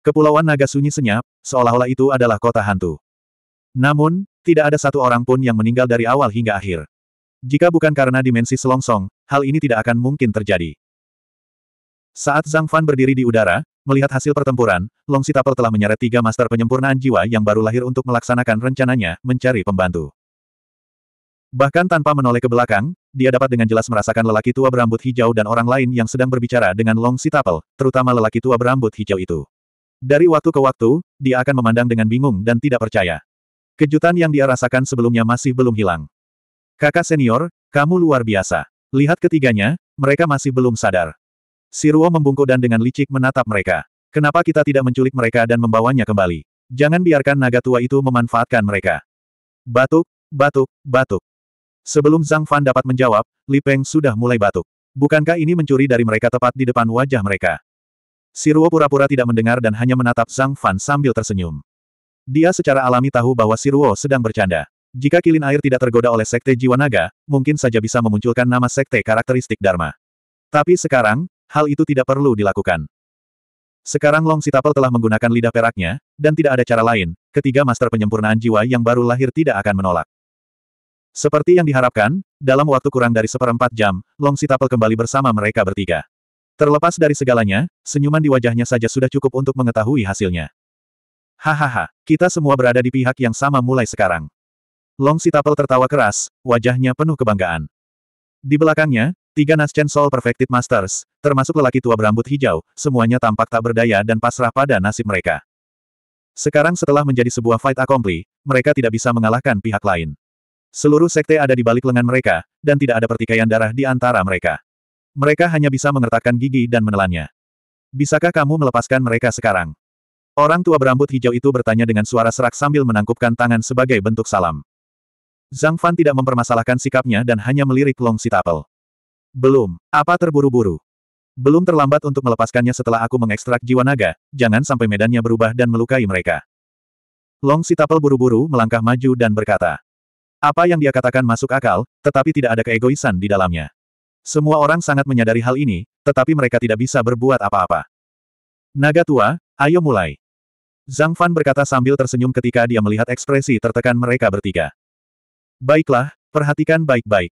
Kepulauan naga sunyi senyap, seolah-olah itu adalah kota hantu. Namun, tidak ada satu orang pun yang meninggal dari awal hingga akhir. Jika bukan karena dimensi selongsong, hal ini tidak akan mungkin terjadi. Saat Zhang Fan berdiri di udara, melihat hasil pertempuran, Long Sitapel telah menyeret tiga master penyempurnaan jiwa yang baru lahir untuk melaksanakan rencananya mencari pembantu. Bahkan tanpa menoleh ke belakang, dia dapat dengan jelas merasakan lelaki tua berambut hijau dan orang lain yang sedang berbicara dengan Long Sitapel, terutama lelaki tua berambut hijau itu. Dari waktu ke waktu, dia akan memandang dengan bingung dan tidak percaya. Kejutan yang dia rasakan sebelumnya masih belum hilang. Kakak senior, kamu luar biasa. Lihat ketiganya, mereka masih belum sadar. Siruo membungkuk dan dengan licik menatap mereka. Kenapa kita tidak menculik mereka dan membawanya kembali? Jangan biarkan naga tua itu memanfaatkan mereka. Batuk, batuk, batuk. Sebelum Zhang Fan dapat menjawab, Li Peng sudah mulai batuk. Bukankah ini mencuri dari mereka tepat di depan wajah mereka? Siruo pura-pura tidak mendengar dan hanya menatap Zhang Fan sambil tersenyum. Dia secara alami tahu bahwa Siruo sedang bercanda. Jika kilin air tidak tergoda oleh sekte jiwa naga, mungkin saja bisa memunculkan nama sekte karakteristik Dharma. Tapi sekarang, hal itu tidak perlu dilakukan. Sekarang Long Sitapel telah menggunakan lidah peraknya, dan tidak ada cara lain, ketiga master penyempurnaan jiwa yang baru lahir tidak akan menolak. Seperti yang diharapkan, dalam waktu kurang dari seperempat jam, Long Sitapel kembali bersama mereka bertiga. Terlepas dari segalanya, senyuman di wajahnya saja sudah cukup untuk mengetahui hasilnya. Hahaha, kita semua berada di pihak yang sama mulai sekarang. Long Sitapel tertawa keras, wajahnya penuh kebanggaan. Di belakangnya, tiga Naschen Soul Perfected Masters, termasuk lelaki tua berambut hijau, semuanya tampak tak berdaya dan pasrah pada nasib mereka. Sekarang setelah menjadi sebuah fight accompli, mereka tidak bisa mengalahkan pihak lain. Seluruh sekte ada di balik lengan mereka, dan tidak ada pertikaian darah di antara mereka. Mereka hanya bisa mengertakkan gigi dan menelannya. Bisakah kamu melepaskan mereka sekarang? Orang tua berambut hijau itu bertanya dengan suara serak sambil menangkupkan tangan sebagai bentuk salam. Zhang Fan tidak mempermasalahkan sikapnya dan hanya melirik Long Sitapel. Belum, apa terburu-buru? Belum terlambat untuk melepaskannya setelah aku mengekstrak jiwa naga, jangan sampai medannya berubah dan melukai mereka. Long Sitapel buru-buru melangkah maju dan berkata. Apa yang dia katakan masuk akal, tetapi tidak ada keegoisan di dalamnya. Semua orang sangat menyadari hal ini, tetapi mereka tidak bisa berbuat apa-apa. Naga tua, ayo mulai. Zhang Fan berkata sambil tersenyum ketika dia melihat ekspresi tertekan mereka bertiga. Baiklah, perhatikan baik-baik.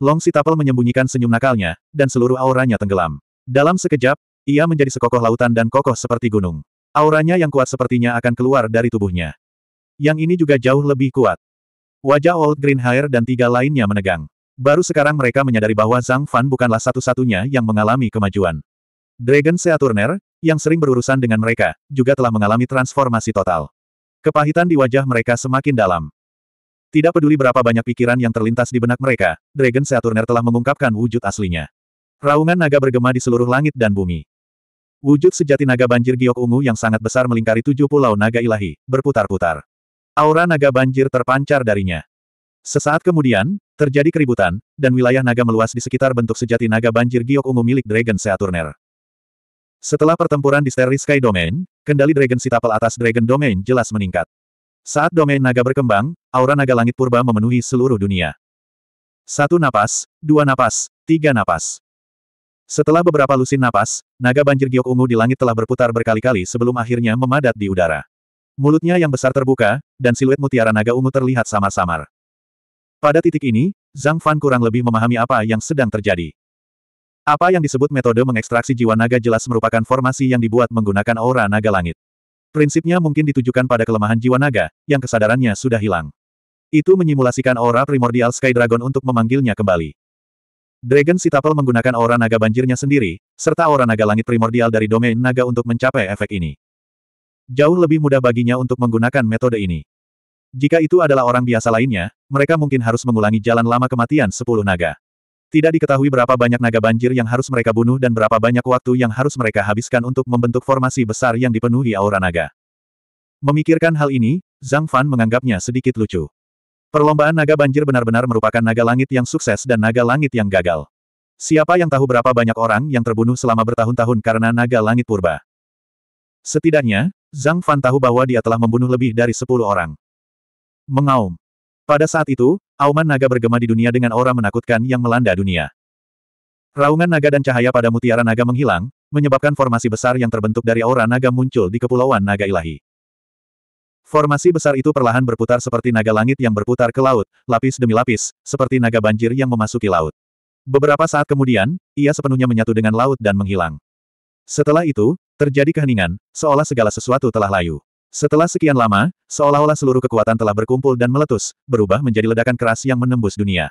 Long Sitapel menyembunyikan senyum nakalnya, dan seluruh auranya tenggelam. Dalam sekejap, ia menjadi sekokoh lautan dan kokoh seperti gunung. Auranya yang kuat sepertinya akan keluar dari tubuhnya. Yang ini juga jauh lebih kuat. Wajah Old Green Hair dan tiga lainnya menegang. Baru sekarang mereka menyadari bahwa Zhang Fan bukanlah satu-satunya yang mengalami kemajuan. Dragon Seaturner, yang sering berurusan dengan mereka, juga telah mengalami transformasi total. Kepahitan di wajah mereka semakin dalam. Tidak peduli berapa banyak pikiran yang terlintas di benak mereka, Dragon Seaturner telah mengungkapkan wujud aslinya. Raungan naga bergema di seluruh langit dan bumi. Wujud sejati naga banjir giok ungu yang sangat besar melingkari tujuh pulau naga ilahi, berputar-putar. Aura naga banjir terpancar darinya. Sesaat kemudian, terjadi keributan, dan wilayah naga meluas di sekitar bentuk sejati naga banjir giok ungu milik Dragon Seaturner. Setelah pertempuran di Starry Sky Domain, kendali Dragon Sitapel atas Dragon Domain jelas meningkat. Saat domain naga berkembang, aura naga langit purba memenuhi seluruh dunia. Satu napas, dua napas, tiga napas. Setelah beberapa lusin napas, naga banjir giok ungu di langit telah berputar berkali-kali sebelum akhirnya memadat di udara. Mulutnya yang besar terbuka, dan siluet mutiara naga ungu terlihat samar-samar. Pada titik ini, Zhang Fan kurang lebih memahami apa yang sedang terjadi. Apa yang disebut metode mengekstraksi jiwa naga jelas merupakan formasi yang dibuat menggunakan aura naga langit. Prinsipnya mungkin ditujukan pada kelemahan jiwa naga, yang kesadarannya sudah hilang. Itu menyimulasikan aura primordial Sky Dragon untuk memanggilnya kembali. Dragon Sitapel menggunakan aura naga banjirnya sendiri, serta aura naga langit primordial dari domain naga untuk mencapai efek ini. Jauh lebih mudah baginya untuk menggunakan metode ini. Jika itu adalah orang biasa lainnya, mereka mungkin harus mengulangi jalan lama kematian sepuluh naga. Tidak diketahui berapa banyak naga banjir yang harus mereka bunuh dan berapa banyak waktu yang harus mereka habiskan untuk membentuk formasi besar yang dipenuhi aura naga. Memikirkan hal ini, Zhang Fan menganggapnya sedikit lucu. Perlombaan naga banjir benar-benar merupakan naga langit yang sukses dan naga langit yang gagal. Siapa yang tahu berapa banyak orang yang terbunuh selama bertahun-tahun karena naga langit purba? Setidaknya, Zhang Fan tahu bahwa dia telah membunuh lebih dari sepuluh orang mengaum. Pada saat itu, auman naga bergema di dunia dengan aura menakutkan yang melanda dunia. Raungan naga dan cahaya pada mutiara naga menghilang, menyebabkan formasi besar yang terbentuk dari aura naga muncul di kepulauan naga ilahi. Formasi besar itu perlahan berputar seperti naga langit yang berputar ke laut, lapis demi lapis, seperti naga banjir yang memasuki laut. Beberapa saat kemudian, ia sepenuhnya menyatu dengan laut dan menghilang. Setelah itu, terjadi keheningan, seolah segala sesuatu telah layu. Setelah sekian lama, seolah-olah seluruh kekuatan telah berkumpul dan meletus, berubah menjadi ledakan keras yang menembus dunia.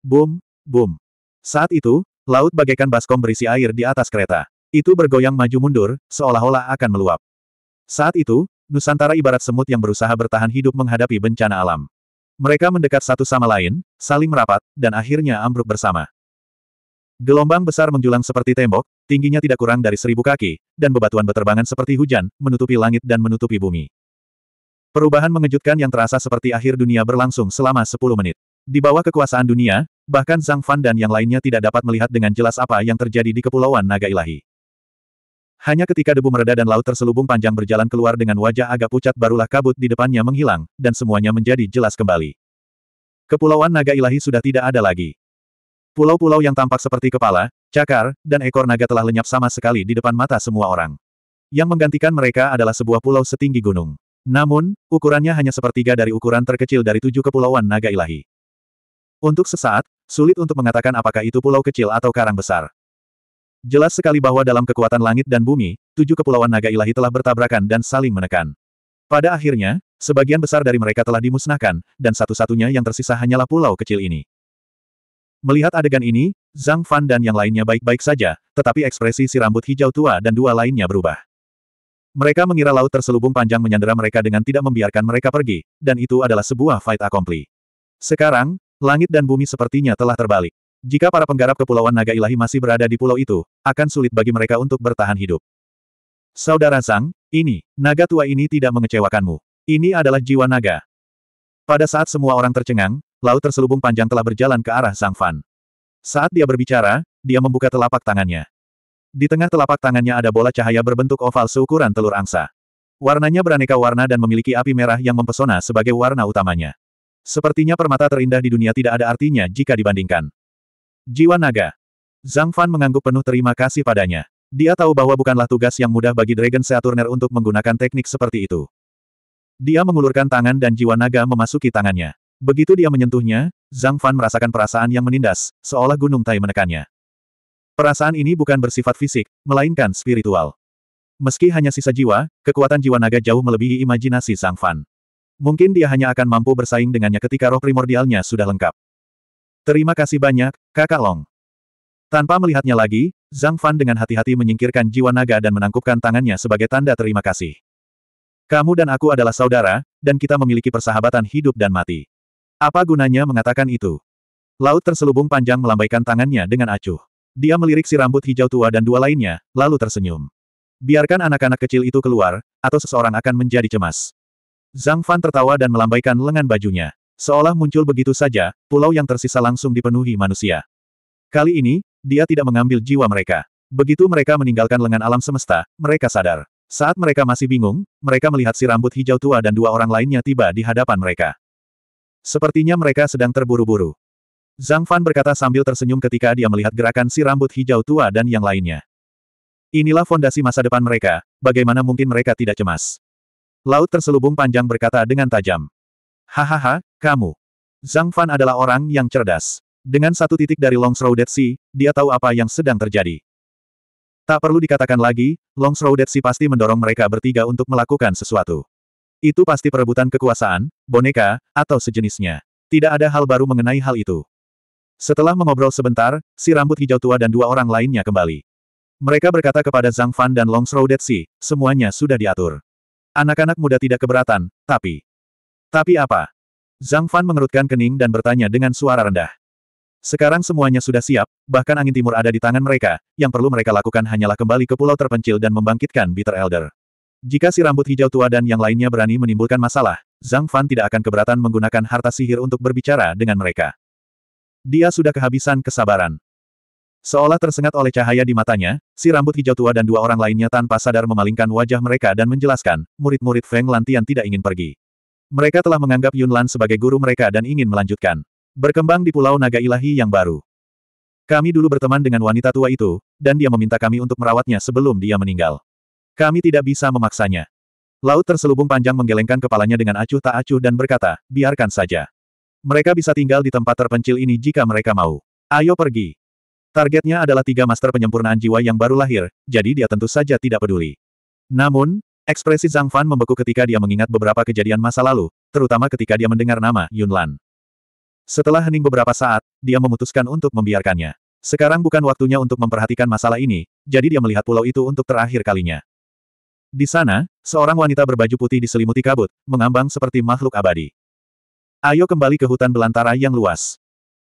Boom, boom. Saat itu, laut bagaikan baskom berisi air di atas kereta. Itu bergoyang maju-mundur, seolah-olah akan meluap. Saat itu, Nusantara ibarat semut yang berusaha bertahan hidup menghadapi bencana alam. Mereka mendekat satu sama lain, saling merapat, dan akhirnya ambruk bersama. Gelombang besar menjulang seperti tembok, tingginya tidak kurang dari seribu kaki, dan bebatuan beterbangan seperti hujan, menutupi langit dan menutupi bumi. Perubahan mengejutkan yang terasa seperti akhir dunia berlangsung selama sepuluh menit. Di bawah kekuasaan dunia, bahkan Zhang Fan dan yang lainnya tidak dapat melihat dengan jelas apa yang terjadi di Kepulauan Naga Ilahi. Hanya ketika debu mereda dan laut terselubung panjang berjalan keluar dengan wajah agak pucat barulah kabut di depannya menghilang, dan semuanya menjadi jelas kembali. Kepulauan Naga Ilahi sudah tidak ada lagi. Pulau-pulau yang tampak seperti kepala, cakar, dan ekor naga telah lenyap sama sekali di depan mata semua orang. Yang menggantikan mereka adalah sebuah pulau setinggi gunung. Namun, ukurannya hanya sepertiga dari ukuran terkecil dari tujuh kepulauan naga ilahi. Untuk sesaat, sulit untuk mengatakan apakah itu pulau kecil atau karang besar. Jelas sekali bahwa dalam kekuatan langit dan bumi, tujuh kepulauan naga ilahi telah bertabrakan dan saling menekan. Pada akhirnya, sebagian besar dari mereka telah dimusnahkan, dan satu-satunya yang tersisa hanyalah pulau kecil ini. Melihat adegan ini, Zhang Fan dan yang lainnya baik-baik saja, tetapi ekspresi si rambut hijau tua dan dua lainnya berubah. Mereka mengira laut terselubung panjang menyandera mereka dengan tidak membiarkan mereka pergi, dan itu adalah sebuah fight accompli. Sekarang, langit dan bumi sepertinya telah terbalik. Jika para penggarap kepulauan naga ilahi masih berada di pulau itu, akan sulit bagi mereka untuk bertahan hidup. Saudara Zhang, ini, naga tua ini tidak mengecewakanmu. Ini adalah jiwa naga. Pada saat semua orang tercengang, laut terselubung panjang telah berjalan ke arah Zhang Fan. Saat dia berbicara, dia membuka telapak tangannya. Di tengah telapak tangannya ada bola cahaya berbentuk oval seukuran telur angsa. Warnanya beraneka warna dan memiliki api merah yang mempesona sebagai warna utamanya. Sepertinya permata terindah di dunia tidak ada artinya jika dibandingkan. Jiwa naga. Zhang Fan mengangguk penuh terima kasih padanya. Dia tahu bahwa bukanlah tugas yang mudah bagi Dragon Saturner untuk menggunakan teknik seperti itu. Dia mengulurkan tangan dan jiwa naga memasuki tangannya. Begitu dia menyentuhnya, Zhang Fan merasakan perasaan yang menindas, seolah gunung tai menekannya. Perasaan ini bukan bersifat fisik, melainkan spiritual. Meski hanya sisa jiwa, kekuatan jiwa naga jauh melebihi imajinasi Zhang Fan. Mungkin dia hanya akan mampu bersaing dengannya ketika roh primordialnya sudah lengkap. Terima kasih banyak, kakak Long. Tanpa melihatnya lagi, Zhang Fan dengan hati-hati menyingkirkan jiwa naga dan menangkupkan tangannya sebagai tanda terima kasih. Kamu dan aku adalah saudara, dan kita memiliki persahabatan hidup dan mati. Apa gunanya mengatakan itu? Laut terselubung panjang melambaikan tangannya dengan acuh. Dia melirik si rambut hijau tua dan dua lainnya, lalu tersenyum. Biarkan anak-anak kecil itu keluar, atau seseorang akan menjadi cemas. Zhang Fan tertawa dan melambaikan lengan bajunya. Seolah muncul begitu saja, pulau yang tersisa langsung dipenuhi manusia. Kali ini, dia tidak mengambil jiwa mereka. Begitu mereka meninggalkan lengan alam semesta, mereka sadar. Saat mereka masih bingung, mereka melihat si rambut hijau tua dan dua orang lainnya tiba di hadapan mereka. Sepertinya mereka sedang terburu-buru. Zhang Fan berkata sambil tersenyum ketika dia melihat gerakan si rambut hijau tua dan yang lainnya. Inilah fondasi masa depan mereka, bagaimana mungkin mereka tidak cemas. Laut terselubung panjang berkata dengan tajam. Hahaha, kamu. Zhang Fan adalah orang yang cerdas. Dengan satu titik dari Long Dead Sea, dia tahu apa yang sedang terjadi. Tak perlu dikatakan lagi, Long Dead Sea pasti mendorong mereka bertiga untuk melakukan sesuatu. Itu pasti perebutan kekuasaan, boneka, atau sejenisnya. Tidak ada hal baru mengenai hal itu. Setelah mengobrol sebentar, si rambut hijau tua dan dua orang lainnya kembali. Mereka berkata kepada Zhang Fan dan Long Shrouded Si, semuanya sudah diatur. Anak-anak muda tidak keberatan, tapi... Tapi apa? Zhang Fan mengerutkan kening dan bertanya dengan suara rendah. Sekarang semuanya sudah siap, bahkan angin timur ada di tangan mereka, yang perlu mereka lakukan hanyalah kembali ke pulau terpencil dan membangkitkan Bitter Elder. Jika si rambut hijau tua dan yang lainnya berani menimbulkan masalah, Zhang Fan tidak akan keberatan menggunakan harta sihir untuk berbicara dengan mereka. Dia sudah kehabisan kesabaran. Seolah tersengat oleh cahaya di matanya, si rambut hijau tua dan dua orang lainnya tanpa sadar memalingkan wajah mereka dan menjelaskan, murid-murid Feng Lantian tidak ingin pergi. Mereka telah menganggap Yun Lan sebagai guru mereka dan ingin melanjutkan. Berkembang di Pulau Naga Ilahi yang baru. Kami dulu berteman dengan wanita tua itu, dan dia meminta kami untuk merawatnya sebelum dia meninggal. Kami tidak bisa memaksanya. Laut terselubung panjang menggelengkan kepalanya dengan acuh tak acuh dan berkata, biarkan saja. Mereka bisa tinggal di tempat terpencil ini jika mereka mau. Ayo pergi. Targetnya adalah tiga master penyempurnaan jiwa yang baru lahir, jadi dia tentu saja tidak peduli. Namun, ekspresi Zhang Fan membeku ketika dia mengingat beberapa kejadian masa lalu, terutama ketika dia mendengar nama Yun Lan. Setelah hening beberapa saat, dia memutuskan untuk membiarkannya. Sekarang bukan waktunya untuk memperhatikan masalah ini, jadi dia melihat pulau itu untuk terakhir kalinya. Di sana, seorang wanita berbaju putih diselimuti kabut, mengambang seperti makhluk abadi. Ayo kembali ke hutan belantara yang luas.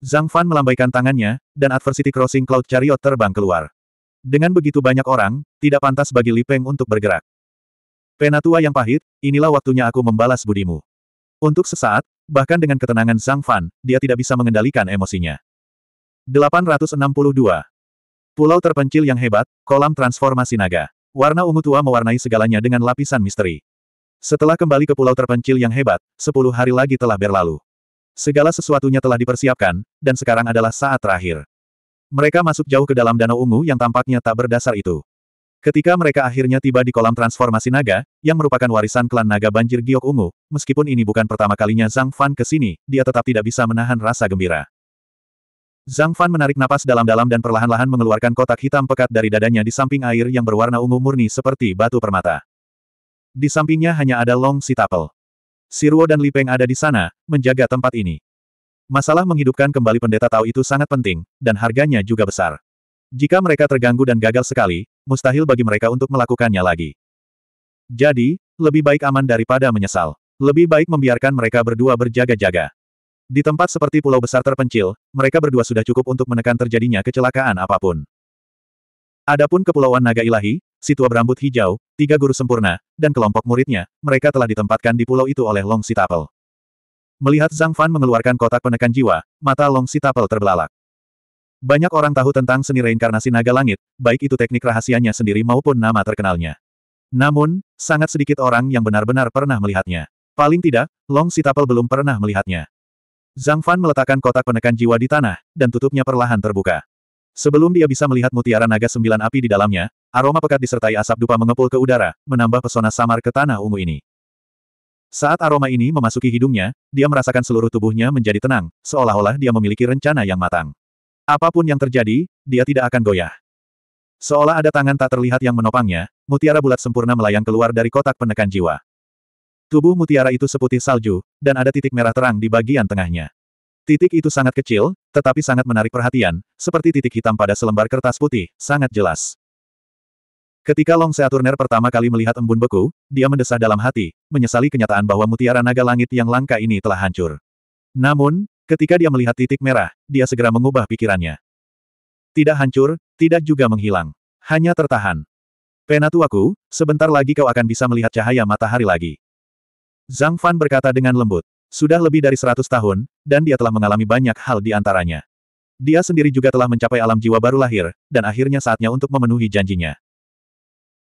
Zhang Fan melambaikan tangannya, dan Adversity Crossing Cloud Chariot terbang keluar. Dengan begitu banyak orang, tidak pantas bagi Li Peng untuk bergerak. Penatua yang pahit, inilah waktunya aku membalas budimu. Untuk sesaat, bahkan dengan ketenangan Zhang Fan, dia tidak bisa mengendalikan emosinya. 862. Pulau terpencil yang hebat, kolam transformasi naga. Warna ungu tua mewarnai segalanya dengan lapisan misteri. Setelah kembali ke pulau terpencil yang hebat, sepuluh hari lagi telah berlalu. Segala sesuatunya telah dipersiapkan, dan sekarang adalah saat terakhir. Mereka masuk jauh ke dalam danau ungu yang tampaknya tak berdasar itu. Ketika mereka akhirnya tiba di kolam transformasi naga, yang merupakan warisan klan naga banjir giok ungu, meskipun ini bukan pertama kalinya Zhang Fan ke sini, dia tetap tidak bisa menahan rasa gembira. Zhang Fan menarik napas dalam-dalam dan perlahan-lahan mengeluarkan kotak hitam pekat dari dadanya di samping air yang berwarna ungu murni seperti batu permata. Di sampingnya hanya ada Long Sitapel. Siruo dan Li Peng ada di sana, menjaga tempat ini. Masalah menghidupkan kembali pendeta Tao itu sangat penting, dan harganya juga besar. Jika mereka terganggu dan gagal sekali, mustahil bagi mereka untuk melakukannya lagi. Jadi, lebih baik aman daripada menyesal. Lebih baik membiarkan mereka berdua berjaga-jaga. Di tempat seperti pulau besar terpencil, mereka berdua sudah cukup untuk menekan terjadinya kecelakaan apapun. Adapun Kepulauan Naga Ilahi, Situa berambut hijau, tiga guru sempurna, dan kelompok muridnya, mereka telah ditempatkan di pulau itu oleh Long Sitapel. Melihat Zhang Fan mengeluarkan kotak penekan jiwa, mata Long Sitapel terbelalak. Banyak orang tahu tentang seni reinkarnasi naga langit, baik itu teknik rahasianya sendiri maupun nama terkenalnya. Namun, sangat sedikit orang yang benar-benar pernah melihatnya. Paling tidak, Long Sitapel belum pernah melihatnya. Zhang Fan meletakkan kotak penekan jiwa di tanah, dan tutupnya perlahan terbuka. Sebelum dia bisa melihat mutiara naga sembilan api di dalamnya, aroma pekat disertai asap dupa mengepul ke udara, menambah pesona samar ke tanah ungu ini. Saat aroma ini memasuki hidungnya, dia merasakan seluruh tubuhnya menjadi tenang, seolah-olah dia memiliki rencana yang matang. Apapun yang terjadi, dia tidak akan goyah. Seolah ada tangan tak terlihat yang menopangnya, mutiara bulat sempurna melayang keluar dari kotak penekan jiwa. Tubuh mutiara itu seputih salju, dan ada titik merah terang di bagian tengahnya. Titik itu sangat kecil, tetapi sangat menarik perhatian, seperti titik hitam pada selembar kertas putih, sangat jelas. Ketika Long Seaturner pertama kali melihat embun beku, dia mendesah dalam hati, menyesali kenyataan bahwa mutiara naga langit yang langka ini telah hancur. Namun, ketika dia melihat titik merah, dia segera mengubah pikirannya. Tidak hancur, tidak juga menghilang. Hanya tertahan. Penatuaku, sebentar lagi kau akan bisa melihat cahaya matahari lagi. Zhang Fan berkata dengan lembut. Sudah lebih dari seratus tahun, dan dia telah mengalami banyak hal di antaranya. Dia sendiri juga telah mencapai alam jiwa baru lahir, dan akhirnya saatnya untuk memenuhi janjinya.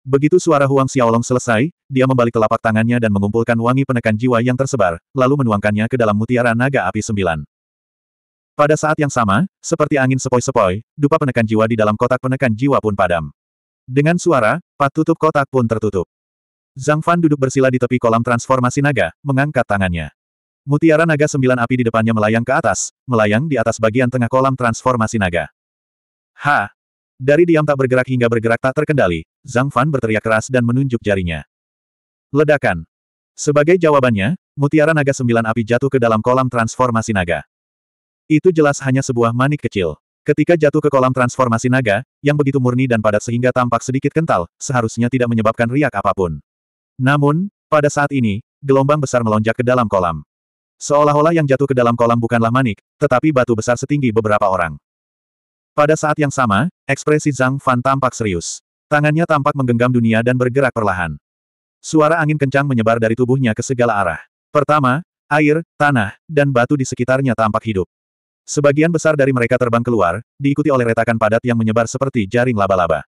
Begitu suara Huang Xiaolong selesai, dia membalik telapak tangannya dan mengumpulkan wangi penekan jiwa yang tersebar, lalu menuangkannya ke dalam mutiara naga api sembilan. Pada saat yang sama, seperti angin sepoi-sepoi, dupa penekan jiwa di dalam kotak penekan jiwa pun padam. Dengan suara, pat tutup kotak pun tertutup. Zhang Fan duduk bersila di tepi kolam transformasi naga, mengangkat tangannya. Mutiara naga sembilan api di depannya melayang ke atas, melayang di atas bagian tengah kolam transformasi naga. Ha! Dari diam tak bergerak hingga bergerak tak terkendali, Zhang Fan berteriak keras dan menunjuk jarinya. Ledakan! Sebagai jawabannya, mutiara naga sembilan api jatuh ke dalam kolam transformasi naga. Itu jelas hanya sebuah manik kecil. Ketika jatuh ke kolam transformasi naga, yang begitu murni dan padat sehingga tampak sedikit kental, seharusnya tidak menyebabkan riak apapun. Namun, pada saat ini, gelombang besar melonjak ke dalam kolam. Seolah-olah yang jatuh ke dalam kolam bukanlah manik, tetapi batu besar setinggi beberapa orang. Pada saat yang sama, ekspresi Zhang Fan tampak serius. Tangannya tampak menggenggam dunia dan bergerak perlahan. Suara angin kencang menyebar dari tubuhnya ke segala arah. Pertama, air, tanah, dan batu di sekitarnya tampak hidup. Sebagian besar dari mereka terbang keluar, diikuti oleh retakan padat yang menyebar seperti jaring laba-laba.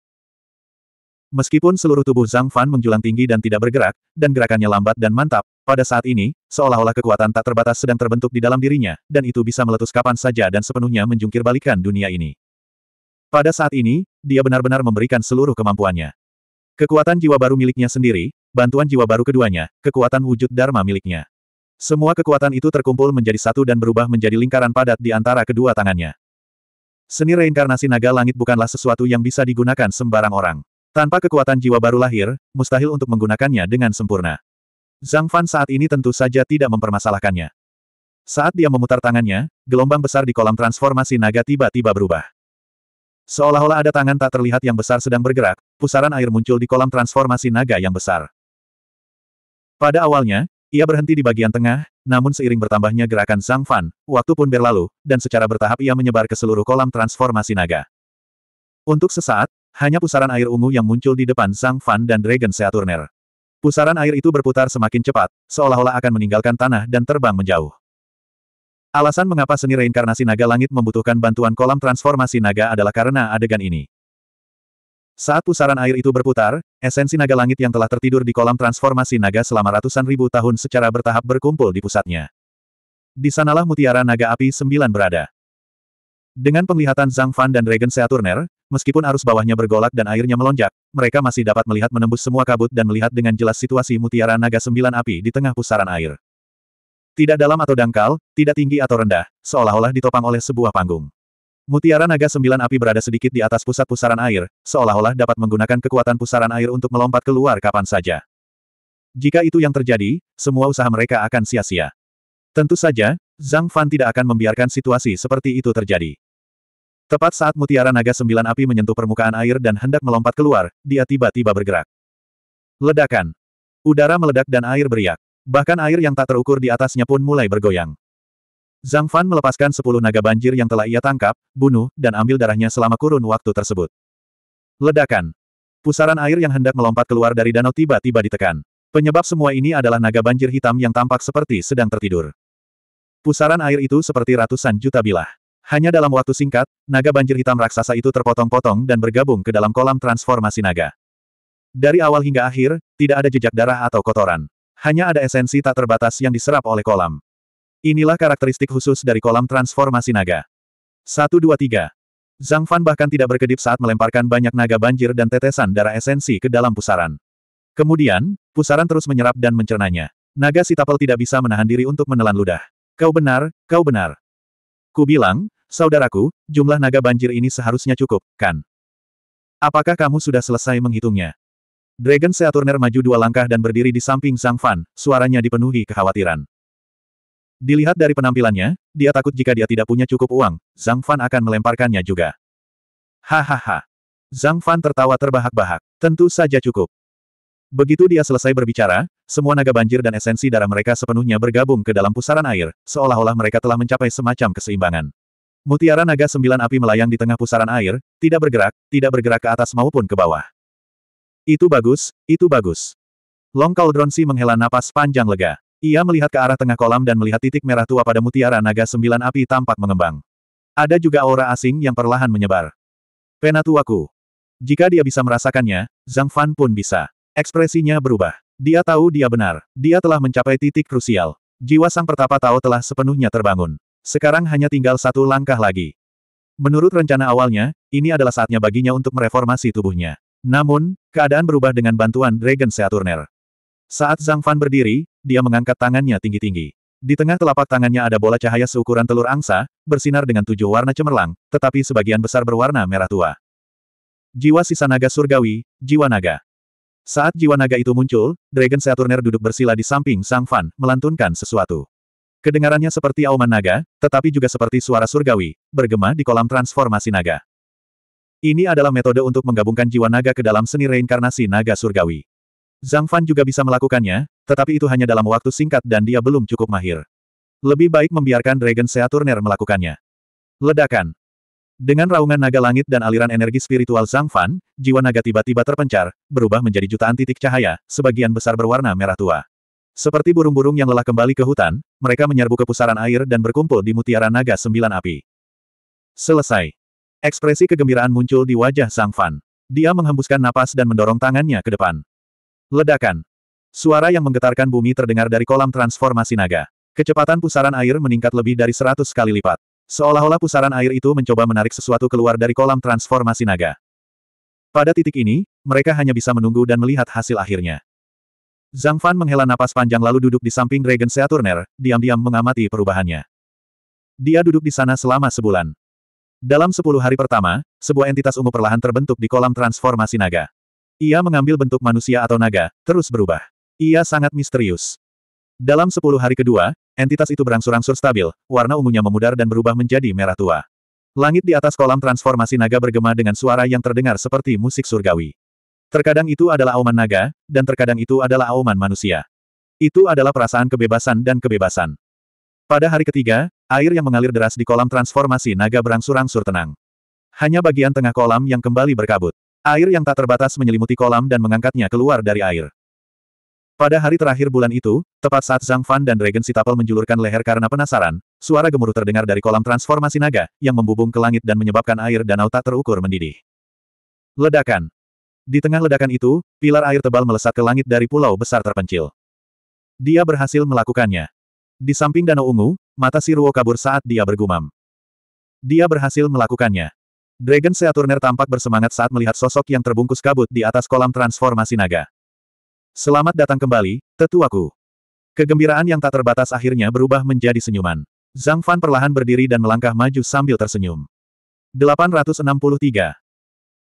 Meskipun seluruh tubuh Zhang Fan menjulang tinggi dan tidak bergerak, dan gerakannya lambat dan mantap, pada saat ini, seolah-olah kekuatan tak terbatas sedang terbentuk di dalam dirinya, dan itu bisa meletus kapan saja dan sepenuhnya menjungkir balikan dunia ini. Pada saat ini, dia benar-benar memberikan seluruh kemampuannya. Kekuatan jiwa baru miliknya sendiri, bantuan jiwa baru keduanya, kekuatan wujud Dharma miliknya. Semua kekuatan itu terkumpul menjadi satu dan berubah menjadi lingkaran padat di antara kedua tangannya. Seni reinkarnasi naga langit bukanlah sesuatu yang bisa digunakan sembarang orang. Tanpa kekuatan jiwa baru lahir, mustahil untuk menggunakannya dengan sempurna. Zhang Fan saat ini tentu saja tidak mempermasalahkannya. Saat dia memutar tangannya, gelombang besar di kolam transformasi naga tiba-tiba berubah. Seolah-olah ada tangan tak terlihat yang besar sedang bergerak, pusaran air muncul di kolam transformasi naga yang besar. Pada awalnya, ia berhenti di bagian tengah, namun seiring bertambahnya gerakan Zhang Fan, waktu pun berlalu, dan secara bertahap ia menyebar ke seluruh kolam transformasi naga. Untuk sesaat, hanya pusaran air ungu yang muncul di depan Sang Fan dan Dragon Seaturner. Pusaran air itu berputar semakin cepat, seolah-olah akan meninggalkan tanah dan terbang menjauh. Alasan mengapa seni reinkarnasi naga langit membutuhkan bantuan kolam transformasi naga adalah karena adegan ini. Saat pusaran air itu berputar, esensi naga langit yang telah tertidur di kolam transformasi naga selama ratusan ribu tahun secara bertahap berkumpul di pusatnya. Di sanalah mutiara naga api sembilan berada. Dengan penglihatan Zhang Fan dan Dragon Seaturner, Meskipun arus bawahnya bergolak dan airnya melonjak, mereka masih dapat melihat menembus semua kabut dan melihat dengan jelas situasi mutiara naga sembilan api di tengah pusaran air. Tidak dalam atau dangkal, tidak tinggi atau rendah, seolah-olah ditopang oleh sebuah panggung. Mutiara naga sembilan api berada sedikit di atas pusat pusaran air, seolah-olah dapat menggunakan kekuatan pusaran air untuk melompat keluar kapan saja. Jika itu yang terjadi, semua usaha mereka akan sia-sia. Tentu saja, Zhang Fan tidak akan membiarkan situasi seperti itu terjadi. Tepat saat mutiara naga sembilan api menyentuh permukaan air dan hendak melompat keluar, dia tiba-tiba bergerak. Ledakan. Udara meledak dan air beriak. Bahkan air yang tak terukur di atasnya pun mulai bergoyang. Zhang Fan melepaskan sepuluh naga banjir yang telah ia tangkap, bunuh, dan ambil darahnya selama kurun waktu tersebut. Ledakan. Pusaran air yang hendak melompat keluar dari danau tiba-tiba ditekan. Penyebab semua ini adalah naga banjir hitam yang tampak seperti sedang tertidur. Pusaran air itu seperti ratusan juta bilah. Hanya dalam waktu singkat, naga banjir hitam raksasa itu terpotong-potong dan bergabung ke dalam kolam transformasi naga. Dari awal hingga akhir, tidak ada jejak darah atau kotoran. Hanya ada esensi tak terbatas yang diserap oleh kolam. Inilah karakteristik khusus dari kolam transformasi naga. 1 2 3. Zhang Fan bahkan tidak berkedip saat melemparkan banyak naga banjir dan tetesan darah esensi ke dalam pusaran. Kemudian, pusaran terus menyerap dan mencernanya. Naga si tidak bisa menahan diri untuk menelan ludah. Kau benar, kau benar. Ku bilang, Saudaraku, jumlah naga banjir ini seharusnya cukup, kan? Apakah kamu sudah selesai menghitungnya? Dragon Seaturner maju dua langkah dan berdiri di samping Sang Fan, suaranya dipenuhi kekhawatiran. Dilihat dari penampilannya, dia takut jika dia tidak punya cukup uang, Zhang Fan akan melemparkannya juga. Hahaha. Zhang Fan tertawa terbahak-bahak. Tentu saja cukup. Begitu dia selesai berbicara, semua naga banjir dan esensi darah mereka sepenuhnya bergabung ke dalam pusaran air, seolah-olah mereka telah mencapai semacam keseimbangan. Mutiara naga sembilan api melayang di tengah pusaran air, tidak bergerak, tidak bergerak ke atas maupun ke bawah. Itu bagus, itu bagus. Long Cauldron Si menghela napas panjang lega. Ia melihat ke arah tengah kolam dan melihat titik merah tua pada mutiara naga sembilan api tampak mengembang. Ada juga aura asing yang perlahan menyebar. Penatuaku. Jika dia bisa merasakannya, Zhang Fan pun bisa. Ekspresinya berubah. Dia tahu dia benar. Dia telah mencapai titik krusial. Jiwa sang pertapa tahu telah sepenuhnya terbangun. Sekarang hanya tinggal satu langkah lagi. Menurut rencana awalnya, ini adalah saatnya baginya untuk mereformasi tubuhnya. Namun, keadaan berubah dengan bantuan Dragon Seaturner. Saat Zhang Fan berdiri, dia mengangkat tangannya tinggi-tinggi. Di tengah telapak tangannya ada bola cahaya seukuran telur angsa, bersinar dengan tujuh warna cemerlang, tetapi sebagian besar berwarna merah tua. Jiwa sisa naga surgawi, jiwa naga. Saat jiwa naga itu muncul, Dragon Seaturner duduk bersila di samping Zhang Fan, melantunkan sesuatu. Kedengarannya seperti auman naga, tetapi juga seperti suara surgawi, bergema di kolam transformasi naga. Ini adalah metode untuk menggabungkan jiwa naga ke dalam seni reinkarnasi naga surgawi. Zhang Fan juga bisa melakukannya, tetapi itu hanya dalam waktu singkat dan dia belum cukup mahir. Lebih baik membiarkan Dragon Seaturner melakukannya. Ledakan. Dengan raungan naga langit dan aliran energi spiritual Zhang Fan, jiwa naga tiba-tiba terpencar, berubah menjadi jutaan titik cahaya, sebagian besar berwarna merah tua. Seperti burung-burung yang lelah kembali ke hutan, mereka menyerbu ke pusaran air dan berkumpul di mutiara naga sembilan api. Selesai. Ekspresi kegembiraan muncul di wajah Sang Fan. Dia menghembuskan napas dan mendorong tangannya ke depan. Ledakan. Suara yang menggetarkan bumi terdengar dari kolam transformasi naga. Kecepatan pusaran air meningkat lebih dari seratus kali lipat. Seolah-olah pusaran air itu mencoba menarik sesuatu keluar dari kolam transformasi naga. Pada titik ini, mereka hanya bisa menunggu dan melihat hasil akhirnya. Zhang Fan menghela napas panjang lalu duduk di samping Regen Seaturner, diam-diam mengamati perubahannya. Dia duduk di sana selama sebulan. Dalam sepuluh hari pertama, sebuah entitas ungu perlahan terbentuk di kolam transformasi naga. Ia mengambil bentuk manusia atau naga, terus berubah. Ia sangat misterius. Dalam sepuluh hari kedua, entitas itu berangsur-angsur stabil, warna ungunya memudar dan berubah menjadi merah tua. Langit di atas kolam transformasi naga bergema dengan suara yang terdengar seperti musik surgawi. Terkadang itu adalah auman naga, dan terkadang itu adalah auman manusia. Itu adalah perasaan kebebasan dan kebebasan. Pada hari ketiga, air yang mengalir deras di kolam transformasi naga berangsur-angsur tenang. Hanya bagian tengah kolam yang kembali berkabut. Air yang tak terbatas menyelimuti kolam dan mengangkatnya keluar dari air. Pada hari terakhir bulan itu, tepat saat Zhang Fan dan Dragon Sitapel menjulurkan leher karena penasaran, suara gemuruh terdengar dari kolam transformasi naga, yang membubung ke langit dan menyebabkan air danau tak terukur mendidih. Ledakan. Di tengah ledakan itu, pilar air tebal melesat ke langit dari pulau besar terpencil. Dia berhasil melakukannya. Di samping danau ungu, mata Siruo kabur saat dia bergumam. Dia berhasil melakukannya. Dragon Seaturner tampak bersemangat saat melihat sosok yang terbungkus kabut di atas kolam transformasi naga. Selamat datang kembali, tetuaku. Kegembiraan yang tak terbatas akhirnya berubah menjadi senyuman. Zhang Fan perlahan berdiri dan melangkah maju sambil tersenyum. 863.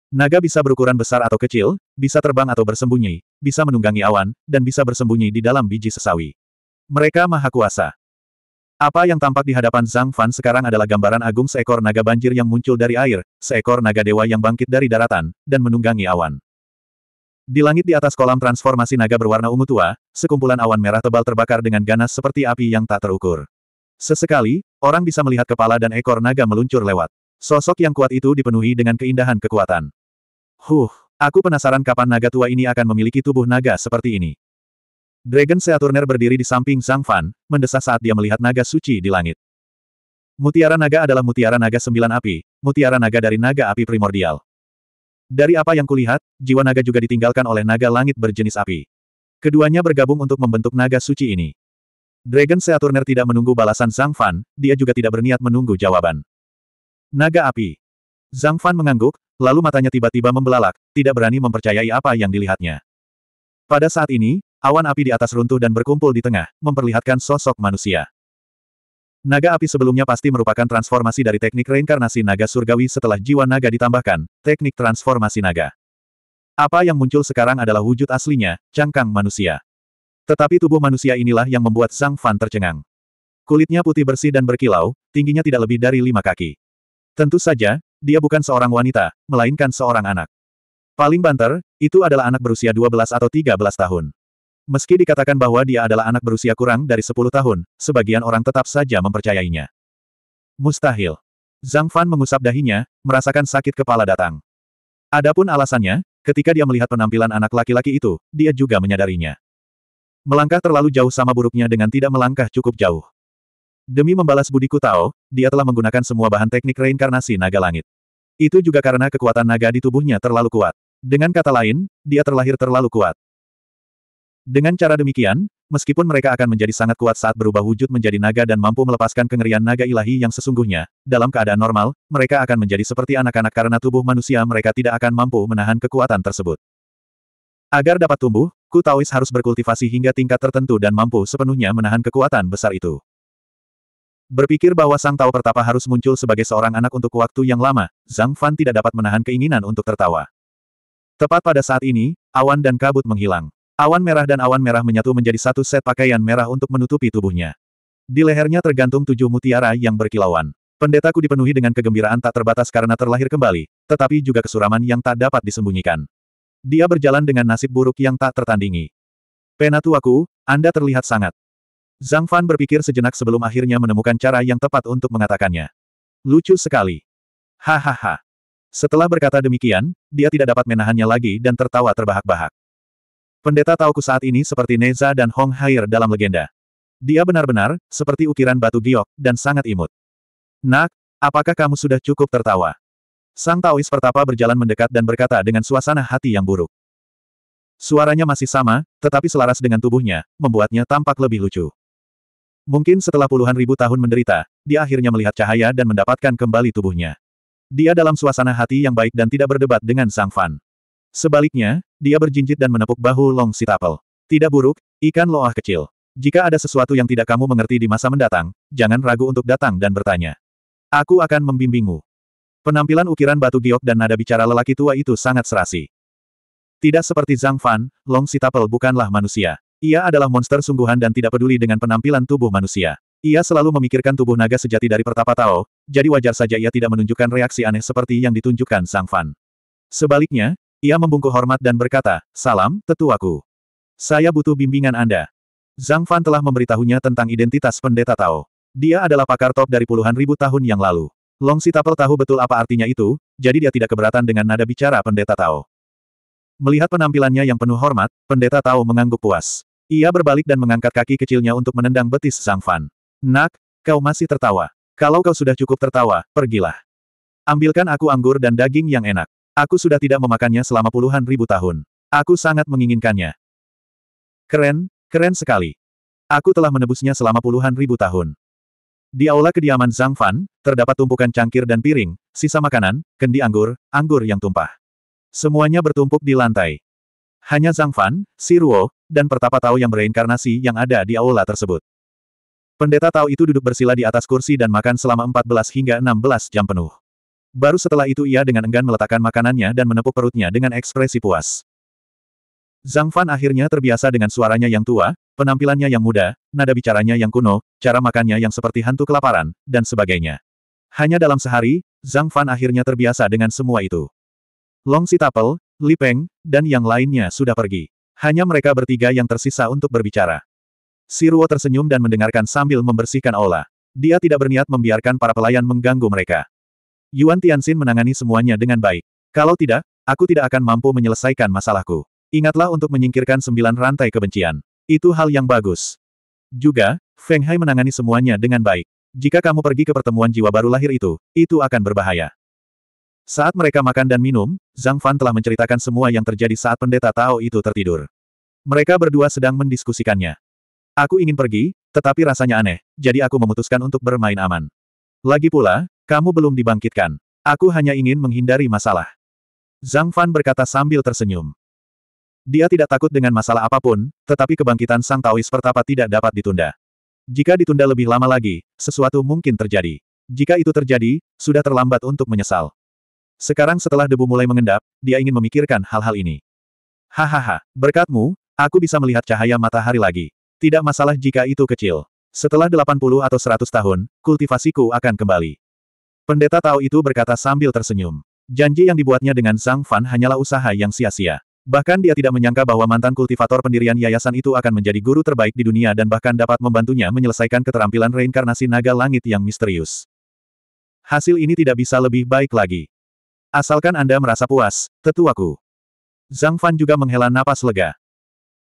Naga bisa berukuran besar atau kecil, bisa terbang atau bersembunyi, bisa menunggangi awan, dan bisa bersembunyi di dalam biji sesawi. Mereka maha kuasa. Apa yang tampak di hadapan Zhang Fan sekarang adalah gambaran agung seekor naga banjir yang muncul dari air, seekor naga dewa yang bangkit dari daratan, dan menunggangi awan. Di langit di atas kolam transformasi naga berwarna ungu tua, sekumpulan awan merah tebal terbakar dengan ganas seperti api yang tak terukur. Sesekali, orang bisa melihat kepala dan ekor naga meluncur lewat. Sosok yang kuat itu dipenuhi dengan keindahan kekuatan. Huh, aku penasaran kapan naga tua ini akan memiliki tubuh naga seperti ini. Dragon Seaturner berdiri di samping Sang Fan, mendesah saat dia melihat naga suci di langit. Mutiara naga adalah mutiara naga sembilan api, mutiara naga dari naga api primordial. Dari apa yang kulihat, jiwa naga juga ditinggalkan oleh naga langit berjenis api. Keduanya bergabung untuk membentuk naga suci ini. Dragon Seaturner tidak menunggu balasan Sang Fan, dia juga tidak berniat menunggu jawaban. Naga api. Zhang Fan mengangguk, lalu matanya tiba-tiba membelalak, tidak berani mempercayai apa yang dilihatnya. Pada saat ini, awan api di atas runtuh dan berkumpul di tengah, memperlihatkan sosok manusia. Naga api sebelumnya pasti merupakan transformasi dari teknik reinkarnasi naga surgawi setelah jiwa naga ditambahkan, teknik transformasi naga. Apa yang muncul sekarang adalah wujud aslinya, cangkang manusia. Tetapi tubuh manusia inilah yang membuat Zhang Fan tercengang. Kulitnya putih bersih dan berkilau, tingginya tidak lebih dari lima kaki. Tentu saja, dia bukan seorang wanita, melainkan seorang anak. Paling banter, itu adalah anak berusia 12 atau 13 tahun. Meski dikatakan bahwa dia adalah anak berusia kurang dari 10 tahun, sebagian orang tetap saja mempercayainya. Mustahil. Zhang Fan mengusap dahinya, merasakan sakit kepala datang. Adapun alasannya, ketika dia melihat penampilan anak laki-laki itu, dia juga menyadarinya. Melangkah terlalu jauh sama buruknya dengan tidak melangkah cukup jauh. Demi membalas budiku Tao, dia telah menggunakan semua bahan teknik reinkarnasi naga langit. Itu juga karena kekuatan naga di tubuhnya terlalu kuat. Dengan kata lain, dia terlahir terlalu kuat. Dengan cara demikian, meskipun mereka akan menjadi sangat kuat saat berubah wujud menjadi naga dan mampu melepaskan kengerian naga ilahi yang sesungguhnya, dalam keadaan normal, mereka akan menjadi seperti anak-anak karena tubuh manusia mereka tidak akan mampu menahan kekuatan tersebut. Agar dapat tumbuh, Ku Taois harus berkultivasi hingga tingkat tertentu dan mampu sepenuhnya menahan kekuatan besar itu. Berpikir bahwa Sang Tao Pertapa harus muncul sebagai seorang anak untuk waktu yang lama, Zhang Fan tidak dapat menahan keinginan untuk tertawa. Tepat pada saat ini, awan dan kabut menghilang. Awan merah dan awan merah menyatu menjadi satu set pakaian merah untuk menutupi tubuhnya. Di lehernya tergantung tujuh mutiara yang berkilauan. Pendetaku dipenuhi dengan kegembiraan tak terbatas karena terlahir kembali, tetapi juga kesuraman yang tak dapat disembunyikan. Dia berjalan dengan nasib buruk yang tak tertandingi. Penatuaku, Anda terlihat sangat Zhang Fan berpikir sejenak sebelum akhirnya menemukan cara yang tepat untuk mengatakannya. Lucu sekali. Hahaha. Setelah berkata demikian, dia tidak dapat menahannya lagi dan tertawa terbahak-bahak. Pendeta Tauku saat ini seperti Neza dan Hong Hair dalam legenda. Dia benar-benar, seperti ukiran batu giok, dan sangat imut. Nak, apakah kamu sudah cukup tertawa? Sang Taois pertapa berjalan mendekat dan berkata dengan suasana hati yang buruk. Suaranya masih sama, tetapi selaras dengan tubuhnya, membuatnya tampak lebih lucu. Mungkin setelah puluhan ribu tahun menderita, dia akhirnya melihat cahaya dan mendapatkan kembali tubuhnya. Dia dalam suasana hati yang baik dan tidak berdebat dengan Sang Fan. Sebaliknya, dia berjinjit dan menepuk bahu Long Sitapel. Tidak buruk, ikan loah kecil. Jika ada sesuatu yang tidak kamu mengerti di masa mendatang, jangan ragu untuk datang dan bertanya. Aku akan membimbingmu. Penampilan ukiran batu giok dan nada bicara lelaki tua itu sangat serasi. Tidak seperti Zhang Fan, Long Sitapel bukanlah manusia. Ia adalah monster sungguhan dan tidak peduli dengan penampilan tubuh manusia. Ia selalu memikirkan tubuh naga sejati dari pertapa Tao, jadi wajar saja ia tidak menunjukkan reaksi aneh seperti yang ditunjukkan Sang Fan. Sebaliknya, ia membungkuk hormat dan berkata, Salam, tetuaku. Saya butuh bimbingan Anda. Zhang Fan telah memberitahunya tentang identitas pendeta Tao. Dia adalah pakar top dari puluhan ribu tahun yang lalu. Long Sitapel tahu betul apa artinya itu, jadi dia tidak keberatan dengan nada bicara pendeta Tao. Melihat penampilannya yang penuh hormat, pendeta Tao mengangguk puas. Ia berbalik dan mengangkat kaki kecilnya untuk menendang betis Sang Fan. Nak, kau masih tertawa. Kalau kau sudah cukup tertawa, pergilah. Ambilkan aku anggur dan daging yang enak. Aku sudah tidak memakannya selama puluhan ribu tahun. Aku sangat menginginkannya. Keren, keren sekali. Aku telah menebusnya selama puluhan ribu tahun. Di aula kediaman Zhang Fan, terdapat tumpukan cangkir dan piring, sisa makanan, kendi anggur, anggur yang tumpah. Semuanya bertumpuk di lantai. Hanya Zhang Fan, Si Ruo, dan Pertapa Tao yang bereinkarnasi yang ada di aula tersebut. Pendeta Tao itu duduk bersila di atas kursi dan makan selama 14 hingga 16 jam penuh. Baru setelah itu ia dengan enggan meletakkan makanannya dan menepuk perutnya dengan ekspresi puas. Zhang Fan akhirnya terbiasa dengan suaranya yang tua, penampilannya yang muda, nada bicaranya yang kuno, cara makannya yang seperti hantu kelaparan, dan sebagainya. Hanya dalam sehari, Zhang Fan akhirnya terbiasa dengan semua itu. Long Sitapel. Li Peng, dan yang lainnya sudah pergi. Hanya mereka bertiga yang tersisa untuk berbicara. Siruo tersenyum dan mendengarkan sambil membersihkan aula. Dia tidak berniat membiarkan para pelayan mengganggu mereka. Yuan Tianxin menangani semuanya dengan baik. Kalau tidak, aku tidak akan mampu menyelesaikan masalahku. Ingatlah untuk menyingkirkan sembilan rantai kebencian. Itu hal yang bagus. Juga, Feng Hai menangani semuanya dengan baik. Jika kamu pergi ke pertemuan jiwa baru lahir itu, itu akan berbahaya. Saat mereka makan dan minum, Zhang Fan telah menceritakan semua yang terjadi saat pendeta Tao itu tertidur. Mereka berdua sedang mendiskusikannya. Aku ingin pergi, tetapi rasanya aneh, jadi aku memutuskan untuk bermain aman. Lagi pula, kamu belum dibangkitkan. Aku hanya ingin menghindari masalah. Zhang Fan berkata sambil tersenyum. Dia tidak takut dengan masalah apapun, tetapi kebangkitan Sang Taois pertapa tidak dapat ditunda. Jika ditunda lebih lama lagi, sesuatu mungkin terjadi. Jika itu terjadi, sudah terlambat untuk menyesal. Sekarang setelah debu mulai mengendap, dia ingin memikirkan hal-hal ini. Hahaha, berkatmu, aku bisa melihat cahaya matahari lagi. Tidak masalah jika itu kecil. Setelah 80 atau 100 tahun, kultivasiku akan kembali. Pendeta Tao itu berkata sambil tersenyum. Janji yang dibuatnya dengan Sang Fan hanyalah usaha yang sia-sia. Bahkan dia tidak menyangka bahwa mantan kultivator pendirian yayasan itu akan menjadi guru terbaik di dunia dan bahkan dapat membantunya menyelesaikan keterampilan reinkarnasi naga langit yang misterius. Hasil ini tidak bisa lebih baik lagi. Asalkan Anda merasa puas, tetuaku. Zhang Fan juga menghela napas lega.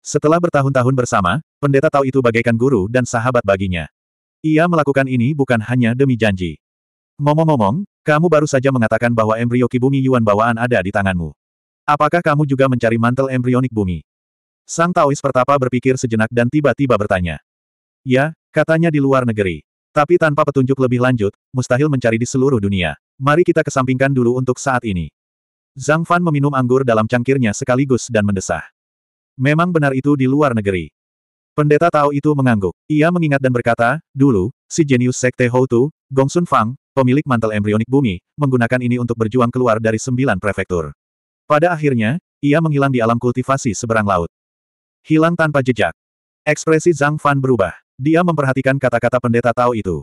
Setelah bertahun-tahun bersama, pendeta tahu itu bagaikan guru dan sahabat baginya. Ia melakukan ini bukan hanya demi janji. Ngomong-ngomong, kamu baru saja mengatakan bahwa embrio kibumi Yuan bawaan ada di tanganmu. Apakah kamu juga mencari mantel embrionik bumi? Sang Taois pertapa berpikir sejenak dan tiba-tiba bertanya. Ya, katanya di luar negeri. Tapi tanpa petunjuk lebih lanjut, mustahil mencari di seluruh dunia. Mari kita kesampingkan dulu untuk saat ini. Zhang Fan meminum anggur dalam cangkirnya sekaligus dan mendesah. Memang benar itu di luar negeri. Pendeta Tao itu mengangguk. Ia mengingat dan berkata, dulu, si jenius sekte Houtu, Gongsun Fang, pemilik mantel embrionik bumi, menggunakan ini untuk berjuang keluar dari sembilan prefektur. Pada akhirnya, ia menghilang di alam kultivasi seberang laut. Hilang tanpa jejak. Ekspresi Zhang Fan berubah. Dia memperhatikan kata-kata pendeta Tao itu.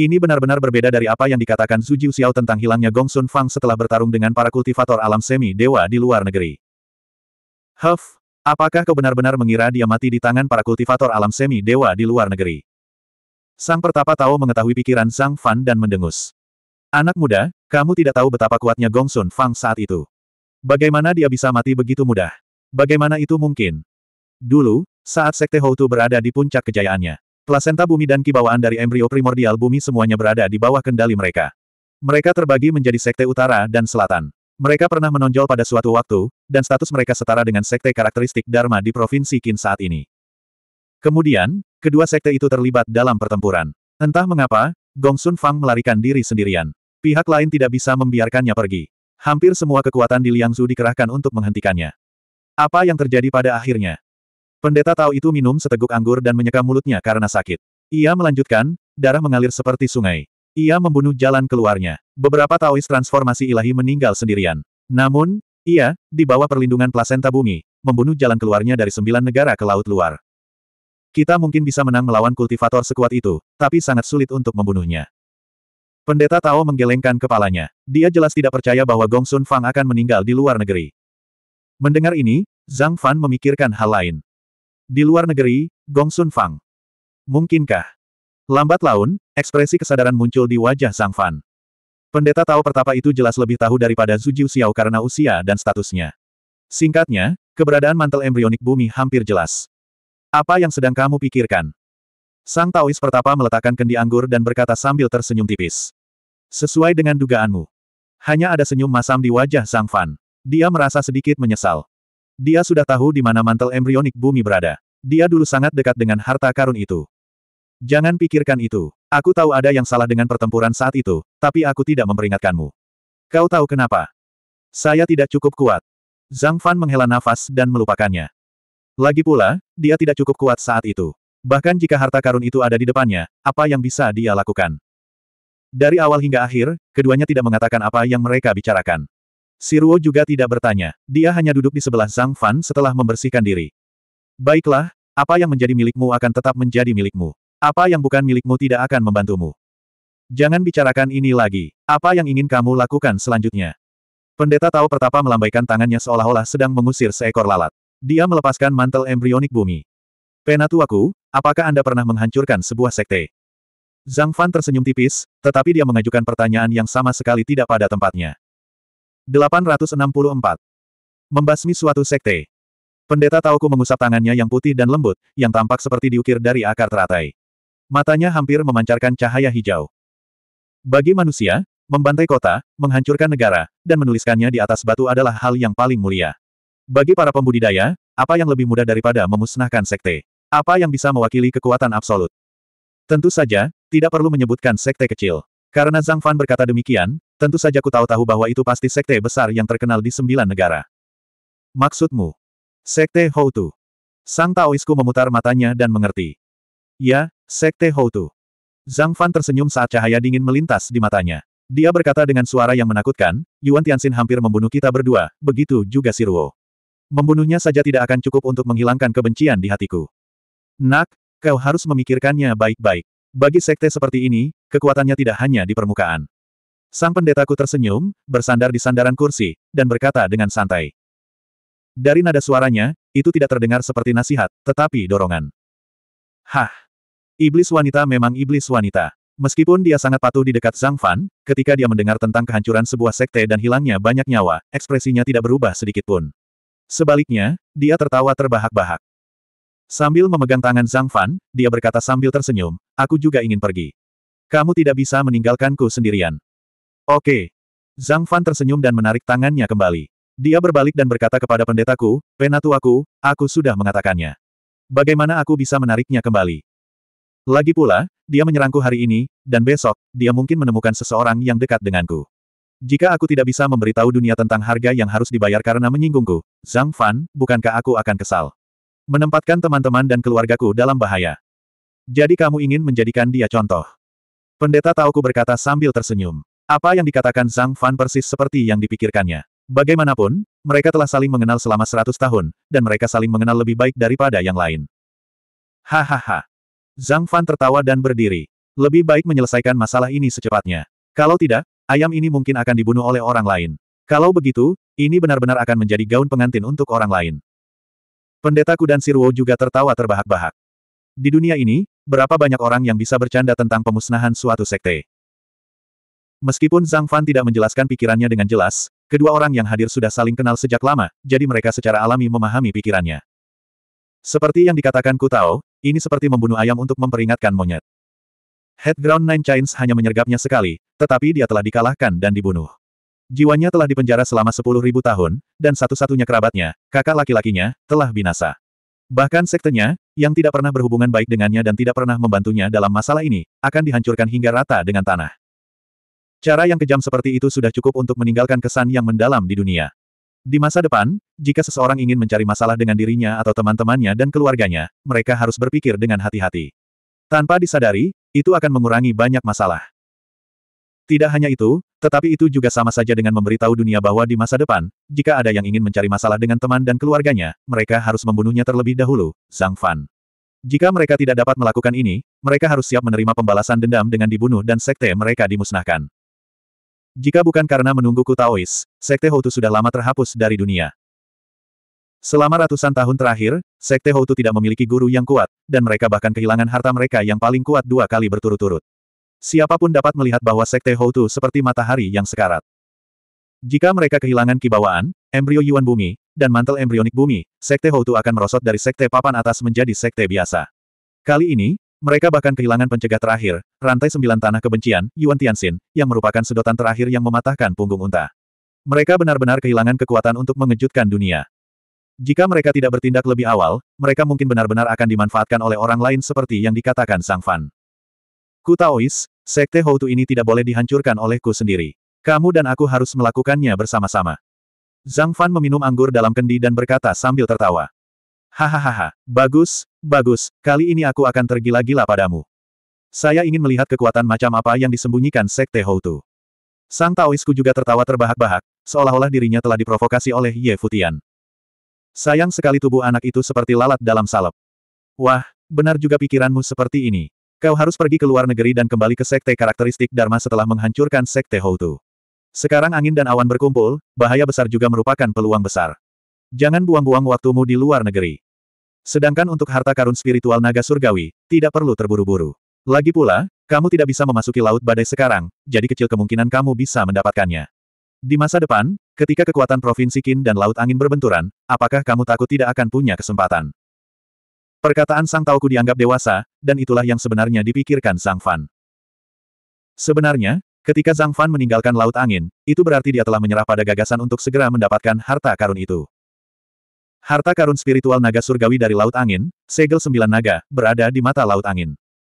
Ini benar-benar berbeda dari apa yang dikatakan Zhu Jiu Xiao tentang hilangnya Gongsun Fang setelah bertarung dengan para kultivator alam semi dewa di luar negeri. Huff, apakah kau benar-benar mengira dia mati di tangan para kultivator alam semi dewa di luar negeri? Sang pertapa tahu mengetahui pikiran Sang Fan dan mendengus. Anak muda, kamu tidak tahu betapa kuatnya Gongsun Fang saat itu. Bagaimana dia bisa mati begitu mudah? Bagaimana itu mungkin? Dulu, saat Sekte Houtu berada di puncak kejayaannya. Plasenta bumi dan kibawaan dari embrio primordial bumi semuanya berada di bawah kendali mereka. Mereka terbagi menjadi sekte utara dan selatan. Mereka pernah menonjol pada suatu waktu, dan status mereka setara dengan sekte karakteristik Dharma di Provinsi Qin saat ini. Kemudian, kedua sekte itu terlibat dalam pertempuran. Entah mengapa, Gong Sun Fang melarikan diri sendirian. Pihak lain tidak bisa membiarkannya pergi. Hampir semua kekuatan di Zhu dikerahkan untuk menghentikannya. Apa yang terjadi pada akhirnya? Pendeta Tao itu minum seteguk anggur dan menyeka mulutnya karena sakit. Ia melanjutkan, darah mengalir seperti sungai. Ia membunuh jalan keluarnya. Beberapa Taois transformasi ilahi meninggal sendirian. Namun, ia, di bawah perlindungan plasenta bumi, membunuh jalan keluarnya dari sembilan negara ke laut luar. Kita mungkin bisa menang melawan kultivator sekuat itu, tapi sangat sulit untuk membunuhnya. Pendeta Tao menggelengkan kepalanya. Dia jelas tidak percaya bahwa Gong Sun Fang akan meninggal di luar negeri. Mendengar ini, Zhang Fan memikirkan hal lain. Di luar negeri, Gong Sun Fang. Mungkinkah? Lambat laun, ekspresi kesadaran muncul di wajah Sang Fan. Pendeta Tao Pertapa itu jelas lebih tahu daripada Zhu Jiu Xiao karena usia dan statusnya. Singkatnya, keberadaan mantel embrionik bumi hampir jelas. Apa yang sedang kamu pikirkan? Sang Taois Pertapa meletakkan kendi anggur dan berkata sambil tersenyum tipis. Sesuai dengan dugaanmu. Hanya ada senyum masam di wajah Sang Fan. Dia merasa sedikit menyesal. Dia sudah tahu di mana mantel embrionik bumi berada. Dia dulu sangat dekat dengan harta karun itu. Jangan pikirkan itu. Aku tahu ada yang salah dengan pertempuran saat itu, tapi aku tidak memperingatkanmu. Kau tahu kenapa? Saya tidak cukup kuat. Zhang Fan menghela nafas dan melupakannya. Lagi pula, dia tidak cukup kuat saat itu. Bahkan jika harta karun itu ada di depannya, apa yang bisa dia lakukan? Dari awal hingga akhir, keduanya tidak mengatakan apa yang mereka bicarakan. Siruo juga tidak bertanya, dia hanya duduk di sebelah Zhang Fan setelah membersihkan diri. Baiklah, apa yang menjadi milikmu akan tetap menjadi milikmu. Apa yang bukan milikmu tidak akan membantumu. Jangan bicarakan ini lagi. Apa yang ingin kamu lakukan selanjutnya? Pendeta tahu Pertapa melambaikan tangannya seolah-olah sedang mengusir seekor lalat. Dia melepaskan mantel embrionik bumi. Penatuaku, apakah Anda pernah menghancurkan sebuah sekte? Zhang Fan tersenyum tipis, tetapi dia mengajukan pertanyaan yang sama sekali tidak pada tempatnya. 864. Membasmi suatu sekte. Pendeta Taoku mengusap tangannya yang putih dan lembut, yang tampak seperti diukir dari akar teratai. Matanya hampir memancarkan cahaya hijau. Bagi manusia, membantai kota, menghancurkan negara, dan menuliskannya di atas batu adalah hal yang paling mulia. Bagi para pembudidaya, apa yang lebih mudah daripada memusnahkan sekte? Apa yang bisa mewakili kekuatan absolut? Tentu saja, tidak perlu menyebutkan sekte kecil. Karena Zhang Fan berkata demikian, Tentu saja ku tahu-tahu bahwa itu pasti sekte besar yang terkenal di sembilan negara. Maksudmu? Sekte Houtu. Sang Taoisku memutar matanya dan mengerti. Ya, Sekte Houtu. Zhang Fan tersenyum saat cahaya dingin melintas di matanya. Dia berkata dengan suara yang menakutkan, Yuan Tianxin hampir membunuh kita berdua, begitu juga si Ruo. Membunuhnya saja tidak akan cukup untuk menghilangkan kebencian di hatiku. Nak, kau harus memikirkannya baik-baik. Bagi sekte seperti ini, kekuatannya tidak hanya di permukaan. Sang pendetaku tersenyum, bersandar di sandaran kursi, dan berkata dengan santai. Dari nada suaranya, itu tidak terdengar seperti nasihat, tetapi dorongan. Hah! Iblis wanita memang iblis wanita. Meskipun dia sangat patuh di dekat Zhang Fan, ketika dia mendengar tentang kehancuran sebuah sekte dan hilangnya banyak nyawa, ekspresinya tidak berubah sedikit pun. Sebaliknya, dia tertawa terbahak-bahak. Sambil memegang tangan Zhang Fan, dia berkata sambil tersenyum, aku juga ingin pergi. Kamu tidak bisa meninggalkanku sendirian. Oke. Zhang Fan tersenyum dan menarik tangannya kembali. Dia berbalik dan berkata kepada pendetaku, penatuaku, aku sudah mengatakannya. Bagaimana aku bisa menariknya kembali? Lagi pula, dia menyerangku hari ini, dan besok, dia mungkin menemukan seseorang yang dekat denganku. Jika aku tidak bisa memberitahu dunia tentang harga yang harus dibayar karena menyinggungku, Zhang Fan, bukankah aku akan kesal? Menempatkan teman-teman dan keluargaku dalam bahaya. Jadi kamu ingin menjadikan dia contoh. Pendeta Tauku berkata sambil tersenyum. Apa yang dikatakan Zhang Fan persis seperti yang dipikirkannya. Bagaimanapun, mereka telah saling mengenal selama seratus tahun, dan mereka saling mengenal lebih baik daripada yang lain. Hahaha. Zhang Fan tertawa dan berdiri. Lebih baik menyelesaikan masalah ini secepatnya. Kalau tidak, ayam ini mungkin akan dibunuh oleh orang lain. Kalau begitu, ini benar-benar akan menjadi gaun pengantin untuk orang lain. Pendeta Kudan Sirwo juga tertawa terbahak-bahak. Di dunia ini, berapa banyak orang yang bisa bercanda tentang pemusnahan suatu sekte? Meskipun Zhang Fan tidak menjelaskan pikirannya dengan jelas, kedua orang yang hadir sudah saling kenal sejak lama, jadi mereka secara alami memahami pikirannya. Seperti yang dikatakan Ku Tao, ini seperti membunuh ayam untuk memperingatkan monyet. Headground Nine Chains hanya menyergapnya sekali, tetapi dia telah dikalahkan dan dibunuh. Jiwanya telah dipenjara selama sepuluh ribu tahun, dan satu-satunya kerabatnya, kakak laki-lakinya, telah binasa. Bahkan sektenya, yang tidak pernah berhubungan baik dengannya dan tidak pernah membantunya dalam masalah ini, akan dihancurkan hingga rata dengan tanah. Cara yang kejam seperti itu sudah cukup untuk meninggalkan kesan yang mendalam di dunia. Di masa depan, jika seseorang ingin mencari masalah dengan dirinya atau teman-temannya dan keluarganya, mereka harus berpikir dengan hati-hati. Tanpa disadari, itu akan mengurangi banyak masalah. Tidak hanya itu, tetapi itu juga sama saja dengan memberitahu dunia bahwa di masa depan, jika ada yang ingin mencari masalah dengan teman dan keluarganya, mereka harus membunuhnya terlebih dahulu, Zhang Fan. Jika mereka tidak dapat melakukan ini, mereka harus siap menerima pembalasan dendam dengan dibunuh dan sekte mereka dimusnahkan. Jika bukan karena menungguku Taois, Sekte Houtu sudah lama terhapus dari dunia. Selama ratusan tahun terakhir, Sekte Houtu tidak memiliki guru yang kuat, dan mereka bahkan kehilangan harta mereka yang paling kuat dua kali berturut-turut. Siapapun dapat melihat bahwa Sekte Houtu seperti matahari yang sekarat. Jika mereka kehilangan kibawaan, embrio Yuan Bumi, dan mantel embrionik bumi, Sekte Houtu akan merosot dari Sekte Papan Atas menjadi Sekte biasa. Kali ini, mereka bahkan kehilangan pencegah terakhir, rantai sembilan tanah kebencian, Yuan Tianxin, yang merupakan sedotan terakhir yang mematahkan punggung unta. Mereka benar-benar kehilangan kekuatan untuk mengejutkan dunia. Jika mereka tidak bertindak lebih awal, mereka mungkin benar-benar akan dimanfaatkan oleh orang lain seperti yang dikatakan Sang Fan. Ku Taois, sekte Houtu ini tidak boleh dihancurkan olehku sendiri. Kamu dan aku harus melakukannya bersama-sama. Zhang Fan meminum anggur dalam kendi dan berkata sambil tertawa. Hahaha, bagus, bagus, kali ini aku akan tergila-gila padamu. Saya ingin melihat kekuatan macam apa yang disembunyikan Sekte Houtu. Sang Taoisku juga tertawa terbahak-bahak, seolah-olah dirinya telah diprovokasi oleh Ye Futian. Sayang sekali tubuh anak itu seperti lalat dalam salep. Wah, benar juga pikiranmu seperti ini. Kau harus pergi ke luar negeri dan kembali ke sekte karakteristik Dharma setelah menghancurkan sekte Houtu. Sekarang angin dan awan berkumpul, bahaya besar juga merupakan peluang besar. Jangan buang-buang waktumu di luar negeri. Sedangkan untuk harta karun spiritual naga surgawi, tidak perlu terburu-buru. Lagi pula, kamu tidak bisa memasuki laut badai sekarang, jadi kecil kemungkinan kamu bisa mendapatkannya. Di masa depan, ketika kekuatan Provinsi Qin dan Laut Angin berbenturan, apakah kamu takut tidak akan punya kesempatan? Perkataan Sang Tauku dianggap dewasa, dan itulah yang sebenarnya dipikirkan Sang Fan. Sebenarnya, ketika Sang Fan meninggalkan Laut Angin, itu berarti dia telah menyerah pada gagasan untuk segera mendapatkan harta karun itu. Harta karun spiritual naga surgawi dari Laut Angin, segel sembilan naga, berada di mata Laut Angin.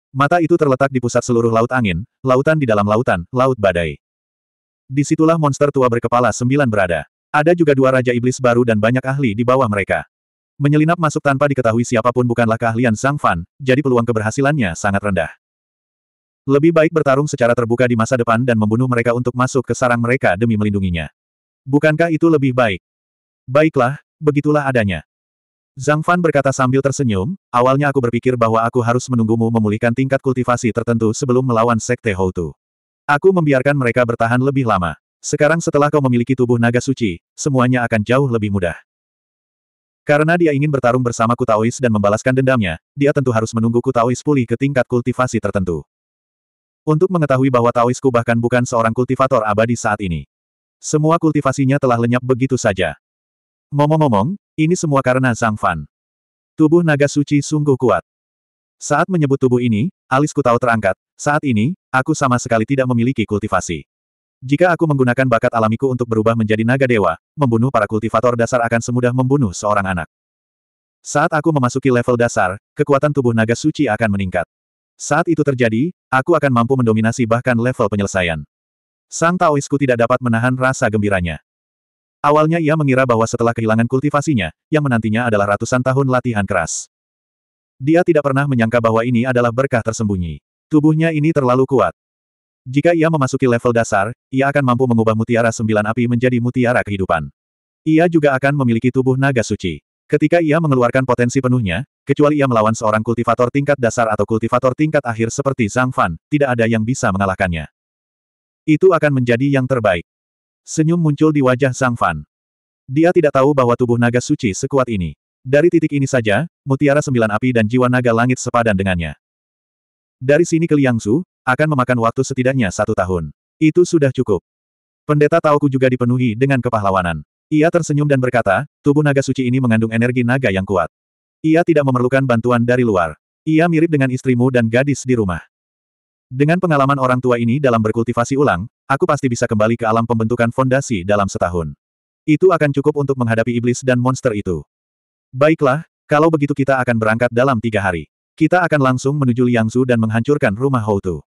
Mata itu terletak di pusat seluruh Laut Angin, lautan di dalam lautan, Laut Badai. Disitulah monster tua berkepala sembilan berada. Ada juga dua Raja Iblis baru dan banyak ahli di bawah mereka. Menyelinap masuk tanpa diketahui siapapun bukanlah keahlian Sang Fan, jadi peluang keberhasilannya sangat rendah. Lebih baik bertarung secara terbuka di masa depan dan membunuh mereka untuk masuk ke sarang mereka demi melindunginya. Bukankah itu lebih baik? Baiklah, begitulah adanya. Zhang Fan berkata sambil tersenyum, awalnya aku berpikir bahwa aku harus menunggumu memulihkan tingkat kultivasi tertentu sebelum melawan Sekte Houtu. Aku membiarkan mereka bertahan lebih lama. Sekarang setelah kau memiliki tubuh naga suci, semuanya akan jauh lebih mudah. Karena dia ingin bertarung bersama Kutaois dan membalaskan dendamnya, dia tentu harus menunggu Kutaois pulih ke tingkat kultivasi tertentu. Untuk mengetahui bahwa Taoisku bahkan bukan seorang kultivator abadi saat ini. Semua kultivasinya telah lenyap begitu saja. Ngomong-ngomong, ini semua karena Zhang Fan. Tubuh naga suci sungguh kuat. Saat menyebut tubuh ini, alisku tahu terangkat, saat ini, aku sama sekali tidak memiliki kultivasi. Jika aku menggunakan bakat alamiku untuk berubah menjadi naga dewa, membunuh para kultivator dasar akan semudah membunuh seorang anak. Saat aku memasuki level dasar, kekuatan tubuh naga suci akan meningkat. Saat itu terjadi, aku akan mampu mendominasi bahkan level penyelesaian. Sang Taoisku tidak dapat menahan rasa gembiranya. Awalnya ia mengira bahwa setelah kehilangan kultivasinya, yang menantinya adalah ratusan tahun latihan keras. Dia tidak pernah menyangka bahwa ini adalah berkah tersembunyi. Tubuhnya ini terlalu kuat. Jika ia memasuki level dasar, ia akan mampu mengubah mutiara sembilan api menjadi mutiara kehidupan. Ia juga akan memiliki tubuh naga suci. Ketika ia mengeluarkan potensi penuhnya, kecuali ia melawan seorang kultivator tingkat dasar atau kultivator tingkat akhir seperti Zhang Fan, tidak ada yang bisa mengalahkannya. Itu akan menjadi yang terbaik. Senyum muncul di wajah Zhang Fan. Dia tidak tahu bahwa tubuh naga suci sekuat ini. Dari titik ini saja, mutiara sembilan api dan jiwa naga langit sepadan dengannya. Dari sini ke Liangsu, akan memakan waktu setidaknya satu tahun. Itu sudah cukup. Pendeta Taoku juga dipenuhi dengan kepahlawanan. Ia tersenyum dan berkata, tubuh naga suci ini mengandung energi naga yang kuat. Ia tidak memerlukan bantuan dari luar. Ia mirip dengan istrimu dan gadis di rumah. Dengan pengalaman orang tua ini dalam berkultivasi ulang, aku pasti bisa kembali ke alam pembentukan fondasi dalam setahun. Itu akan cukup untuk menghadapi iblis dan monster itu. Baiklah, kalau begitu kita akan berangkat dalam tiga hari. Kita akan langsung menuju Liangsu dan menghancurkan rumah Houtu.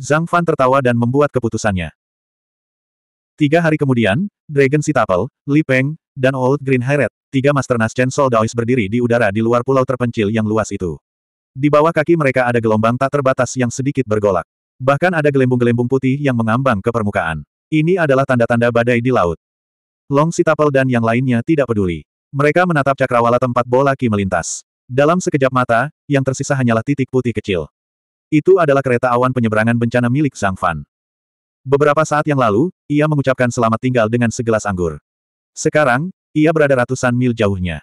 Zhang Fan tertawa dan membuat keputusannya. Tiga hari kemudian, Dragon Sitapel, Li Peng, dan Old Green Heret, tiga Master Nascent Soul Daois berdiri di udara di luar pulau terpencil yang luas itu. Di bawah kaki mereka ada gelombang tak terbatas yang sedikit bergolak. Bahkan ada gelembung-gelembung putih yang mengambang ke permukaan. Ini adalah tanda-tanda badai di laut. Long Sitapel dan yang lainnya tidak peduli. Mereka menatap cakrawala tempat bola ki melintas. Dalam sekejap mata, yang tersisa hanyalah titik putih kecil. Itu adalah kereta awan penyeberangan bencana milik Zhang Fan. Beberapa saat yang lalu, ia mengucapkan selamat tinggal dengan segelas anggur. Sekarang, ia berada ratusan mil jauhnya.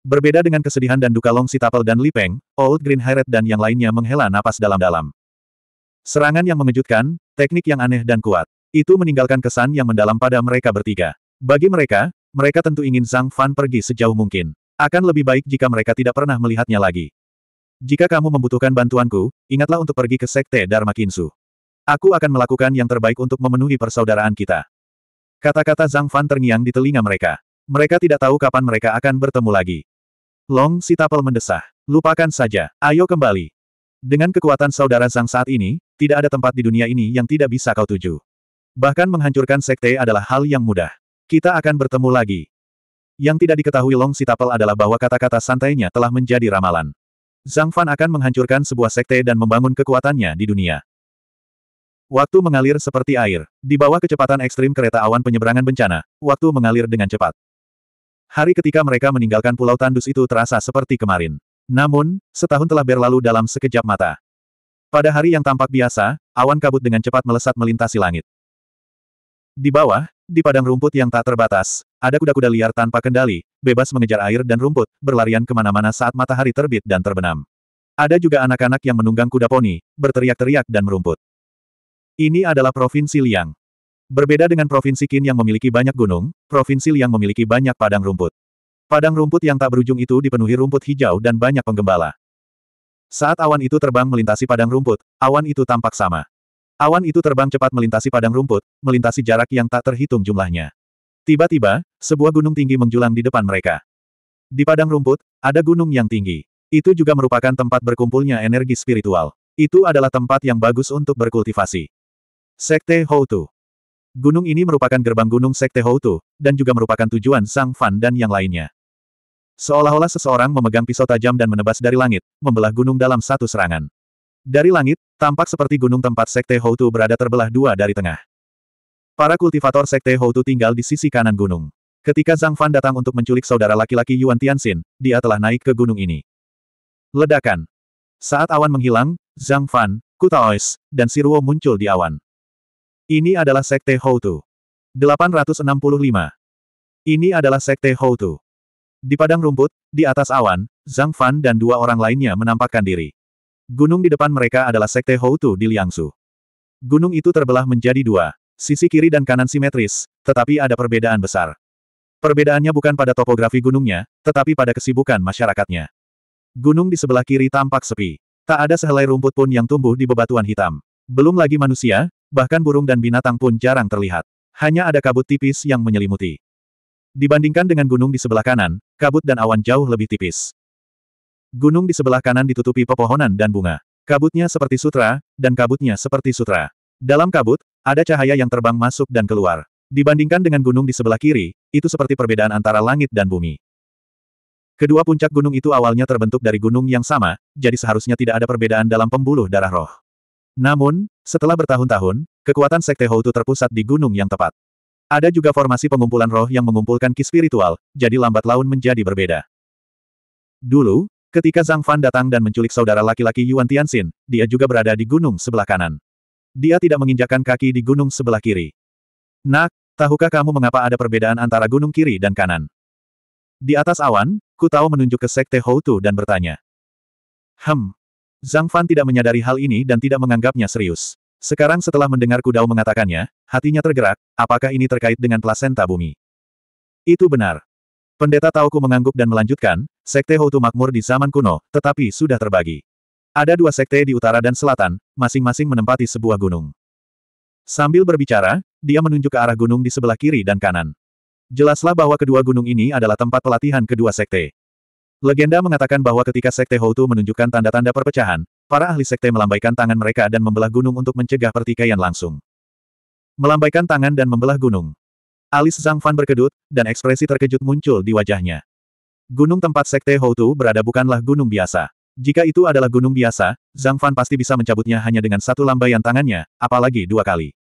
Berbeda dengan kesedihan dan duka Long Sitapel dan Lipeng, Old Green Hairet dan yang lainnya menghela napas dalam-dalam. Serangan yang mengejutkan, teknik yang aneh dan kuat. Itu meninggalkan kesan yang mendalam pada mereka bertiga. Bagi mereka, mereka tentu ingin Zhang Fan pergi sejauh mungkin. Akan lebih baik jika mereka tidak pernah melihatnya lagi. Jika kamu membutuhkan bantuanku, ingatlah untuk pergi ke Sekte Dharma Kinsu. Aku akan melakukan yang terbaik untuk memenuhi persaudaraan kita. Kata-kata Zhang Fan terngiang di telinga mereka. Mereka tidak tahu kapan mereka akan bertemu lagi. Long Sitapel mendesah. Lupakan saja, ayo kembali. Dengan kekuatan saudara Zhang saat ini, tidak ada tempat di dunia ini yang tidak bisa kau tuju. Bahkan menghancurkan sekte adalah hal yang mudah. Kita akan bertemu lagi. Yang tidak diketahui Long Sitapel adalah bahwa kata-kata santainya telah menjadi ramalan. Zhang Fan akan menghancurkan sebuah sekte dan membangun kekuatannya di dunia. Waktu mengalir seperti air. Di bawah kecepatan ekstrim kereta awan penyeberangan bencana, waktu mengalir dengan cepat. Hari ketika mereka meninggalkan Pulau Tandus itu terasa seperti kemarin. Namun, setahun telah berlalu dalam sekejap mata. Pada hari yang tampak biasa, awan kabut dengan cepat melesat melintasi langit. Di bawah, di padang rumput yang tak terbatas, ada kuda-kuda liar tanpa kendali, bebas mengejar air dan rumput, berlarian kemana-mana saat matahari terbit dan terbenam. Ada juga anak-anak yang menunggang kuda poni, berteriak-teriak dan merumput. Ini adalah Provinsi Liang. Berbeda dengan Provinsi Qin yang memiliki banyak gunung, Provinsi Liang memiliki banyak padang rumput. Padang rumput yang tak berujung itu dipenuhi rumput hijau dan banyak penggembala. Saat awan itu terbang melintasi padang rumput, awan itu tampak sama. Awan itu terbang cepat melintasi padang rumput, melintasi jarak yang tak terhitung jumlahnya. Tiba-tiba, sebuah gunung tinggi menjulang di depan mereka. Di padang rumput, ada gunung yang tinggi. Itu juga merupakan tempat berkumpulnya energi spiritual. Itu adalah tempat yang bagus untuk berkultivasi. Sekte Houtu Gunung ini merupakan gerbang gunung Sekte Houtu, dan juga merupakan tujuan Sang Fan dan yang lainnya. Seolah-olah seseorang memegang pisau tajam dan menebas dari langit, membelah gunung dalam satu serangan. Dari langit, tampak seperti gunung tempat Sekte Houtu berada terbelah dua dari tengah. Para kultivator Sekte Houtu tinggal di sisi kanan gunung. Ketika Zhang Fan datang untuk menculik saudara laki-laki Yuan Tianxin, dia telah naik ke gunung ini. Ledakan. Saat awan menghilang, Zhang Fan, Kutaois, dan Siruo muncul di awan. Ini adalah Sekte Houtu. 865. Ini adalah Sekte Houtu. Di padang rumput, di atas awan, Zhang Fan dan dua orang lainnya menampakkan diri. Gunung di depan mereka adalah Sekte Houtu di Liangsu. Gunung itu terbelah menjadi dua, sisi kiri dan kanan simetris, tetapi ada perbedaan besar. Perbedaannya bukan pada topografi gunungnya, tetapi pada kesibukan masyarakatnya. Gunung di sebelah kiri tampak sepi. Tak ada sehelai rumput pun yang tumbuh di bebatuan hitam. Belum lagi manusia, bahkan burung dan binatang pun jarang terlihat. Hanya ada kabut tipis yang menyelimuti. Dibandingkan dengan gunung di sebelah kanan, Kabut dan awan jauh lebih tipis. Gunung di sebelah kanan ditutupi pepohonan dan bunga. Kabutnya seperti sutra, dan kabutnya seperti sutra. Dalam kabut, ada cahaya yang terbang masuk dan keluar. Dibandingkan dengan gunung di sebelah kiri, itu seperti perbedaan antara langit dan bumi. Kedua puncak gunung itu awalnya terbentuk dari gunung yang sama, jadi seharusnya tidak ada perbedaan dalam pembuluh darah roh. Namun, setelah bertahun-tahun, kekuatan Sekte Houtu terpusat di gunung yang tepat. Ada juga formasi pengumpulan roh yang mengumpulkan ki spiritual, jadi lambat laun menjadi berbeda. Dulu, ketika Zhang Fan datang dan menculik saudara laki-laki Yuan Tianxin, dia juga berada di gunung sebelah kanan. Dia tidak menginjakan kaki di gunung sebelah kiri. Nak, tahukah kamu mengapa ada perbedaan antara gunung kiri dan kanan? Di atas awan, ku tahu menunjuk ke sekte Houtu dan bertanya. Hem. Zhang Fan tidak menyadari hal ini dan tidak menganggapnya serius. Sekarang setelah mendengar Kudao mengatakannya, hatinya tergerak, apakah ini terkait dengan plasenta bumi? Itu benar. Pendeta Taoku mengangguk dan melanjutkan, sekte Houtu makmur di zaman kuno, tetapi sudah terbagi. Ada dua sekte di utara dan selatan, masing-masing menempati sebuah gunung. Sambil berbicara, dia menunjuk ke arah gunung di sebelah kiri dan kanan. Jelaslah bahwa kedua gunung ini adalah tempat pelatihan kedua sekte. Legenda mengatakan bahwa ketika Sekte Houtu menunjukkan tanda-tanda perpecahan, para ahli Sekte melambaikan tangan mereka dan membelah gunung untuk mencegah pertikaian langsung. Melambaikan tangan dan membelah gunung. Alis Zhang Fan berkedut, dan ekspresi terkejut muncul di wajahnya. Gunung tempat Sekte Houtu berada bukanlah gunung biasa. Jika itu adalah gunung biasa, Zhang Fan pasti bisa mencabutnya hanya dengan satu lambaian tangannya, apalagi dua kali.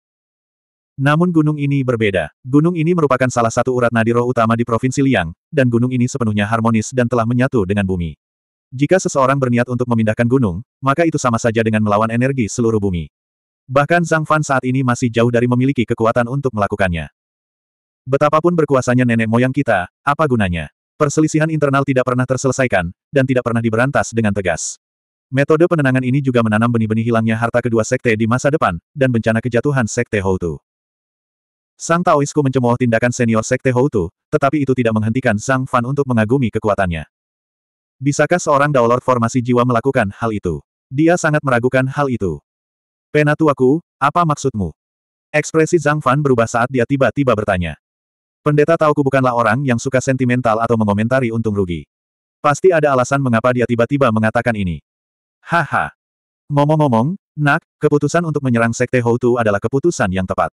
Namun gunung ini berbeda. Gunung ini merupakan salah satu urat roh utama di Provinsi Liang, dan gunung ini sepenuhnya harmonis dan telah menyatu dengan bumi. Jika seseorang berniat untuk memindahkan gunung, maka itu sama saja dengan melawan energi seluruh bumi. Bahkan Zhang Fan saat ini masih jauh dari memiliki kekuatan untuk melakukannya. Betapapun berkuasanya nenek moyang kita, apa gunanya? Perselisihan internal tidak pernah terselesaikan, dan tidak pernah diberantas dengan tegas. Metode penenangan ini juga menanam benih-benih hilangnya harta kedua sekte di masa depan, dan bencana kejatuhan sekte Houtu. Sang Taoisku mencemooh tindakan senior Sekte Houtu, tetapi itu tidak menghentikan Sang Fan untuk mengagumi kekuatannya. Bisakah seorang Daolord formasi jiwa melakukan hal itu? Dia sangat meragukan hal itu. Penatuaku, apa maksudmu? Ekspresi Zhang Fan berubah saat dia tiba-tiba bertanya. Pendeta Taoku bukanlah orang yang suka sentimental atau mengomentari untung rugi. Pasti ada alasan mengapa dia tiba-tiba mengatakan ini. Haha. Ngomong-ngomong, nak, keputusan untuk menyerang Sekte Houtu adalah keputusan yang tepat.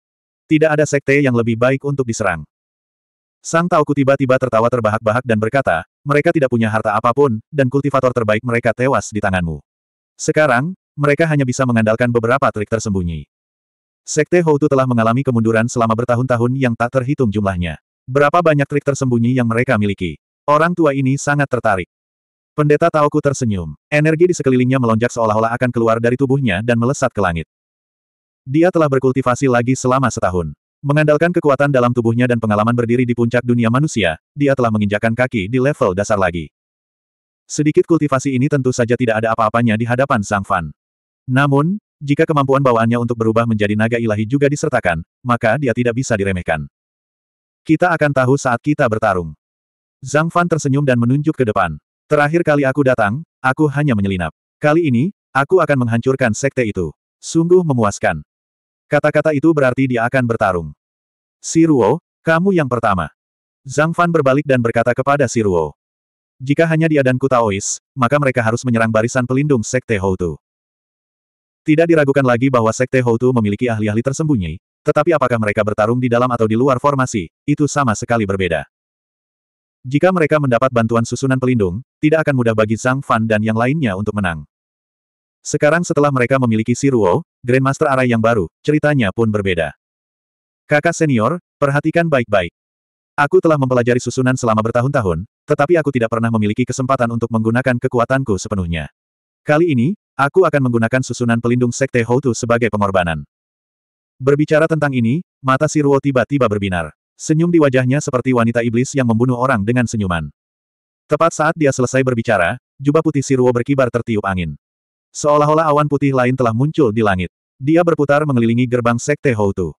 Tidak ada sekte yang lebih baik untuk diserang. Sang Taoku tiba-tiba tertawa terbahak-bahak dan berkata, mereka tidak punya harta apapun, dan kultivator terbaik mereka tewas di tanganmu. Sekarang, mereka hanya bisa mengandalkan beberapa trik tersembunyi. Sekte Houtu telah mengalami kemunduran selama bertahun-tahun yang tak terhitung jumlahnya. Berapa banyak trik tersembunyi yang mereka miliki? Orang tua ini sangat tertarik. Pendeta Taoku tersenyum. Energi di sekelilingnya melonjak seolah-olah akan keluar dari tubuhnya dan melesat ke langit. Dia telah berkultivasi lagi selama setahun. Mengandalkan kekuatan dalam tubuhnya dan pengalaman berdiri di puncak dunia manusia, dia telah menginjakan kaki di level dasar lagi. Sedikit kultivasi ini tentu saja tidak ada apa-apanya di hadapan Sang Fan. Namun, jika kemampuan bawaannya untuk berubah menjadi naga ilahi juga disertakan, maka dia tidak bisa diremehkan. Kita akan tahu saat kita bertarung. Zhang Fan tersenyum dan menunjuk ke depan. Terakhir kali aku datang, aku hanya menyelinap. Kali ini, aku akan menghancurkan sekte itu. Sungguh memuaskan. Kata-kata itu berarti dia akan bertarung. Siruo, kamu yang pertama. Zhang Fan berbalik dan berkata kepada Siruo. Jika hanya dia dan Kutaois, maka mereka harus menyerang barisan pelindung Sekte Houtu. Tidak diragukan lagi bahwa Sekte Houtu memiliki ahli-ahli tersembunyi, tetapi apakah mereka bertarung di dalam atau di luar formasi, itu sama sekali berbeda. Jika mereka mendapat bantuan susunan pelindung, tidak akan mudah bagi Zhang Fan dan yang lainnya untuk menang. Sekarang setelah mereka memiliki Siruo, Grandmaster Arai yang baru, ceritanya pun berbeda. Kakak senior, perhatikan baik-baik. Aku telah mempelajari susunan selama bertahun-tahun, tetapi aku tidak pernah memiliki kesempatan untuk menggunakan kekuatanku sepenuhnya. Kali ini, aku akan menggunakan susunan pelindung Sekte Houtu sebagai pengorbanan. Berbicara tentang ini, mata Siruo tiba-tiba berbinar. Senyum di wajahnya seperti wanita iblis yang membunuh orang dengan senyuman. Tepat saat dia selesai berbicara, jubah putih Siruo berkibar tertiup angin. Seolah-olah awan putih lain telah muncul di langit. Dia berputar mengelilingi gerbang Sekte Houtu.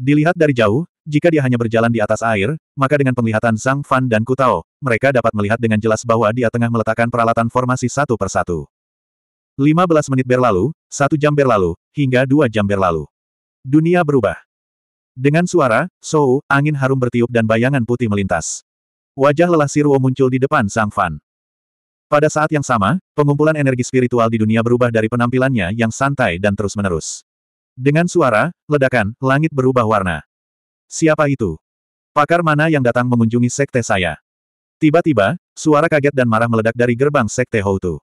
Dilihat dari jauh, jika dia hanya berjalan di atas air, maka dengan penglihatan Zhang Fan dan Kutao, mereka dapat melihat dengan jelas bahwa dia tengah meletakkan peralatan formasi satu persatu. 15 menit berlalu, satu jam berlalu, hingga dua jam berlalu. Dunia berubah. Dengan suara, sou, angin harum bertiup dan bayangan putih melintas. Wajah lelah Siruo muncul di depan Sang Fan. Pada saat yang sama, pengumpulan energi spiritual di dunia berubah dari penampilannya yang santai dan terus-menerus. Dengan suara, ledakan, langit berubah warna. Siapa itu? Pakar mana yang datang mengunjungi sekte saya? Tiba-tiba, suara kaget dan marah meledak dari gerbang sekte Houtu.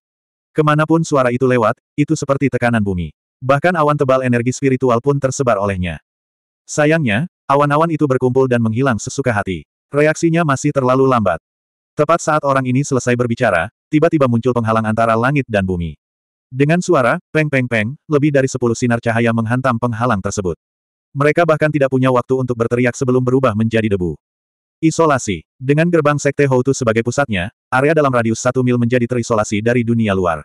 Kemanapun suara itu lewat, itu seperti tekanan bumi. Bahkan awan tebal energi spiritual pun tersebar olehnya. Sayangnya, awan-awan itu berkumpul dan menghilang sesuka hati. Reaksinya masih terlalu lambat. Tepat saat orang ini selesai berbicara, tiba-tiba muncul penghalang antara langit dan bumi. Dengan suara, peng-peng-peng, lebih dari sepuluh sinar cahaya menghantam penghalang tersebut. Mereka bahkan tidak punya waktu untuk berteriak sebelum berubah menjadi debu. Isolasi. Dengan gerbang Sekte Houtu sebagai pusatnya, area dalam radius satu mil menjadi terisolasi dari dunia luar.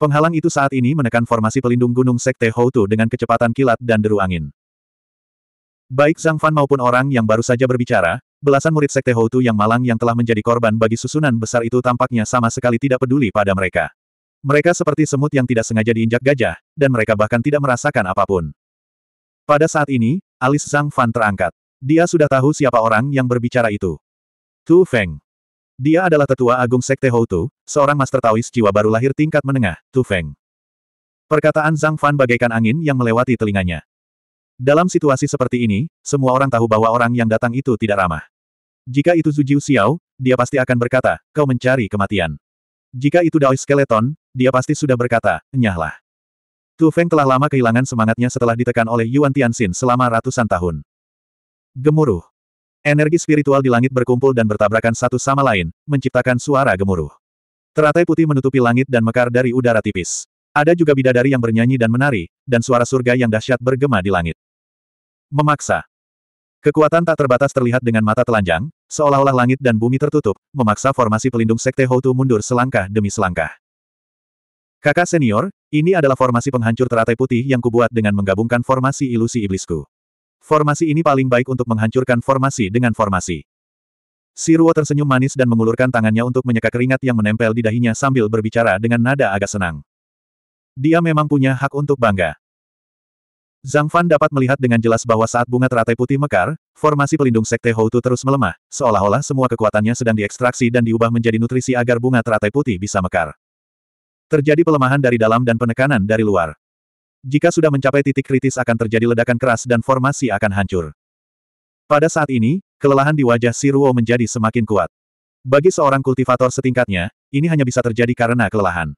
Penghalang itu saat ini menekan formasi pelindung gunung Sekte Houtu dengan kecepatan kilat dan deru angin. Baik Zhang Fan maupun orang yang baru saja berbicara, Belasan murid Sekte Houtu yang malang yang telah menjadi korban bagi susunan besar itu tampaknya sama sekali tidak peduli pada mereka. Mereka seperti semut yang tidak sengaja diinjak gajah, dan mereka bahkan tidak merasakan apapun. Pada saat ini, alis Zhang Fan terangkat. Dia sudah tahu siapa orang yang berbicara itu. Tu Feng. Dia adalah tetua agung Sekte Houtu, seorang master Taoist jiwa baru lahir tingkat menengah, Tu Feng. Perkataan Zhang Fan bagaikan angin yang melewati telinganya. Dalam situasi seperti ini, semua orang tahu bahwa orang yang datang itu tidak ramah. Jika itu Zujiu Xiao, dia pasti akan berkata, kau mencari kematian. Jika itu Daoi Skeleton, dia pasti sudah berkata, enyahlah. Tu Feng telah lama kehilangan semangatnya setelah ditekan oleh Yuan Tianxin selama ratusan tahun. Gemuruh. Energi spiritual di langit berkumpul dan bertabrakan satu sama lain, menciptakan suara gemuruh. Teratai putih menutupi langit dan mekar dari udara tipis. Ada juga bidadari yang bernyanyi dan menari, dan suara surga yang dahsyat bergema di langit. Memaksa. Kekuatan tak terbatas terlihat dengan mata telanjang, seolah-olah langit dan bumi tertutup, memaksa formasi pelindung Sekte Houtu mundur selangkah demi selangkah. Kakak senior, ini adalah formasi penghancur teratai putih yang kubuat dengan menggabungkan formasi ilusi iblisku. Formasi ini paling baik untuk menghancurkan formasi dengan formasi. Siruo tersenyum manis dan mengulurkan tangannya untuk menyeka keringat yang menempel di dahinya sambil berbicara dengan nada agak senang. Dia memang punya hak untuk bangga. Zhang Fan dapat melihat dengan jelas bahwa saat bunga teratai putih mekar, formasi pelindung Sekte Houtu terus melemah, seolah-olah semua kekuatannya sedang diekstraksi dan diubah menjadi nutrisi agar bunga teratai putih bisa mekar. Terjadi pelemahan dari dalam dan penekanan dari luar. Jika sudah mencapai titik kritis akan terjadi ledakan keras dan formasi akan hancur. Pada saat ini, kelelahan di wajah Si Ruo menjadi semakin kuat. Bagi seorang kultivator setingkatnya, ini hanya bisa terjadi karena kelelahan.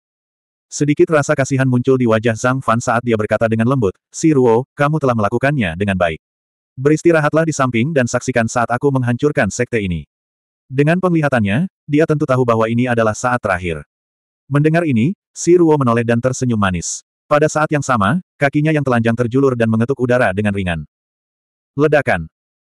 Sedikit rasa kasihan muncul di wajah Zhang Fan saat dia berkata dengan lembut, Si Ruo, kamu telah melakukannya dengan baik. Beristirahatlah di samping dan saksikan saat aku menghancurkan sekte ini. Dengan penglihatannya, dia tentu tahu bahwa ini adalah saat terakhir. Mendengar ini, Si Ruo menoleh dan tersenyum manis. Pada saat yang sama, kakinya yang telanjang terjulur dan mengetuk udara dengan ringan. Ledakan.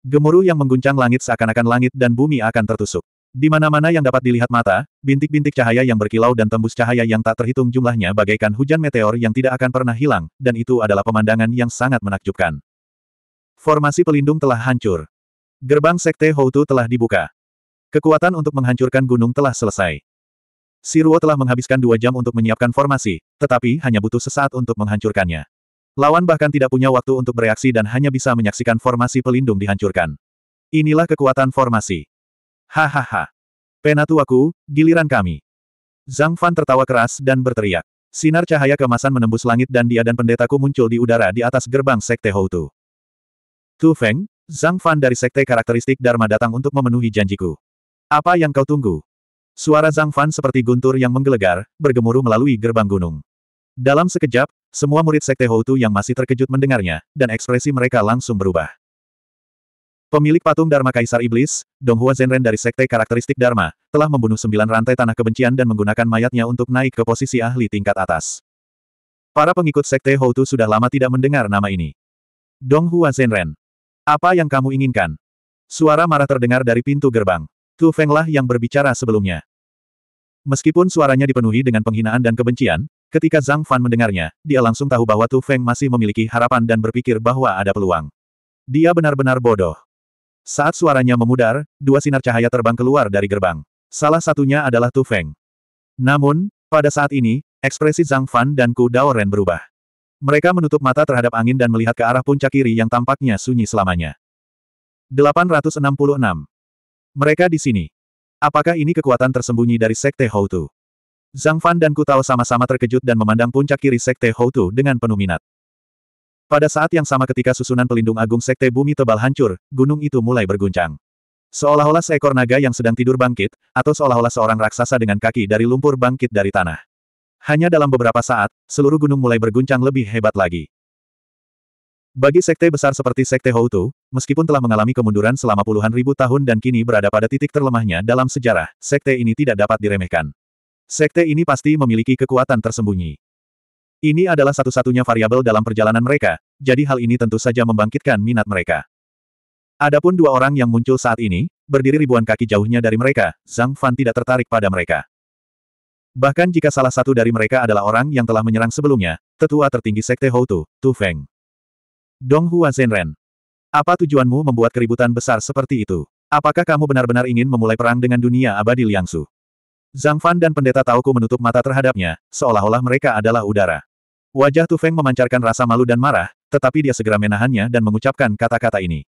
Gemuruh yang mengguncang langit seakan-akan langit dan bumi akan tertusuk. Di mana-mana yang dapat dilihat mata, bintik-bintik cahaya yang berkilau dan tembus cahaya yang tak terhitung jumlahnya bagaikan hujan meteor yang tidak akan pernah hilang, dan itu adalah pemandangan yang sangat menakjubkan. Formasi pelindung telah hancur. Gerbang Sekte Houtu telah dibuka. Kekuatan untuk menghancurkan gunung telah selesai. Siruo telah menghabiskan dua jam untuk menyiapkan formasi, tetapi hanya butuh sesaat untuk menghancurkannya. Lawan bahkan tidak punya waktu untuk bereaksi dan hanya bisa menyaksikan formasi pelindung dihancurkan. Inilah kekuatan formasi. Hahaha. Penatuaku, giliran kami. Zhang Fan tertawa keras dan berteriak. Sinar cahaya kemasan menembus langit dan dia dan pendetaku muncul di udara di atas gerbang Sekte Houtu. Tu Feng, Zhang Fan dari Sekte Karakteristik Dharma datang untuk memenuhi janjiku. Apa yang kau tunggu? Suara Zhang Fan seperti guntur yang menggelegar, bergemuruh melalui gerbang gunung. Dalam sekejap, semua murid Sekte Houtu yang masih terkejut mendengarnya, dan ekspresi mereka langsung berubah. Pemilik patung Dharma Kaisar Iblis, Donghua Zenren dari Sekte Karakteristik Dharma, telah membunuh sembilan rantai tanah kebencian dan menggunakan mayatnya untuk naik ke posisi ahli tingkat atas. Para pengikut Sekte Houtu sudah lama tidak mendengar nama ini. Donghua Zenren. Apa yang kamu inginkan? Suara marah terdengar dari pintu gerbang. Tu Fenglah yang berbicara sebelumnya. Meskipun suaranya dipenuhi dengan penghinaan dan kebencian, ketika Zhang Fan mendengarnya, dia langsung tahu bahwa Tu Feng masih memiliki harapan dan berpikir bahwa ada peluang. Dia benar-benar bodoh. Saat suaranya memudar, dua sinar cahaya terbang keluar dari gerbang. Salah satunya adalah Tu Feng. Namun, pada saat ini, ekspresi Zhang Fan dan Ku Dao Ren berubah. Mereka menutup mata terhadap angin dan melihat ke arah puncak kiri yang tampaknya sunyi selamanya. 866. Mereka di sini. Apakah ini kekuatan tersembunyi dari Sekte Houtu? Zhang Fan dan Ku Tao sama-sama terkejut dan memandang puncak kiri Sekte Houtu dengan penuh minat. Pada saat yang sama ketika susunan pelindung agung Sekte Bumi Tebal hancur, gunung itu mulai berguncang. Seolah-olah seekor naga yang sedang tidur bangkit, atau seolah-olah seorang raksasa dengan kaki dari lumpur bangkit dari tanah. Hanya dalam beberapa saat, seluruh gunung mulai berguncang lebih hebat lagi. Bagi sekte besar seperti Sekte Houtu, meskipun telah mengalami kemunduran selama puluhan ribu tahun dan kini berada pada titik terlemahnya dalam sejarah, sekte ini tidak dapat diremehkan. Sekte ini pasti memiliki kekuatan tersembunyi. Ini adalah satu-satunya variabel dalam perjalanan mereka, jadi hal ini tentu saja membangkitkan minat mereka. Adapun dua orang yang muncul saat ini, berdiri ribuan kaki jauhnya dari mereka, Zhang Fan tidak tertarik pada mereka. Bahkan jika salah satu dari mereka adalah orang yang telah menyerang sebelumnya, tetua tertinggi Sekte Houtu, Tu Feng. Dong Hua Zhenren. Apa tujuanmu membuat keributan besar seperti itu? Apakah kamu benar-benar ingin memulai perang dengan dunia abadi Liangsu? Zhang Fan dan pendeta Tauku menutup mata terhadapnya, seolah-olah mereka adalah udara. Wajah Tu Feng memancarkan rasa malu dan marah, tetapi dia segera menahannya dan mengucapkan kata-kata ini.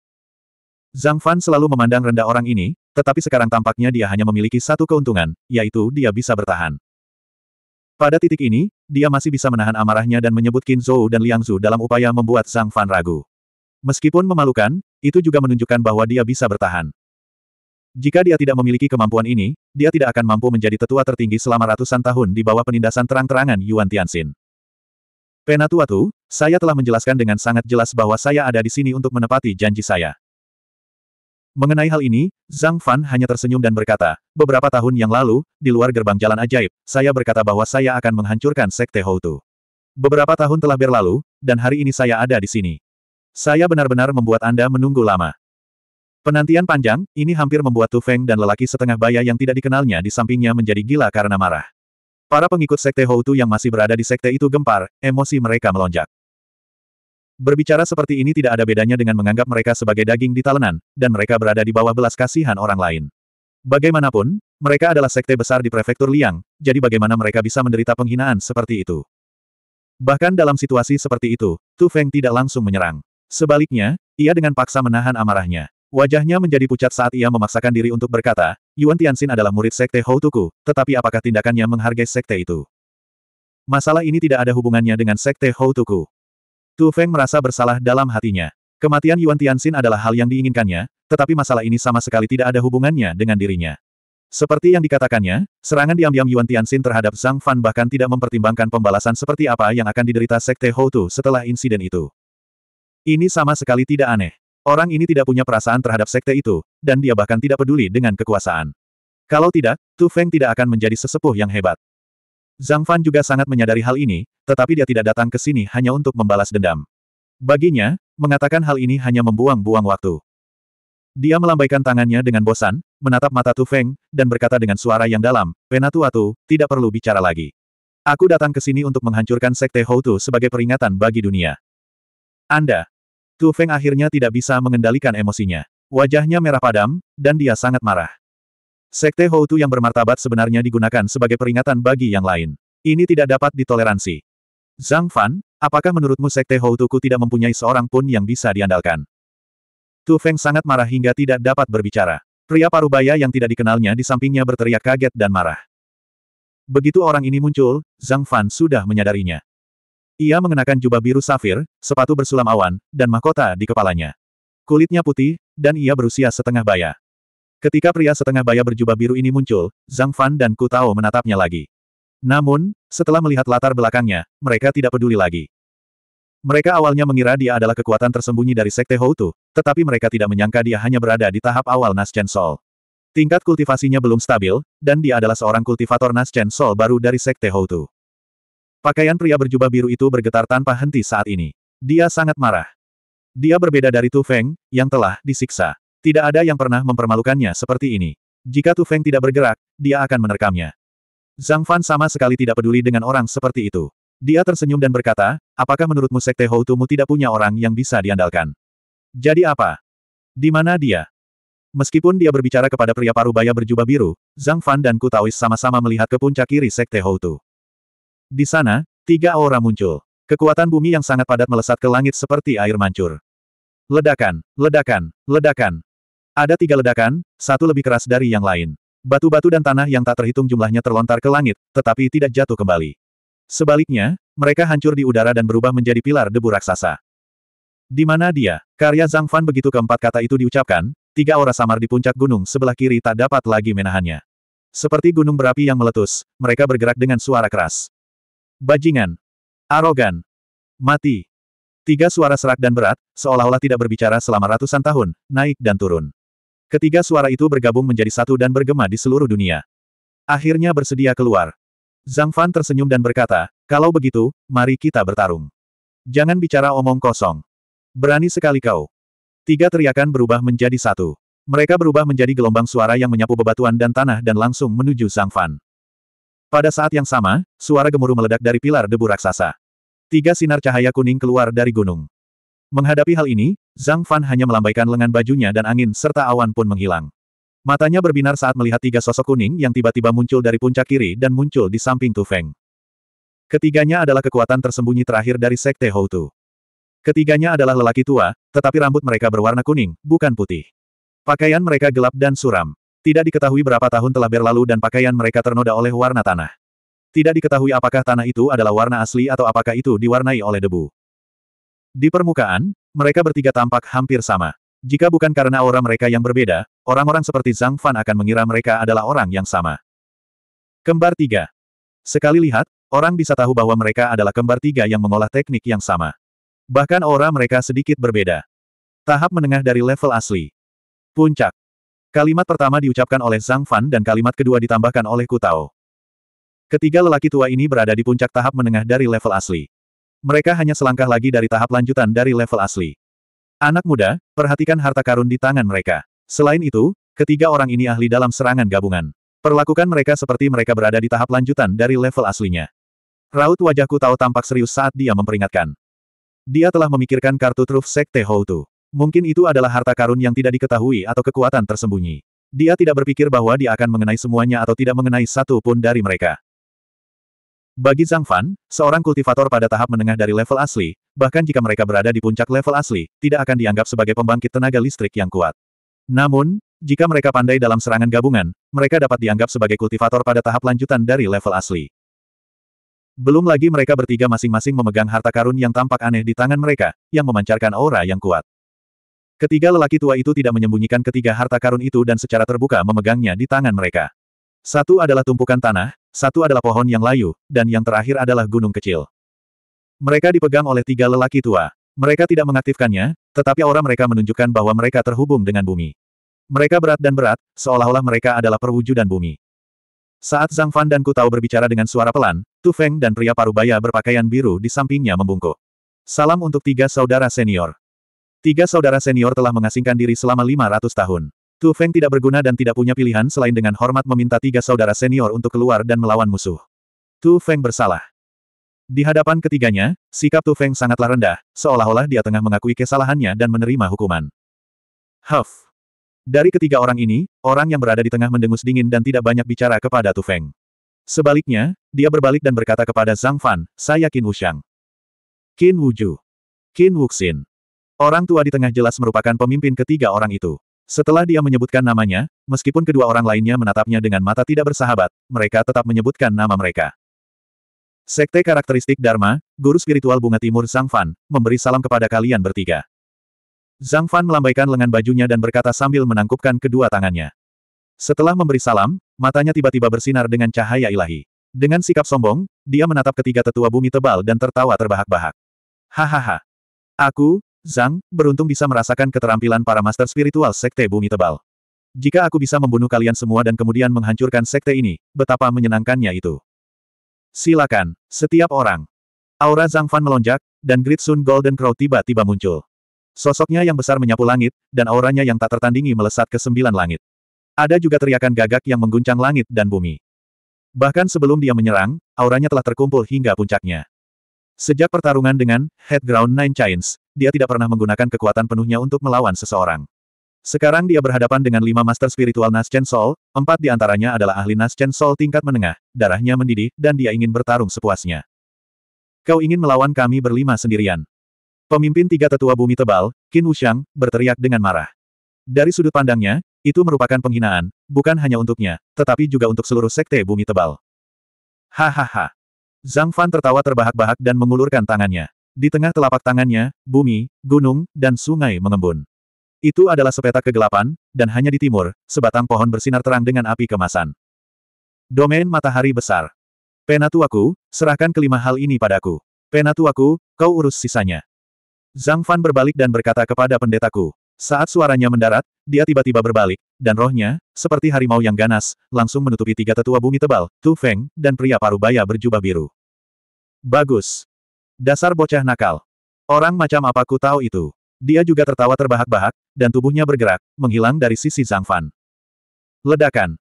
Zhang Fan selalu memandang rendah orang ini, tetapi sekarang tampaknya dia hanya memiliki satu keuntungan, yaitu dia bisa bertahan. Pada titik ini, dia masih bisa menahan amarahnya dan menyebut Qin Zhou dan Liang Zhu dalam upaya membuat Zhang Fan ragu. Meskipun memalukan, itu juga menunjukkan bahwa dia bisa bertahan. Jika dia tidak memiliki kemampuan ini, dia tidak akan mampu menjadi tetua tertinggi selama ratusan tahun di bawah penindasan terang-terangan Yuan Tianxin. Penatuatu, saya telah menjelaskan dengan sangat jelas bahwa saya ada di sini untuk menepati janji saya. Mengenai hal ini, Zhang Fan hanya tersenyum dan berkata, beberapa tahun yang lalu, di luar gerbang jalan ajaib, saya berkata bahwa saya akan menghancurkan Sekte Houtu. Beberapa tahun telah berlalu, dan hari ini saya ada di sini. Saya benar-benar membuat Anda menunggu lama. Penantian panjang, ini hampir membuat Tu Feng dan lelaki setengah baya yang tidak dikenalnya di sampingnya menjadi gila karena marah. Para pengikut Sekte Houtu yang masih berada di Sekte itu gempar, emosi mereka melonjak. Berbicara seperti ini tidak ada bedanya dengan menganggap mereka sebagai daging di talenan, dan mereka berada di bawah belas kasihan orang lain. Bagaimanapun, mereka adalah sekte besar di prefektur Liang, jadi bagaimana mereka bisa menderita penghinaan seperti itu? Bahkan dalam situasi seperti itu, Tu Feng tidak langsung menyerang. Sebaliknya, ia dengan paksa menahan amarahnya. Wajahnya menjadi pucat saat ia memaksakan diri untuk berkata, Yuan Tianxin adalah murid Sekte Tuku, tetapi apakah tindakannya menghargai Sekte itu? Masalah ini tidak ada hubungannya dengan Sekte Tuku. Tu Feng merasa bersalah dalam hatinya. Kematian Yuan Tianxin adalah hal yang diinginkannya, tetapi masalah ini sama sekali tidak ada hubungannya dengan dirinya. Seperti yang dikatakannya, serangan diam-diam Yuan Tianxin terhadap Zhang Fan bahkan tidak mempertimbangkan pembalasan seperti apa yang akan diderita Sekte Houtu setelah insiden itu. Ini sama sekali tidak aneh. Orang ini tidak punya perasaan terhadap sekte itu, dan dia bahkan tidak peduli dengan kekuasaan. Kalau tidak, Tu Feng tidak akan menjadi sesepuh yang hebat. Zhang Fan juga sangat menyadari hal ini, tetapi dia tidak datang ke sini hanya untuk membalas dendam. Baginya, mengatakan hal ini hanya membuang-buang waktu. Dia melambaikan tangannya dengan bosan, menatap mata Tu Feng, dan berkata dengan suara yang dalam, "Penatu Penatuatu, tidak perlu bicara lagi. Aku datang ke sini untuk menghancurkan sekte Houtu sebagai peringatan bagi dunia. Anda, Tu Feng akhirnya tidak bisa mengendalikan emosinya. Wajahnya merah padam, dan dia sangat marah. Sekte Houtu yang bermartabat sebenarnya digunakan sebagai peringatan bagi yang lain. Ini tidak dapat ditoleransi. Zhang Fan, apakah menurutmu Sekte Houtu ku tidak mempunyai seorang pun yang bisa diandalkan? Tu Feng sangat marah hingga tidak dapat berbicara. Pria parubaya yang tidak dikenalnya di sampingnya berteriak kaget dan marah. Begitu orang ini muncul, Zhang Fan sudah menyadarinya. Ia mengenakan jubah biru safir, sepatu bersulam awan, dan mahkota di kepalanya. Kulitnya putih, dan ia berusia setengah baya. Ketika pria setengah baya berjubah biru ini muncul, Zhang Fan dan Ku Tao menatapnya lagi. Namun, setelah melihat latar belakangnya, mereka tidak peduli lagi. Mereka awalnya mengira dia adalah kekuatan tersembunyi dari Sekte Houtu, tetapi mereka tidak menyangka dia hanya berada di tahap awal Nascent Sol. Tingkat kultivasinya belum stabil, dan dia adalah seorang kultivator Nascent Sol baru dari Sekte Houtu. Pakaian pria berjubah biru itu bergetar tanpa henti saat ini. Dia sangat marah. Dia berbeda dari Tu Feng, yang telah disiksa. Tidak ada yang pernah mempermalukannya seperti ini. Jika Tu Feng tidak bergerak, dia akan menerkamnya. Zhang Fan sama sekali tidak peduli dengan orang seperti itu. Dia tersenyum dan berkata, apakah menurutmu Sekte Houtumu tidak punya orang yang bisa diandalkan? Jadi apa? Di mana dia? Meskipun dia berbicara kepada pria parubaya berjubah biru, Zhang Fan dan Ku Taois sama-sama melihat ke puncak kiri Sekte Houtu. Di sana, tiga aura muncul. Kekuatan bumi yang sangat padat melesat ke langit seperti air mancur. Ledakan, ledakan, ledakan. Ada tiga ledakan, satu lebih keras dari yang lain. Batu-batu dan tanah yang tak terhitung jumlahnya terlontar ke langit, tetapi tidak jatuh kembali. Sebaliknya, mereka hancur di udara dan berubah menjadi pilar debu raksasa. Di mana dia? Karya Zhang Fan begitu keempat kata itu diucapkan, tiga aura samar di puncak gunung sebelah kiri tak dapat lagi menahannya. Seperti gunung berapi yang meletus, mereka bergerak dengan suara keras. Bajingan. Arogan. Mati. Tiga suara serak dan berat, seolah-olah tidak berbicara selama ratusan tahun, naik dan turun. Ketiga suara itu bergabung menjadi satu dan bergema di seluruh dunia. Akhirnya bersedia keluar. Zhang Fan tersenyum dan berkata, kalau begitu, mari kita bertarung. Jangan bicara omong kosong. Berani sekali kau. Tiga teriakan berubah menjadi satu. Mereka berubah menjadi gelombang suara yang menyapu bebatuan dan tanah dan langsung menuju Zhang Fan. Pada saat yang sama, suara gemuruh meledak dari pilar debu raksasa. Tiga sinar cahaya kuning keluar dari gunung. Menghadapi hal ini, Zhang Fan hanya melambaikan lengan bajunya dan angin serta awan pun menghilang. Matanya berbinar saat melihat tiga sosok kuning yang tiba-tiba muncul dari puncak kiri dan muncul di samping Tu Feng. Ketiganya adalah kekuatan tersembunyi terakhir dari Sekte Houtu. Ketiganya adalah lelaki tua, tetapi rambut mereka berwarna kuning, bukan putih. Pakaian mereka gelap dan suram. Tidak diketahui berapa tahun telah berlalu dan pakaian mereka ternoda oleh warna tanah. Tidak diketahui apakah tanah itu adalah warna asli atau apakah itu diwarnai oleh debu. Di permukaan, mereka bertiga tampak hampir sama. Jika bukan karena aura mereka yang berbeda, orang-orang seperti Zhang Fan akan mengira mereka adalah orang yang sama. Kembar tiga. Sekali lihat, orang bisa tahu bahwa mereka adalah kembar tiga yang mengolah teknik yang sama. Bahkan aura mereka sedikit berbeda. Tahap menengah dari level asli. Puncak. Kalimat pertama diucapkan oleh Zhang Fan dan kalimat kedua ditambahkan oleh Ku Tao. Ketiga lelaki tua ini berada di puncak tahap menengah dari level asli. Mereka hanya selangkah lagi dari tahap lanjutan dari level asli. Anak muda, perhatikan harta karun di tangan mereka. Selain itu, ketiga orang ini ahli dalam serangan gabungan. Perlakukan mereka seperti mereka berada di tahap lanjutan dari level aslinya. Raut wajahku tahu tampak serius saat dia memperingatkan. Dia telah memikirkan kartu truf Sekte Houtu. Mungkin itu adalah harta karun yang tidak diketahui atau kekuatan tersembunyi. Dia tidak berpikir bahwa dia akan mengenai semuanya atau tidak mengenai satu pun dari mereka. Bagi Zhang Fan, seorang kultivator pada tahap menengah dari level asli, bahkan jika mereka berada di puncak level asli, tidak akan dianggap sebagai pembangkit tenaga listrik yang kuat. Namun, jika mereka pandai dalam serangan gabungan, mereka dapat dianggap sebagai kultivator pada tahap lanjutan dari level asli. Belum lagi mereka bertiga masing-masing memegang harta karun yang tampak aneh di tangan mereka, yang memancarkan aura yang kuat. Ketiga lelaki tua itu tidak menyembunyikan ketiga harta karun itu dan secara terbuka memegangnya di tangan mereka. Satu adalah tumpukan tanah, satu adalah pohon yang layu, dan yang terakhir adalah gunung kecil. Mereka dipegang oleh tiga lelaki tua. Mereka tidak mengaktifkannya, tetapi aura mereka menunjukkan bahwa mereka terhubung dengan bumi. Mereka berat dan berat, seolah-olah mereka adalah perwujudan bumi. Saat Zhang Fan dan ku tahu berbicara dengan suara pelan, Tu Feng dan pria parubaya berpakaian biru di sampingnya membungkuk. Salam untuk tiga saudara senior. Tiga saudara senior telah mengasingkan diri selama 500 tahun. Tu Feng tidak berguna dan tidak punya pilihan selain dengan hormat meminta tiga saudara senior untuk keluar dan melawan musuh. Tu Feng bersalah. Di hadapan ketiganya, sikap Tu Feng sangatlah rendah, seolah-olah dia tengah mengakui kesalahannya dan menerima hukuman. Huff. Dari ketiga orang ini, orang yang berada di tengah mendengus dingin dan tidak banyak bicara kepada Tu Feng. Sebaliknya, dia berbalik dan berkata kepada Zhang Fan, saya Qin Wuxiang. Qin Wuju. Qin Wuxin. Orang tua di tengah jelas merupakan pemimpin ketiga orang itu. Setelah dia menyebutkan namanya, meskipun kedua orang lainnya menatapnya dengan mata tidak bersahabat, mereka tetap menyebutkan nama mereka. Sekte karakteristik Dharma, guru spiritual bunga timur Zhang Fan, memberi salam kepada kalian bertiga. Zhang Fan melambaikan lengan bajunya dan berkata sambil menangkupkan kedua tangannya. Setelah memberi salam, matanya tiba-tiba bersinar dengan cahaya ilahi. Dengan sikap sombong, dia menatap ketiga tetua bumi tebal dan tertawa terbahak-bahak. Hahaha. Aku, Zhang, beruntung bisa merasakan keterampilan para master spiritual Sekte Bumi Tebal. Jika aku bisa membunuh kalian semua dan kemudian menghancurkan Sekte ini, betapa menyenangkannya itu. Silakan, setiap orang. Aura Zhang Fan melonjak, dan Great Sun Golden Crow tiba-tiba muncul. Sosoknya yang besar menyapu langit, dan auranya yang tak tertandingi melesat ke sembilan langit. Ada juga teriakan gagak yang mengguncang langit dan bumi. Bahkan sebelum dia menyerang, auranya telah terkumpul hingga puncaknya. Sejak pertarungan dengan Headground Nine Chains, dia tidak pernah menggunakan kekuatan penuhnya untuk melawan seseorang. Sekarang dia berhadapan dengan lima master spiritual Naschen Soul, empat di antaranya adalah ahli Naschen Soul tingkat menengah, darahnya mendidih, dan dia ingin bertarung sepuasnya. Kau ingin melawan kami berlima sendirian. Pemimpin tiga tetua bumi tebal, Qin Wuxiang, berteriak dengan marah. Dari sudut pandangnya, itu merupakan penghinaan, bukan hanya untuknya, tetapi juga untuk seluruh sekte bumi tebal. Hahaha. Zhang Fan tertawa terbahak-bahak dan mengulurkan tangannya. Di tengah telapak tangannya, bumi, gunung, dan sungai mengembun. Itu adalah sepetak kegelapan, dan hanya di timur, sebatang pohon bersinar terang dengan api kemasan. Domain matahari besar. Penatuaku, serahkan kelima hal ini padaku. Penatuaku, kau urus sisanya. Zhang Fan berbalik dan berkata kepada pendetaku. Saat suaranya mendarat, dia tiba-tiba berbalik, dan rohnya, seperti harimau yang ganas, langsung menutupi tiga tetua bumi tebal, Tu Feng, dan pria parubaya berjubah biru. Bagus. Dasar bocah nakal. Orang macam apa ku tahu itu. Dia juga tertawa terbahak-bahak, dan tubuhnya bergerak, menghilang dari sisi Zhang Fan. Ledakan.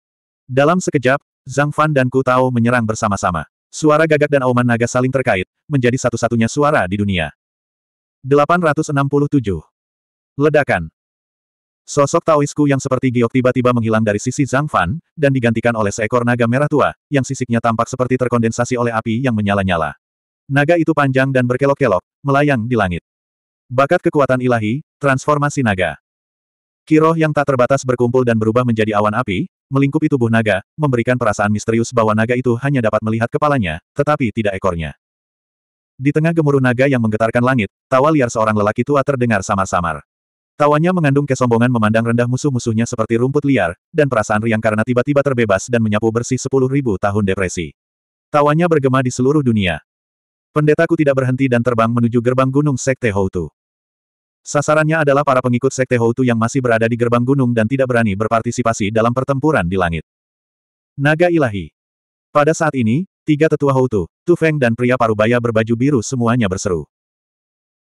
Dalam sekejap, Zhang Fan dan Ku Tao menyerang bersama-sama. Suara gagak dan auman naga saling terkait, menjadi satu-satunya suara di dunia. 867. Ledakan. Sosok Taoisku yang seperti giok tiba-tiba menghilang dari sisi Zhang Fan, dan digantikan oleh seekor naga merah tua, yang sisiknya tampak seperti terkondensasi oleh api yang menyala-nyala. Naga itu panjang dan berkelok-kelok, melayang di langit. Bakat kekuatan ilahi, transformasi naga. Kiroh yang tak terbatas berkumpul dan berubah menjadi awan api, melingkupi tubuh naga, memberikan perasaan misterius bahwa naga itu hanya dapat melihat kepalanya, tetapi tidak ekornya. Di tengah gemuruh naga yang menggetarkan langit, tawa liar seorang lelaki tua terdengar samar-samar. Tawanya mengandung kesombongan memandang rendah musuh-musuhnya seperti rumput liar, dan perasaan riang karena tiba-tiba terbebas dan menyapu bersih sepuluh ribu tahun depresi. Tawanya bergema di seluruh dunia, Pendetaku tidak berhenti dan terbang menuju gerbang gunung Sekte Houtu. Sasarannya adalah para pengikut Sekte Houtu yang masih berada di gerbang gunung dan tidak berani berpartisipasi dalam pertempuran di langit. Naga Ilahi. Pada saat ini, tiga tetua Houtu, Tu Feng dan pria parubaya berbaju biru semuanya berseru.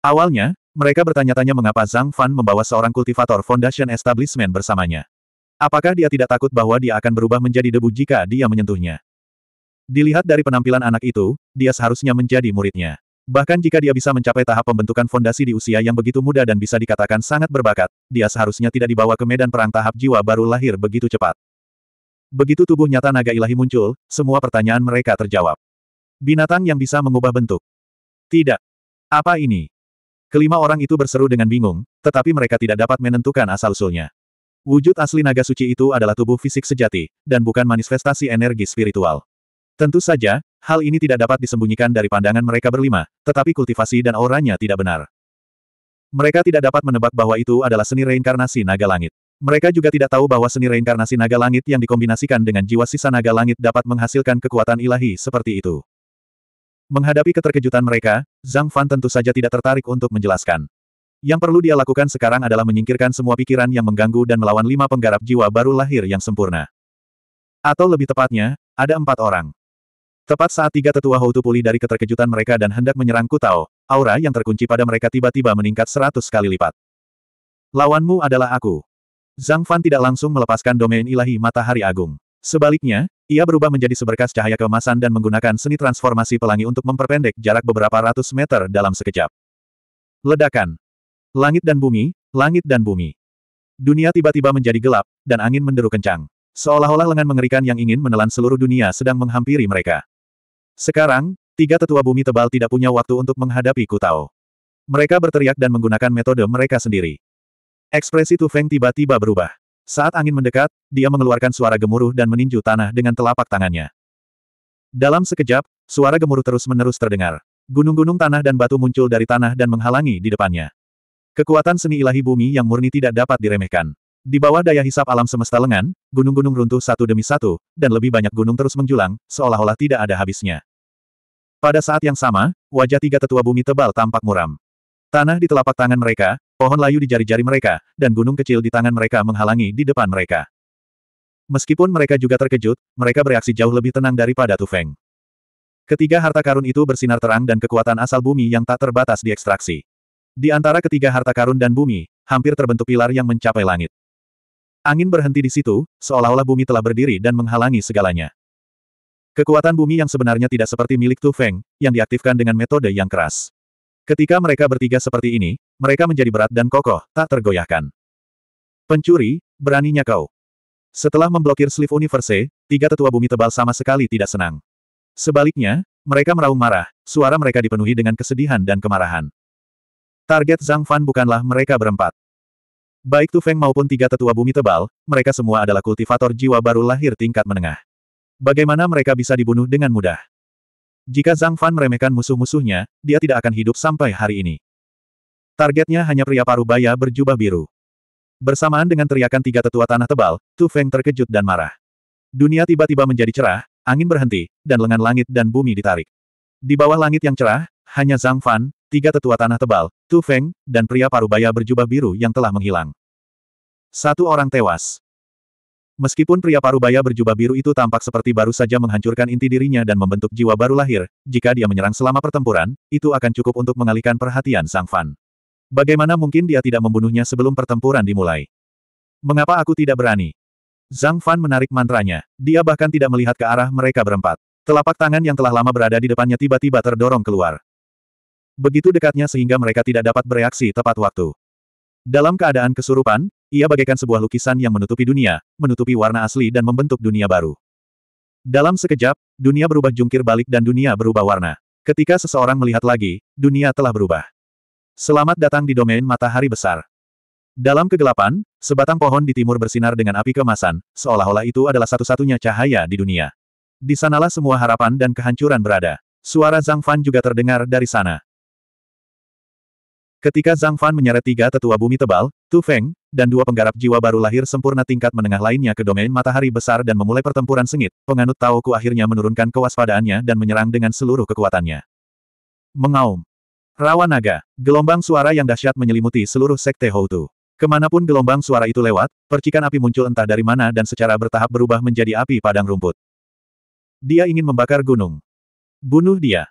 Awalnya, mereka bertanya-tanya mengapa Zhang Fan membawa seorang kultivator Foundation Establishment bersamanya. Apakah dia tidak takut bahwa dia akan berubah menjadi debu jika dia menyentuhnya? Dilihat dari penampilan anak itu, dia seharusnya menjadi muridnya. Bahkan jika dia bisa mencapai tahap pembentukan fondasi di usia yang begitu muda dan bisa dikatakan sangat berbakat, dia seharusnya tidak dibawa ke medan perang tahap jiwa baru lahir begitu cepat. Begitu tubuh nyata naga ilahi muncul, semua pertanyaan mereka terjawab. Binatang yang bisa mengubah bentuk. Tidak. Apa ini? Kelima orang itu berseru dengan bingung, tetapi mereka tidak dapat menentukan asal-usulnya. Wujud asli naga suci itu adalah tubuh fisik sejati, dan bukan manifestasi energi spiritual. Tentu saja, hal ini tidak dapat disembunyikan dari pandangan mereka berlima, tetapi kultivasi dan auranya tidak benar. Mereka tidak dapat menebak bahwa itu adalah seni reinkarnasi naga langit. Mereka juga tidak tahu bahwa seni reinkarnasi naga langit yang dikombinasikan dengan jiwa sisa naga langit dapat menghasilkan kekuatan ilahi seperti itu. Menghadapi keterkejutan mereka, Zhang Fan tentu saja tidak tertarik untuk menjelaskan. Yang perlu dia lakukan sekarang adalah menyingkirkan semua pikiran yang mengganggu dan melawan lima penggarap jiwa baru lahir yang sempurna. Atau lebih tepatnya, ada empat orang. Tepat saat tiga tetua Houtu pulih dari keterkejutan mereka dan hendak menyerang Kutao, aura yang terkunci pada mereka tiba-tiba meningkat seratus kali lipat. Lawanmu adalah aku. Zhang Fan tidak langsung melepaskan domain ilahi matahari agung. Sebaliknya, ia berubah menjadi seberkas cahaya keemasan dan menggunakan seni transformasi pelangi untuk memperpendek jarak beberapa ratus meter dalam sekejap. Ledakan. Langit dan bumi, langit dan bumi. Dunia tiba-tiba menjadi gelap, dan angin menderu kencang. Seolah-olah lengan mengerikan yang ingin menelan seluruh dunia sedang menghampiri mereka. Sekarang, tiga tetua bumi tebal tidak punya waktu untuk menghadapi Kutao. Mereka berteriak dan menggunakan metode mereka sendiri. Ekspresi Tu Feng tiba-tiba berubah. Saat angin mendekat, dia mengeluarkan suara gemuruh dan meninju tanah dengan telapak tangannya. Dalam sekejap, suara gemuruh terus-menerus terdengar. Gunung-gunung tanah dan batu muncul dari tanah dan menghalangi di depannya. Kekuatan seni ilahi bumi yang murni tidak dapat diremehkan. Di bawah daya hisap alam semesta lengan, gunung-gunung runtuh satu demi satu, dan lebih banyak gunung terus menjulang, seolah-olah tidak ada habisnya. Pada saat yang sama, wajah tiga tetua bumi tebal tampak muram. Tanah di telapak tangan mereka, pohon layu di jari-jari mereka, dan gunung kecil di tangan mereka menghalangi di depan mereka. Meskipun mereka juga terkejut, mereka bereaksi jauh lebih tenang daripada Tu Feng. Ketiga harta karun itu bersinar terang dan kekuatan asal bumi yang tak terbatas diekstraksi. Di antara ketiga harta karun dan bumi, hampir terbentuk pilar yang mencapai langit. Angin berhenti di situ, seolah-olah bumi telah berdiri dan menghalangi segalanya. Kekuatan bumi yang sebenarnya tidak seperti milik Tu Feng, yang diaktifkan dengan metode yang keras. Ketika mereka bertiga seperti ini, mereka menjadi berat dan kokoh, tak tergoyahkan. Pencuri, beraninya kau. Setelah memblokir Slif universe, tiga tetua bumi tebal sama sekali tidak senang. Sebaliknya, mereka meraung marah, suara mereka dipenuhi dengan kesedihan dan kemarahan. Target Zhang Fan bukanlah mereka berempat. Baik Tu Feng maupun tiga tetua bumi tebal, mereka semua adalah kultivator jiwa baru lahir tingkat menengah. Bagaimana mereka bisa dibunuh dengan mudah? Jika Zhang Fan meremehkan musuh-musuhnya, dia tidak akan hidup sampai hari ini. Targetnya hanya pria paruh baya berjubah biru. Bersamaan dengan teriakan tiga tetua tanah tebal, Tu Feng terkejut dan marah. Dunia tiba-tiba menjadi cerah, angin berhenti, dan lengan langit dan bumi ditarik. Di bawah langit yang cerah, hanya Zhang Fan, tiga tetua tanah tebal, Tu Feng, dan pria parubaya berjubah biru yang telah menghilang. Satu orang tewas. Meskipun pria parubaya berjubah biru itu tampak seperti baru saja menghancurkan inti dirinya dan membentuk jiwa baru lahir, jika dia menyerang selama pertempuran, itu akan cukup untuk mengalihkan perhatian Sang Fan. Bagaimana mungkin dia tidak membunuhnya sebelum pertempuran dimulai? Mengapa aku tidak berani? Zhang Fan menarik mantranya. Dia bahkan tidak melihat ke arah mereka berempat. Telapak tangan yang telah lama berada di depannya tiba-tiba terdorong keluar begitu dekatnya sehingga mereka tidak dapat bereaksi tepat waktu. Dalam keadaan kesurupan, ia bagaikan sebuah lukisan yang menutupi dunia, menutupi warna asli dan membentuk dunia baru. Dalam sekejap, dunia berubah jungkir balik dan dunia berubah warna. Ketika seseorang melihat lagi, dunia telah berubah. Selamat datang di domain matahari besar. Dalam kegelapan, sebatang pohon di timur bersinar dengan api kemasan, seolah-olah itu adalah satu-satunya cahaya di dunia. Di sanalah semua harapan dan kehancuran berada. Suara Zhang Fan juga terdengar dari sana. Ketika Zhang Fan menyeret tiga tetua bumi tebal, Tu Feng, dan dua penggarap jiwa baru lahir sempurna tingkat menengah lainnya ke domain matahari besar dan memulai pertempuran sengit, penganut Tao ku akhirnya menurunkan kewaspadaannya dan menyerang dengan seluruh kekuatannya. Mengaum. Rawa naga, gelombang suara yang dahsyat menyelimuti seluruh sekte Houtu. Kemanapun gelombang suara itu lewat, percikan api muncul entah dari mana dan secara bertahap berubah menjadi api padang rumput. Dia ingin membakar gunung. Bunuh dia.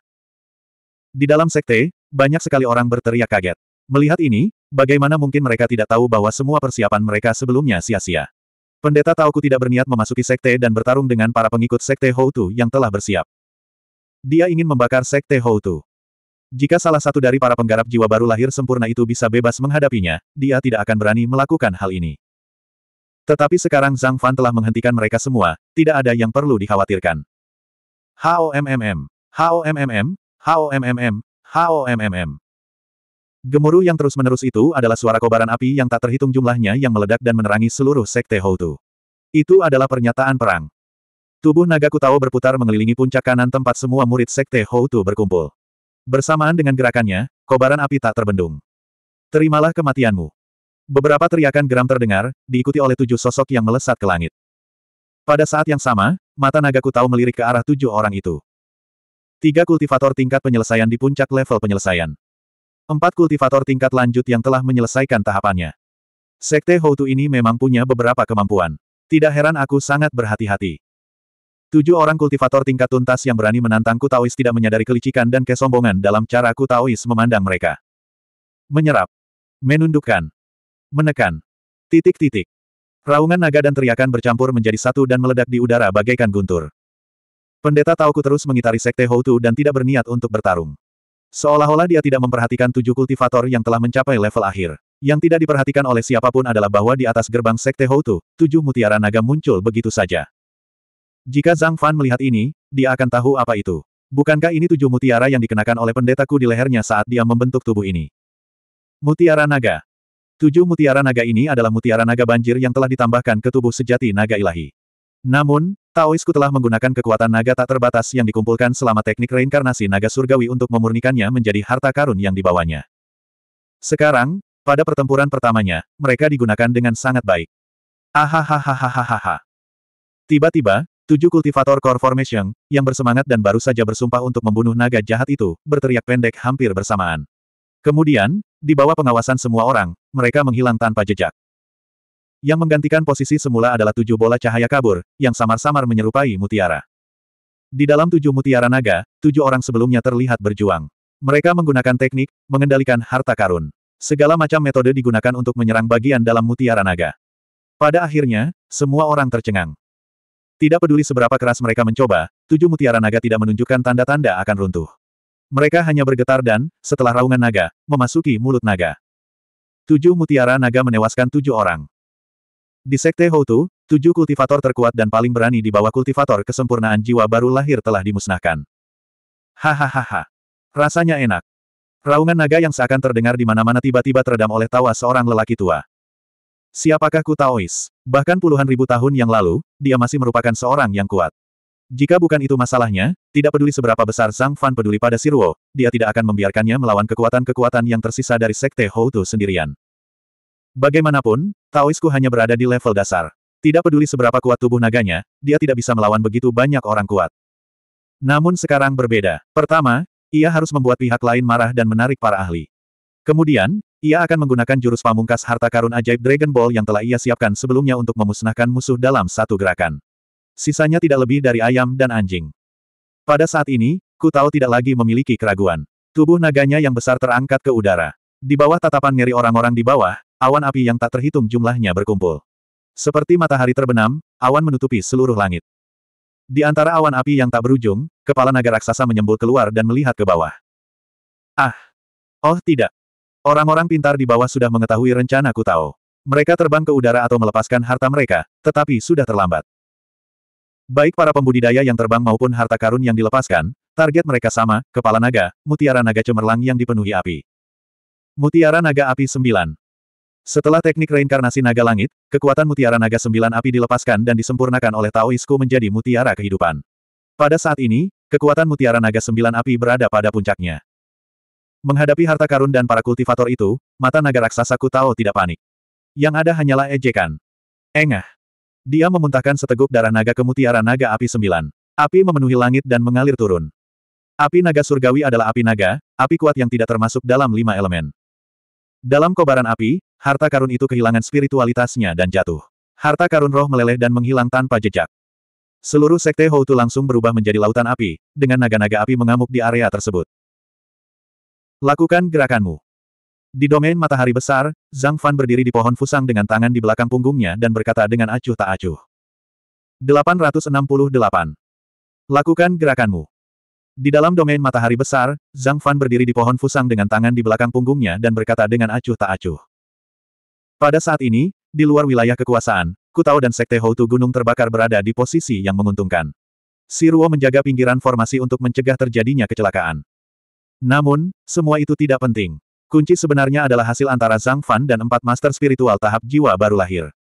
Di dalam sekte, banyak sekali orang berteriak kaget. Melihat ini, bagaimana mungkin mereka tidak tahu bahwa semua persiapan mereka sebelumnya sia-sia. Pendeta ku tidak berniat memasuki sekte dan bertarung dengan para pengikut sekte Houtu yang telah bersiap. Dia ingin membakar sekte Houtu. Jika salah satu dari para penggarap jiwa baru lahir sempurna itu bisa bebas menghadapinya, dia tidak akan berani melakukan hal ini. Tetapi sekarang Zhang Fan telah menghentikan mereka semua, tidak ada yang perlu dikhawatirkan. HOMMM, HOMMM, HOMMM, HOMMM. Gemuruh yang terus-menerus itu adalah suara kobaran api yang tak terhitung jumlahnya yang meledak dan menerangi seluruh sekte Houtu. Itu adalah pernyataan perang. Tubuh naga Kutao berputar mengelilingi puncak kanan tempat semua murid sekte Houtu berkumpul. Bersamaan dengan gerakannya, kobaran api tak terbendung. Terimalah kematianmu. Beberapa teriakan geram terdengar, diikuti oleh tujuh sosok yang melesat ke langit. Pada saat yang sama, mata naga Kutao melirik ke arah tujuh orang itu. Tiga kultivator tingkat penyelesaian di puncak level penyelesaian. Empat kultivator tingkat lanjut yang telah menyelesaikan tahapannya. Sekte Houtu ini memang punya beberapa kemampuan. Tidak heran aku sangat berhati-hati. Tujuh orang kultivator tingkat tuntas yang berani menantang Kutawis tidak menyadari kelicikan dan kesombongan dalam cara Kutawis memandang mereka. Menyerap. Menundukkan. Menekan. Titik-titik. Raungan naga dan teriakan bercampur menjadi satu dan meledak di udara bagaikan guntur. Pendeta Tauku terus mengitari Sekte Houtu dan tidak berniat untuk bertarung. Seolah-olah dia tidak memperhatikan tujuh kultivator yang telah mencapai level akhir. Yang tidak diperhatikan oleh siapapun adalah bahwa di atas gerbang Sekte Houtu, tujuh mutiara naga muncul begitu saja. Jika Zhang Fan melihat ini, dia akan tahu apa itu. Bukankah ini tujuh mutiara yang dikenakan oleh pendetaku di lehernya saat dia membentuk tubuh ini? Mutiara Naga Tujuh mutiara naga ini adalah mutiara naga banjir yang telah ditambahkan ke tubuh sejati naga ilahi. Namun, Taoisku telah menggunakan kekuatan naga tak terbatas yang dikumpulkan selama teknik reinkarnasi naga surgawi untuk memurnikannya menjadi harta karun yang dibawanya. Sekarang, pada pertempuran pertamanya, mereka digunakan dengan sangat baik. Ahahahahahaha. Tiba-tiba, tujuh kultivator core formation, yang bersemangat dan baru saja bersumpah untuk membunuh naga jahat itu, berteriak pendek hampir bersamaan. Kemudian, di bawah pengawasan semua orang, mereka menghilang tanpa jejak. Yang menggantikan posisi semula adalah tujuh bola cahaya kabur, yang samar-samar menyerupai mutiara. Di dalam tujuh mutiara naga, tujuh orang sebelumnya terlihat berjuang. Mereka menggunakan teknik, mengendalikan harta karun. Segala macam metode digunakan untuk menyerang bagian dalam mutiara naga. Pada akhirnya, semua orang tercengang. Tidak peduli seberapa keras mereka mencoba, tujuh mutiara naga tidak menunjukkan tanda-tanda akan runtuh. Mereka hanya bergetar dan, setelah raungan naga, memasuki mulut naga. Tujuh mutiara naga menewaskan tujuh orang. Di Sekte Houtu, tujuh kultivator terkuat dan paling berani di bawah kultivator kesempurnaan jiwa baru lahir telah dimusnahkan. Hahaha. Rasanya enak. Raungan naga yang seakan terdengar di mana-mana tiba-tiba teredam oleh tawa seorang lelaki tua. Siapakah ku Bahkan puluhan ribu tahun yang lalu, dia masih merupakan seorang yang kuat. Jika bukan itu masalahnya, tidak peduli seberapa besar sang Fan peduli pada Siruo, dia tidak akan membiarkannya melawan kekuatan-kekuatan yang tersisa dari Sekte Houtu sendirian. Bagaimanapun, Taoisku hanya berada di level dasar. Tidak peduli seberapa kuat tubuh naganya, dia tidak bisa melawan begitu banyak orang kuat. Namun sekarang berbeda. Pertama, ia harus membuat pihak lain marah dan menarik para ahli. Kemudian, ia akan menggunakan jurus pamungkas harta karun ajaib Dragon Ball yang telah ia siapkan sebelumnya untuk memusnahkan musuh dalam satu gerakan. Sisanya tidak lebih dari ayam dan anjing. Pada saat ini, ku tahu tidak lagi memiliki keraguan. Tubuh naganya yang besar terangkat ke udara. Di bawah tatapan ngeri orang-orang di bawah, awan api yang tak terhitung jumlahnya berkumpul. Seperti matahari terbenam, awan menutupi seluruh langit. Di antara awan api yang tak berujung, kepala naga raksasa menyembul keluar dan melihat ke bawah. Ah! Oh tidak! Orang-orang pintar di bawah sudah mengetahui rencana tahu. Mereka terbang ke udara atau melepaskan harta mereka, tetapi sudah terlambat. Baik para pembudidaya yang terbang maupun harta karun yang dilepaskan, target mereka sama, kepala naga, mutiara naga cemerlang yang dipenuhi api. Mutiara naga api 9. Setelah teknik reinkarnasi naga langit, kekuatan mutiara naga sembilan api dilepaskan dan disempurnakan oleh Taoisku menjadi mutiara kehidupan. Pada saat ini, kekuatan mutiara naga sembilan api berada pada puncaknya. Menghadapi harta karun dan para kultivator itu, mata naga raksasa Kutao tidak panik. Yang ada hanyalah ejekan. Engah. Dia memuntahkan seteguk darah naga ke mutiara naga api sembilan. Api memenuhi langit dan mengalir turun. Api naga surgawi adalah api naga, api kuat yang tidak termasuk dalam lima elemen. Dalam kobaran api, harta karun itu kehilangan spiritualitasnya dan jatuh. Harta karun roh meleleh dan menghilang tanpa jejak. Seluruh sekte Houtu langsung berubah menjadi lautan api, dengan naga-naga api mengamuk di area tersebut. Lakukan gerakanmu. Di domain matahari besar, Zhang Fan berdiri di pohon fusang dengan tangan di belakang punggungnya dan berkata dengan acuh tak acuh. 868. Lakukan gerakanmu. Di dalam domain matahari besar, Zhang Fan berdiri di pohon fusang dengan tangan di belakang punggungnya dan berkata dengan acuh tak acuh. Pada saat ini, di luar wilayah kekuasaan, Kutao dan Sekte Houtu Gunung Terbakar berada di posisi yang menguntungkan. Siruo menjaga pinggiran formasi untuk mencegah terjadinya kecelakaan. Namun, semua itu tidak penting. Kunci sebenarnya adalah hasil antara Zhang Fan dan empat master spiritual tahap jiwa baru lahir.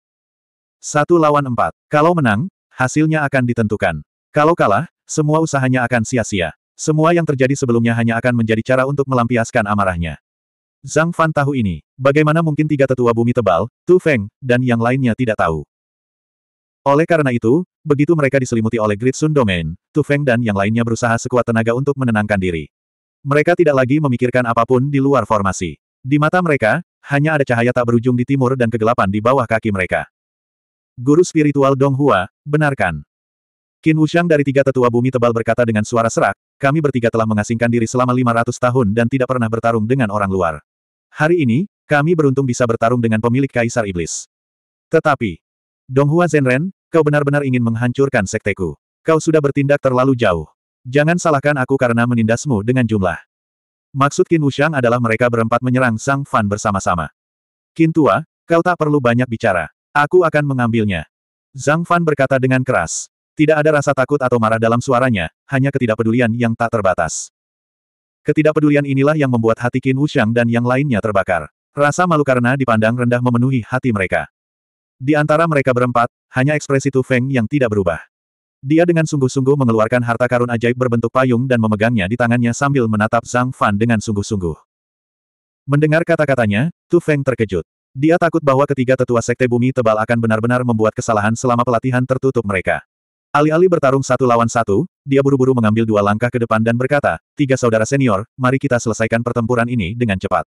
Satu lawan empat. Kalau menang, hasilnya akan ditentukan. Kalau kalah, semua usahanya akan sia-sia. Semua yang terjadi sebelumnya hanya akan menjadi cara untuk melampiaskan amarahnya. Zhang Fan tahu ini. Bagaimana mungkin tiga tetua bumi tebal, Tu Feng, dan yang lainnya tidak tahu. Oleh karena itu, begitu mereka diselimuti oleh Great Sun Domain, Tu Feng dan yang lainnya berusaha sekuat tenaga untuk menenangkan diri. Mereka tidak lagi memikirkan apapun di luar formasi. Di mata mereka, hanya ada cahaya tak berujung di timur dan kegelapan di bawah kaki mereka. Guru spiritual Dong Hua, benarkan. Qin Wuxiang dari tiga tetua bumi tebal berkata dengan suara serak, kami bertiga telah mengasingkan diri selama 500 tahun dan tidak pernah bertarung dengan orang luar. Hari ini, kami beruntung bisa bertarung dengan pemilik Kaisar Iblis. Tetapi, Donghua Zenren, kau benar-benar ingin menghancurkan sekteku. Kau sudah bertindak terlalu jauh. Jangan salahkan aku karena menindasmu dengan jumlah. Maksud Qin Wuxiang adalah mereka berempat menyerang Sang Fan bersama-sama. Qin Tua, kau tak perlu banyak bicara. Aku akan mengambilnya. Zhang Fan berkata dengan keras. Tidak ada rasa takut atau marah dalam suaranya, hanya ketidakpedulian yang tak terbatas. Ketidakpedulian inilah yang membuat hati Qin Wuxiang dan yang lainnya terbakar. Rasa malu karena dipandang rendah memenuhi hati mereka. Di antara mereka berempat, hanya ekspresi Tu Feng yang tidak berubah. Dia dengan sungguh-sungguh mengeluarkan harta karun ajaib berbentuk payung dan memegangnya di tangannya sambil menatap Zhang Fan dengan sungguh-sungguh. Mendengar kata-katanya, Tu Feng terkejut. Dia takut bahwa ketiga tetua sekte bumi tebal akan benar-benar membuat kesalahan selama pelatihan tertutup mereka. Alih-alih bertarung satu lawan satu, dia buru-buru mengambil dua langkah ke depan dan berkata, tiga saudara senior, mari kita selesaikan pertempuran ini dengan cepat.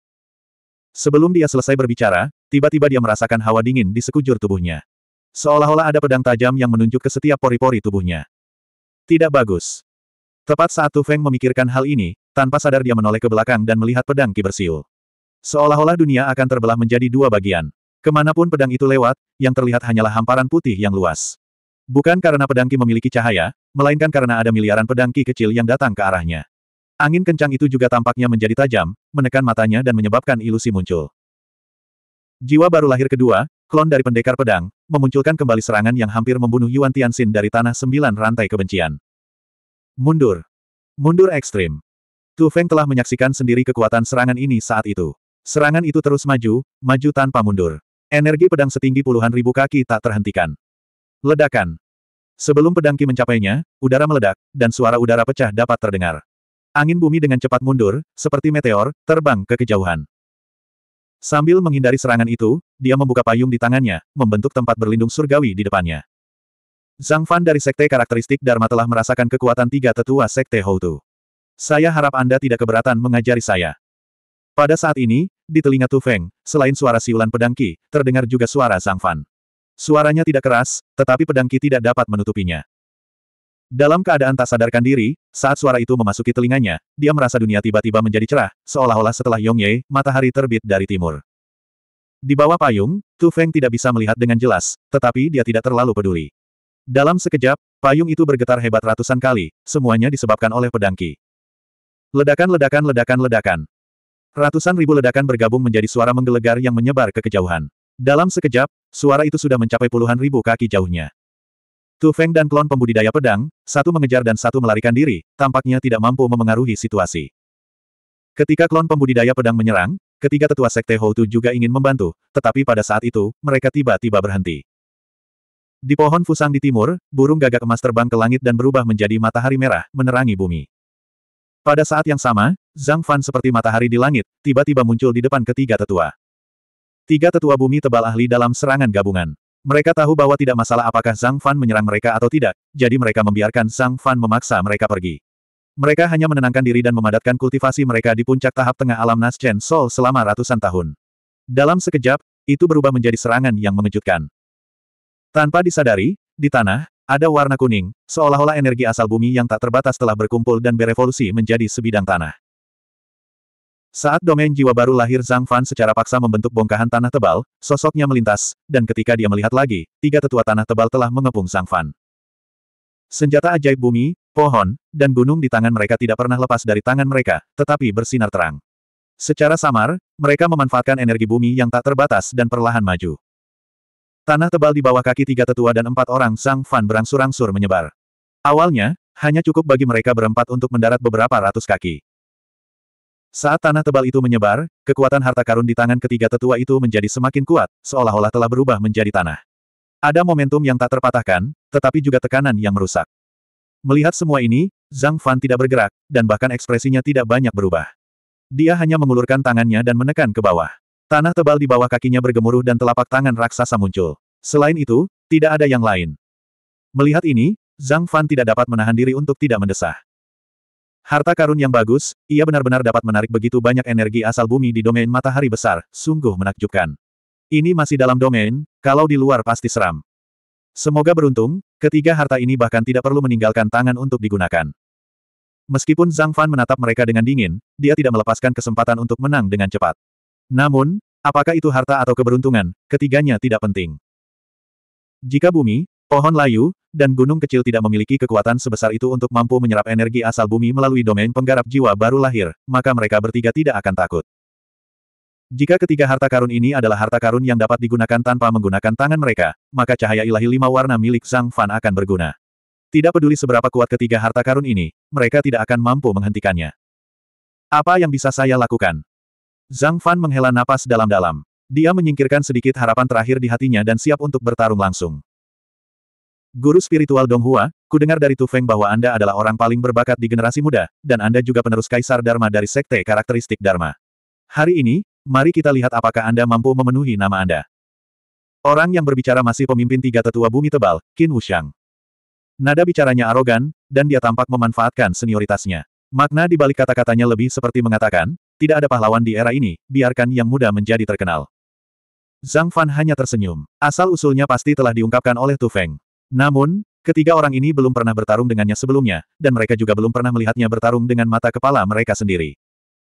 Sebelum dia selesai berbicara, tiba-tiba dia merasakan hawa dingin di sekujur tubuhnya. Seolah-olah ada pedang tajam yang menunjuk ke setiap pori-pori tubuhnya. Tidak bagus. Tepat saat Tu Feng memikirkan hal ini, tanpa sadar dia menoleh ke belakang dan melihat pedang kibersiul. Seolah-olah dunia akan terbelah menjadi dua bagian. Kemanapun pedang itu lewat, yang terlihat hanyalah hamparan putih yang luas. Bukan karena pedangki memiliki cahaya, melainkan karena ada miliaran pedangki kecil yang datang ke arahnya. Angin kencang itu juga tampaknya menjadi tajam, menekan matanya dan menyebabkan ilusi muncul. Jiwa baru lahir kedua, klon dari pendekar pedang, memunculkan kembali serangan yang hampir membunuh Yuan Tianxin dari tanah sembilan rantai kebencian. Mundur. Mundur ekstrim. Tu Feng telah menyaksikan sendiri kekuatan serangan ini saat itu. Serangan itu terus maju, maju tanpa mundur. Energi pedang setinggi puluhan ribu kaki tak terhentikan. Ledakan. Sebelum pedangki mencapainya, udara meledak, dan suara udara pecah dapat terdengar. Angin bumi dengan cepat mundur, seperti meteor, terbang ke kejauhan. Sambil menghindari serangan itu, dia membuka payung di tangannya, membentuk tempat berlindung surgawi di depannya. Zhang Fan dari Sekte Karakteristik Dharma telah merasakan kekuatan tiga tetua Sekte Houtu. Saya harap Anda tidak keberatan mengajari saya. Pada saat ini, di telinga Tu Feng, selain suara siulan pedangki, terdengar juga suara Zhang Fan. Suaranya tidak keras, tetapi pedang Ki tidak dapat menutupinya. Dalam keadaan tak sadarkan diri, saat suara itu memasuki telinganya, dia merasa dunia tiba-tiba menjadi cerah, seolah-olah setelah Yongye, matahari terbit dari timur. Di bawah payung, Tu Feng tidak bisa melihat dengan jelas, tetapi dia tidak terlalu peduli. Dalam sekejap, payung itu bergetar hebat ratusan kali, semuanya disebabkan oleh pedang Ki. Ledakan-ledakan ledakan-ledakan. Ratusan ribu ledakan bergabung menjadi suara menggelegar yang menyebar ke kejauhan. Dalam sekejap, Suara itu sudah mencapai puluhan ribu kaki jauhnya. Tu Feng dan klon pembudidaya pedang, satu mengejar dan satu melarikan diri, tampaknya tidak mampu memengaruhi situasi. Ketika klon pembudidaya pedang menyerang, ketiga tetua sekte Houtu juga ingin membantu, tetapi pada saat itu, mereka tiba-tiba berhenti. Di pohon fusang di timur, burung gagak emas terbang ke langit dan berubah menjadi matahari merah, menerangi bumi. Pada saat yang sama, Zhang Fan seperti matahari di langit, tiba-tiba muncul di depan ketiga tetua. Tiga tetua bumi tebal ahli dalam serangan gabungan. Mereka tahu bahwa tidak masalah apakah Zhang Fan menyerang mereka atau tidak, jadi mereka membiarkan Zhang Fan memaksa mereka pergi. Mereka hanya menenangkan diri dan memadatkan kultivasi mereka di puncak tahap tengah alam Naschen Sol selama ratusan tahun. Dalam sekejap, itu berubah menjadi serangan yang mengejutkan. Tanpa disadari, di tanah, ada warna kuning, seolah-olah energi asal bumi yang tak terbatas telah berkumpul dan berevolusi menjadi sebidang tanah. Saat domain jiwa baru lahir Zhang Fan secara paksa membentuk bongkahan tanah tebal, sosoknya melintas, dan ketika dia melihat lagi, tiga tetua tanah tebal telah mengepung Zhang Fan. Senjata ajaib bumi, pohon, dan gunung di tangan mereka tidak pernah lepas dari tangan mereka, tetapi bersinar terang. Secara samar, mereka memanfaatkan energi bumi yang tak terbatas dan perlahan maju. Tanah tebal di bawah kaki tiga tetua dan empat orang Zhang Fan berangsur-angsur menyebar. Awalnya, hanya cukup bagi mereka berempat untuk mendarat beberapa ratus kaki. Saat tanah tebal itu menyebar, kekuatan harta karun di tangan ketiga tetua itu menjadi semakin kuat, seolah-olah telah berubah menjadi tanah. Ada momentum yang tak terpatahkan, tetapi juga tekanan yang merusak. Melihat semua ini, Zhang Fan tidak bergerak, dan bahkan ekspresinya tidak banyak berubah. Dia hanya mengulurkan tangannya dan menekan ke bawah. Tanah tebal di bawah kakinya bergemuruh dan telapak tangan raksasa muncul. Selain itu, tidak ada yang lain. Melihat ini, Zhang Fan tidak dapat menahan diri untuk tidak mendesah. Harta karun yang bagus, ia benar-benar dapat menarik begitu banyak energi asal bumi di domain matahari besar, sungguh menakjubkan. Ini masih dalam domain, kalau di luar pasti seram. Semoga beruntung, ketiga harta ini bahkan tidak perlu meninggalkan tangan untuk digunakan. Meskipun Zhang Fan menatap mereka dengan dingin, dia tidak melepaskan kesempatan untuk menang dengan cepat. Namun, apakah itu harta atau keberuntungan, ketiganya tidak penting. Jika bumi, Pohon layu, dan gunung kecil tidak memiliki kekuatan sebesar itu untuk mampu menyerap energi asal bumi melalui domain penggarap jiwa baru lahir, maka mereka bertiga tidak akan takut. Jika ketiga harta karun ini adalah harta karun yang dapat digunakan tanpa menggunakan tangan mereka, maka cahaya ilahi lima warna milik Zhang Fan akan berguna. Tidak peduli seberapa kuat ketiga harta karun ini, mereka tidak akan mampu menghentikannya. Apa yang bisa saya lakukan? Zhang Fan menghela napas dalam-dalam. Dia menyingkirkan sedikit harapan terakhir di hatinya dan siap untuk bertarung langsung. Guru spiritual Donghua, ku dengar dari Feng bahwa Anda adalah orang paling berbakat di generasi muda, dan Anda juga penerus Kaisar Dharma dari Sekte Karakteristik Dharma. Hari ini, mari kita lihat apakah Anda mampu memenuhi nama Anda. Orang yang berbicara masih pemimpin tiga tetua bumi tebal, Qin Wuxiang. Nada bicaranya arogan, dan dia tampak memanfaatkan senioritasnya. Makna di balik kata-katanya lebih seperti mengatakan, tidak ada pahlawan di era ini, biarkan yang muda menjadi terkenal. Zhang Fan hanya tersenyum. Asal-usulnya pasti telah diungkapkan oleh Tu Feng. Namun, ketiga orang ini belum pernah bertarung dengannya sebelumnya, dan mereka juga belum pernah melihatnya bertarung dengan mata kepala mereka sendiri.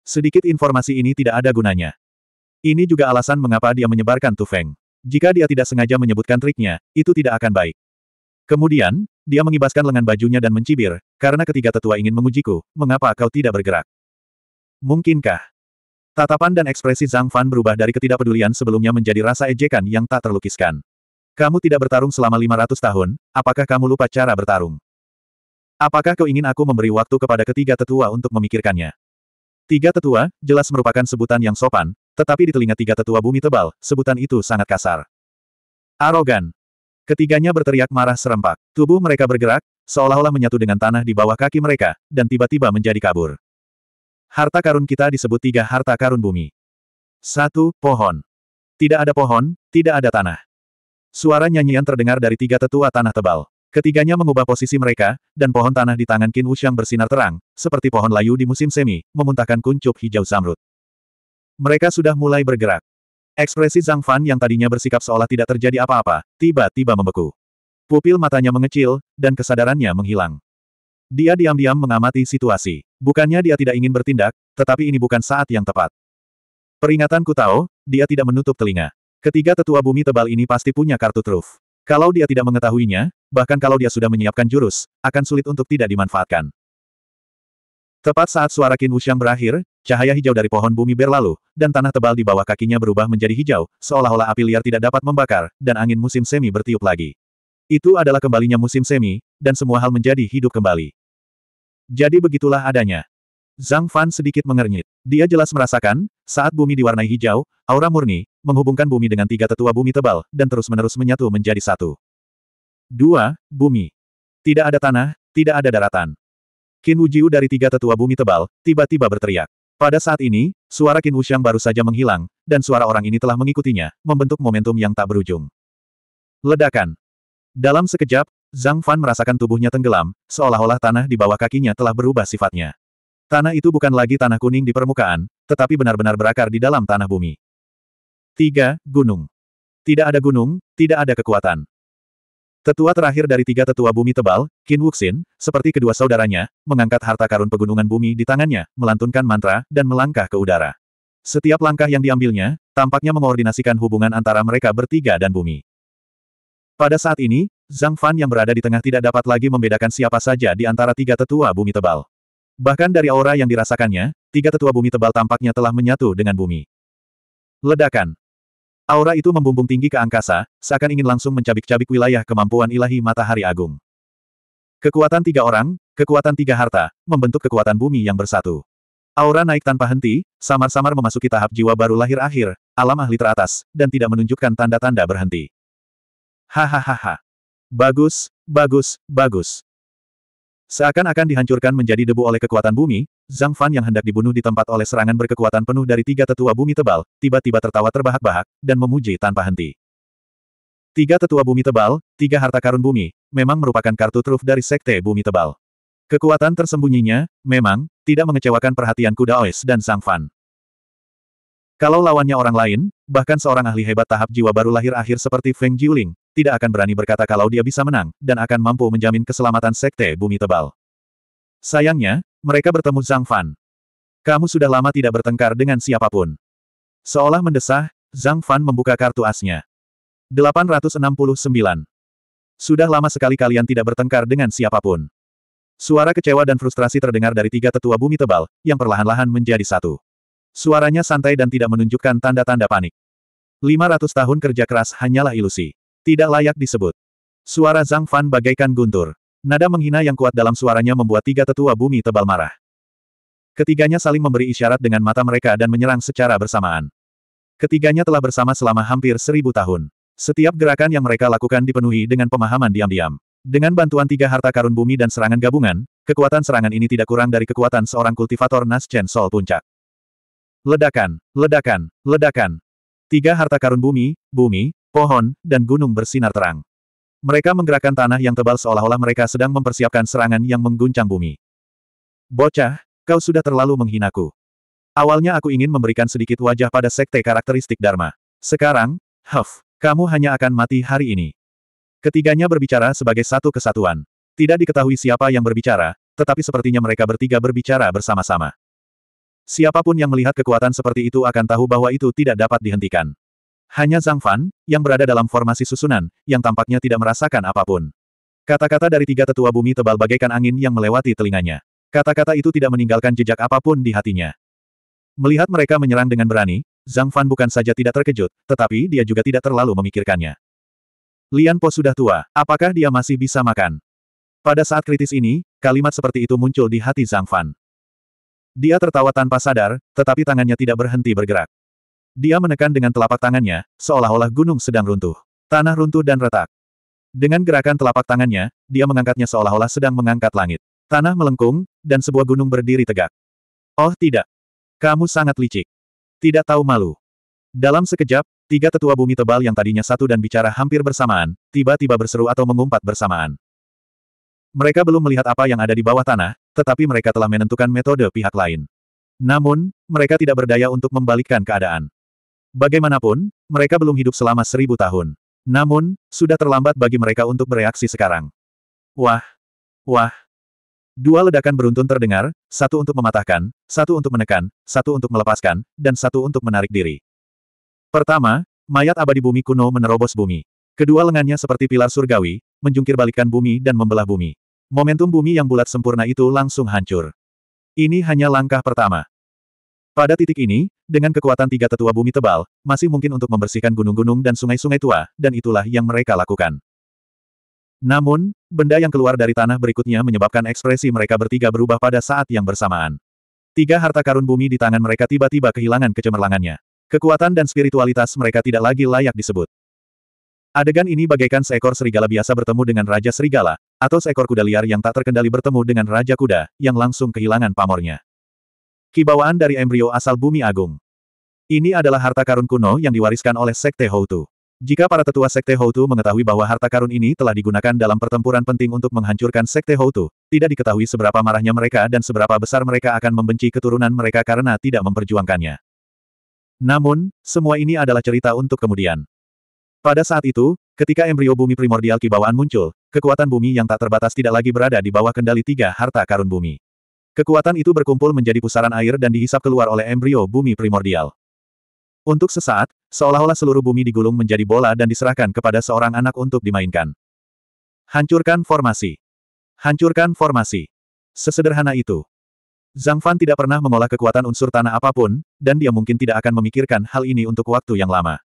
Sedikit informasi ini tidak ada gunanya. Ini juga alasan mengapa dia menyebarkan Tufeng. Jika dia tidak sengaja menyebutkan triknya, itu tidak akan baik. Kemudian, dia mengibaskan lengan bajunya dan mencibir, karena ketiga tetua ingin mengujiku, mengapa kau tidak bergerak? Mungkinkah? Tatapan dan ekspresi Zhang Fan berubah dari ketidakpedulian sebelumnya menjadi rasa ejekan yang tak terlukiskan. Kamu tidak bertarung selama 500 tahun, apakah kamu lupa cara bertarung? Apakah kau ingin aku memberi waktu kepada ketiga tetua untuk memikirkannya? Tiga tetua, jelas merupakan sebutan yang sopan, tetapi di telinga tiga tetua bumi tebal, sebutan itu sangat kasar. Arogan. Ketiganya berteriak marah serempak. Tubuh mereka bergerak, seolah-olah menyatu dengan tanah di bawah kaki mereka, dan tiba-tiba menjadi kabur. Harta karun kita disebut tiga harta karun bumi. Satu, pohon. Tidak ada pohon, tidak ada tanah. Suara nyanyian terdengar dari tiga tetua tanah tebal. Ketiganya mengubah posisi mereka, dan pohon tanah di tangan Qin Wuxiang bersinar terang, seperti pohon layu di musim semi, memuntahkan kuncup hijau zamrud. Mereka sudah mulai bergerak. Ekspresi Zhang Fan yang tadinya bersikap seolah tidak terjadi apa-apa, tiba-tiba membeku. Pupil matanya mengecil, dan kesadarannya menghilang. Dia diam-diam mengamati situasi. Bukannya dia tidak ingin bertindak, tetapi ini bukan saat yang tepat. Peringatan tahu, dia tidak menutup telinga. Ketiga tetua bumi tebal ini pasti punya kartu truf. Kalau dia tidak mengetahuinya, bahkan kalau dia sudah menyiapkan jurus, akan sulit untuk tidak dimanfaatkan. Tepat saat suara Qin Wuxiang berakhir, cahaya hijau dari pohon bumi berlalu, dan tanah tebal di bawah kakinya berubah menjadi hijau, seolah-olah api liar tidak dapat membakar, dan angin musim semi bertiup lagi. Itu adalah kembalinya musim semi, dan semua hal menjadi hidup kembali. Jadi begitulah adanya. Zhang Fan sedikit mengernyit. Dia jelas merasakan, saat bumi diwarnai hijau, aura murni, menghubungkan bumi dengan tiga tetua bumi tebal, dan terus-menerus menyatu menjadi satu. Dua, Bumi. Tidak ada tanah, tidak ada daratan. Qin Wujiu dari tiga tetua bumi tebal, tiba-tiba berteriak. Pada saat ini, suara Qin Wuxiang baru saja menghilang, dan suara orang ini telah mengikutinya, membentuk momentum yang tak berujung. Ledakan. Dalam sekejap, Zhang Fan merasakan tubuhnya tenggelam, seolah-olah tanah di bawah kakinya telah berubah sifatnya. Tanah itu bukan lagi tanah kuning di permukaan, tetapi benar-benar berakar di dalam tanah bumi. Tiga, gunung. Tidak ada gunung, tidak ada kekuatan. Tetua terakhir dari tiga tetua bumi tebal, Qin Wuxin, seperti kedua saudaranya, mengangkat harta karun pegunungan bumi di tangannya, melantunkan mantra, dan melangkah ke udara. Setiap langkah yang diambilnya, tampaknya mengoordinasikan hubungan antara mereka bertiga dan bumi. Pada saat ini, Zhang Fan yang berada di tengah tidak dapat lagi membedakan siapa saja di antara tiga tetua bumi tebal. Bahkan dari aura yang dirasakannya, tiga tetua bumi tebal tampaknya telah menyatu dengan bumi. Ledakan. Aura itu membumbung tinggi ke angkasa, seakan ingin langsung mencabik-cabik wilayah kemampuan ilahi matahari agung. Kekuatan tiga orang, kekuatan tiga harta, membentuk kekuatan bumi yang bersatu. Aura naik tanpa henti, samar-samar memasuki tahap jiwa baru lahir akhir, alam ahli teratas, dan tidak menunjukkan tanda-tanda berhenti. Hahaha. Bagus, bagus, bagus. Seakan-akan dihancurkan menjadi debu oleh kekuatan bumi, Zhang Fan yang hendak dibunuh di tempat oleh serangan berkekuatan penuh dari tiga tetua bumi tebal, tiba-tiba tertawa terbahak-bahak, dan memuji tanpa henti. Tiga tetua bumi tebal, tiga harta karun bumi, memang merupakan kartu truf dari sekte bumi tebal. Kekuatan tersembunyinya, memang, tidak mengecewakan perhatian kuda Ois dan Zhang Fan. Kalau lawannya orang lain, bahkan seorang ahli hebat tahap jiwa baru lahir akhir seperti Feng Jiuling, tidak akan berani berkata kalau dia bisa menang, dan akan mampu menjamin keselamatan Sekte Bumi Tebal. Sayangnya, mereka bertemu Zhang Fan. Kamu sudah lama tidak bertengkar dengan siapapun. Seolah mendesah, Zhang Fan membuka kartu asnya. 869. Sudah lama sekali kalian tidak bertengkar dengan siapapun. Suara kecewa dan frustrasi terdengar dari tiga tetua bumi tebal, yang perlahan-lahan menjadi satu. Suaranya santai dan tidak menunjukkan tanda-tanda panik. 500 tahun kerja keras hanyalah ilusi. Tidak layak disebut. Suara Zhang Fan bagaikan guntur. Nada menghina yang kuat dalam suaranya membuat tiga tetua bumi tebal marah. Ketiganya saling memberi isyarat dengan mata mereka dan menyerang secara bersamaan. Ketiganya telah bersama selama hampir seribu tahun. Setiap gerakan yang mereka lakukan dipenuhi dengan pemahaman diam-diam. Dengan bantuan tiga harta karun bumi dan serangan gabungan, kekuatan serangan ini tidak kurang dari kekuatan seorang kultivator naschen Sol Puncak. Ledakan, ledakan, ledakan. Tiga harta karun bumi, bumi, pohon, dan gunung bersinar terang. Mereka menggerakkan tanah yang tebal seolah-olah mereka sedang mempersiapkan serangan yang mengguncang bumi. Bocah, kau sudah terlalu menghinaku. Awalnya aku ingin memberikan sedikit wajah pada sekte karakteristik Dharma. Sekarang, Huff, kamu hanya akan mati hari ini. Ketiganya berbicara sebagai satu kesatuan. Tidak diketahui siapa yang berbicara, tetapi sepertinya mereka bertiga berbicara bersama-sama. Siapapun yang melihat kekuatan seperti itu akan tahu bahwa itu tidak dapat dihentikan. Hanya Zhang Fan, yang berada dalam formasi susunan, yang tampaknya tidak merasakan apapun. Kata-kata dari tiga tetua bumi tebal bagaikan angin yang melewati telinganya. Kata-kata itu tidak meninggalkan jejak apapun di hatinya. Melihat mereka menyerang dengan berani, Zhang Fan bukan saja tidak terkejut, tetapi dia juga tidak terlalu memikirkannya. Lian Po sudah tua, apakah dia masih bisa makan? Pada saat kritis ini, kalimat seperti itu muncul di hati Zhang Fan. Dia tertawa tanpa sadar, tetapi tangannya tidak berhenti bergerak. Dia menekan dengan telapak tangannya, seolah-olah gunung sedang runtuh. Tanah runtuh dan retak. Dengan gerakan telapak tangannya, dia mengangkatnya seolah-olah sedang mengangkat langit. Tanah melengkung, dan sebuah gunung berdiri tegak. Oh tidak. Kamu sangat licik. Tidak tahu malu. Dalam sekejap, tiga tetua bumi tebal yang tadinya satu dan bicara hampir bersamaan, tiba-tiba berseru atau mengumpat bersamaan. Mereka belum melihat apa yang ada di bawah tanah, tetapi mereka telah menentukan metode pihak lain. Namun, mereka tidak berdaya untuk membalikkan keadaan. Bagaimanapun, mereka belum hidup selama seribu tahun. Namun, sudah terlambat bagi mereka untuk bereaksi sekarang. Wah! Wah! Dua ledakan beruntun terdengar, satu untuk mematahkan, satu untuk menekan, satu untuk melepaskan, dan satu untuk menarik diri. Pertama, mayat abadi bumi kuno menerobos bumi. Kedua lengannya seperti pilar surgawi, menjungkir balikan bumi dan membelah bumi. Momentum bumi yang bulat sempurna itu langsung hancur. Ini hanya langkah pertama. Pada titik ini, dengan kekuatan tiga tetua bumi tebal, masih mungkin untuk membersihkan gunung-gunung dan sungai-sungai tua, dan itulah yang mereka lakukan. Namun, benda yang keluar dari tanah berikutnya menyebabkan ekspresi mereka bertiga berubah pada saat yang bersamaan. Tiga harta karun bumi di tangan mereka tiba-tiba kehilangan kecemerlangannya. Kekuatan dan spiritualitas mereka tidak lagi layak disebut. Adegan ini bagaikan seekor serigala biasa bertemu dengan Raja Serigala, atau seekor kuda liar yang tak terkendali bertemu dengan Raja Kuda, yang langsung kehilangan pamornya. Kibawaan dari embrio asal bumi agung. Ini adalah harta karun kuno yang diwariskan oleh Sekte Houtu. Jika para tetua Sekte Houtu mengetahui bahwa harta karun ini telah digunakan dalam pertempuran penting untuk menghancurkan Sekte Houtu, tidak diketahui seberapa marahnya mereka dan seberapa besar mereka akan membenci keturunan mereka karena tidak memperjuangkannya. Namun, semua ini adalah cerita untuk kemudian. Pada saat itu, ketika embrio bumi primordial kibawaan muncul, kekuatan bumi yang tak terbatas tidak lagi berada di bawah kendali tiga harta karun bumi. Kekuatan itu berkumpul menjadi pusaran air dan dihisap keluar oleh embrio bumi primordial. Untuk sesaat, seolah-olah seluruh bumi digulung menjadi bola dan diserahkan kepada seorang anak untuk dimainkan. Hancurkan formasi. Hancurkan formasi. Sesederhana itu. Zhang Fan tidak pernah mengolah kekuatan unsur tanah apapun, dan dia mungkin tidak akan memikirkan hal ini untuk waktu yang lama.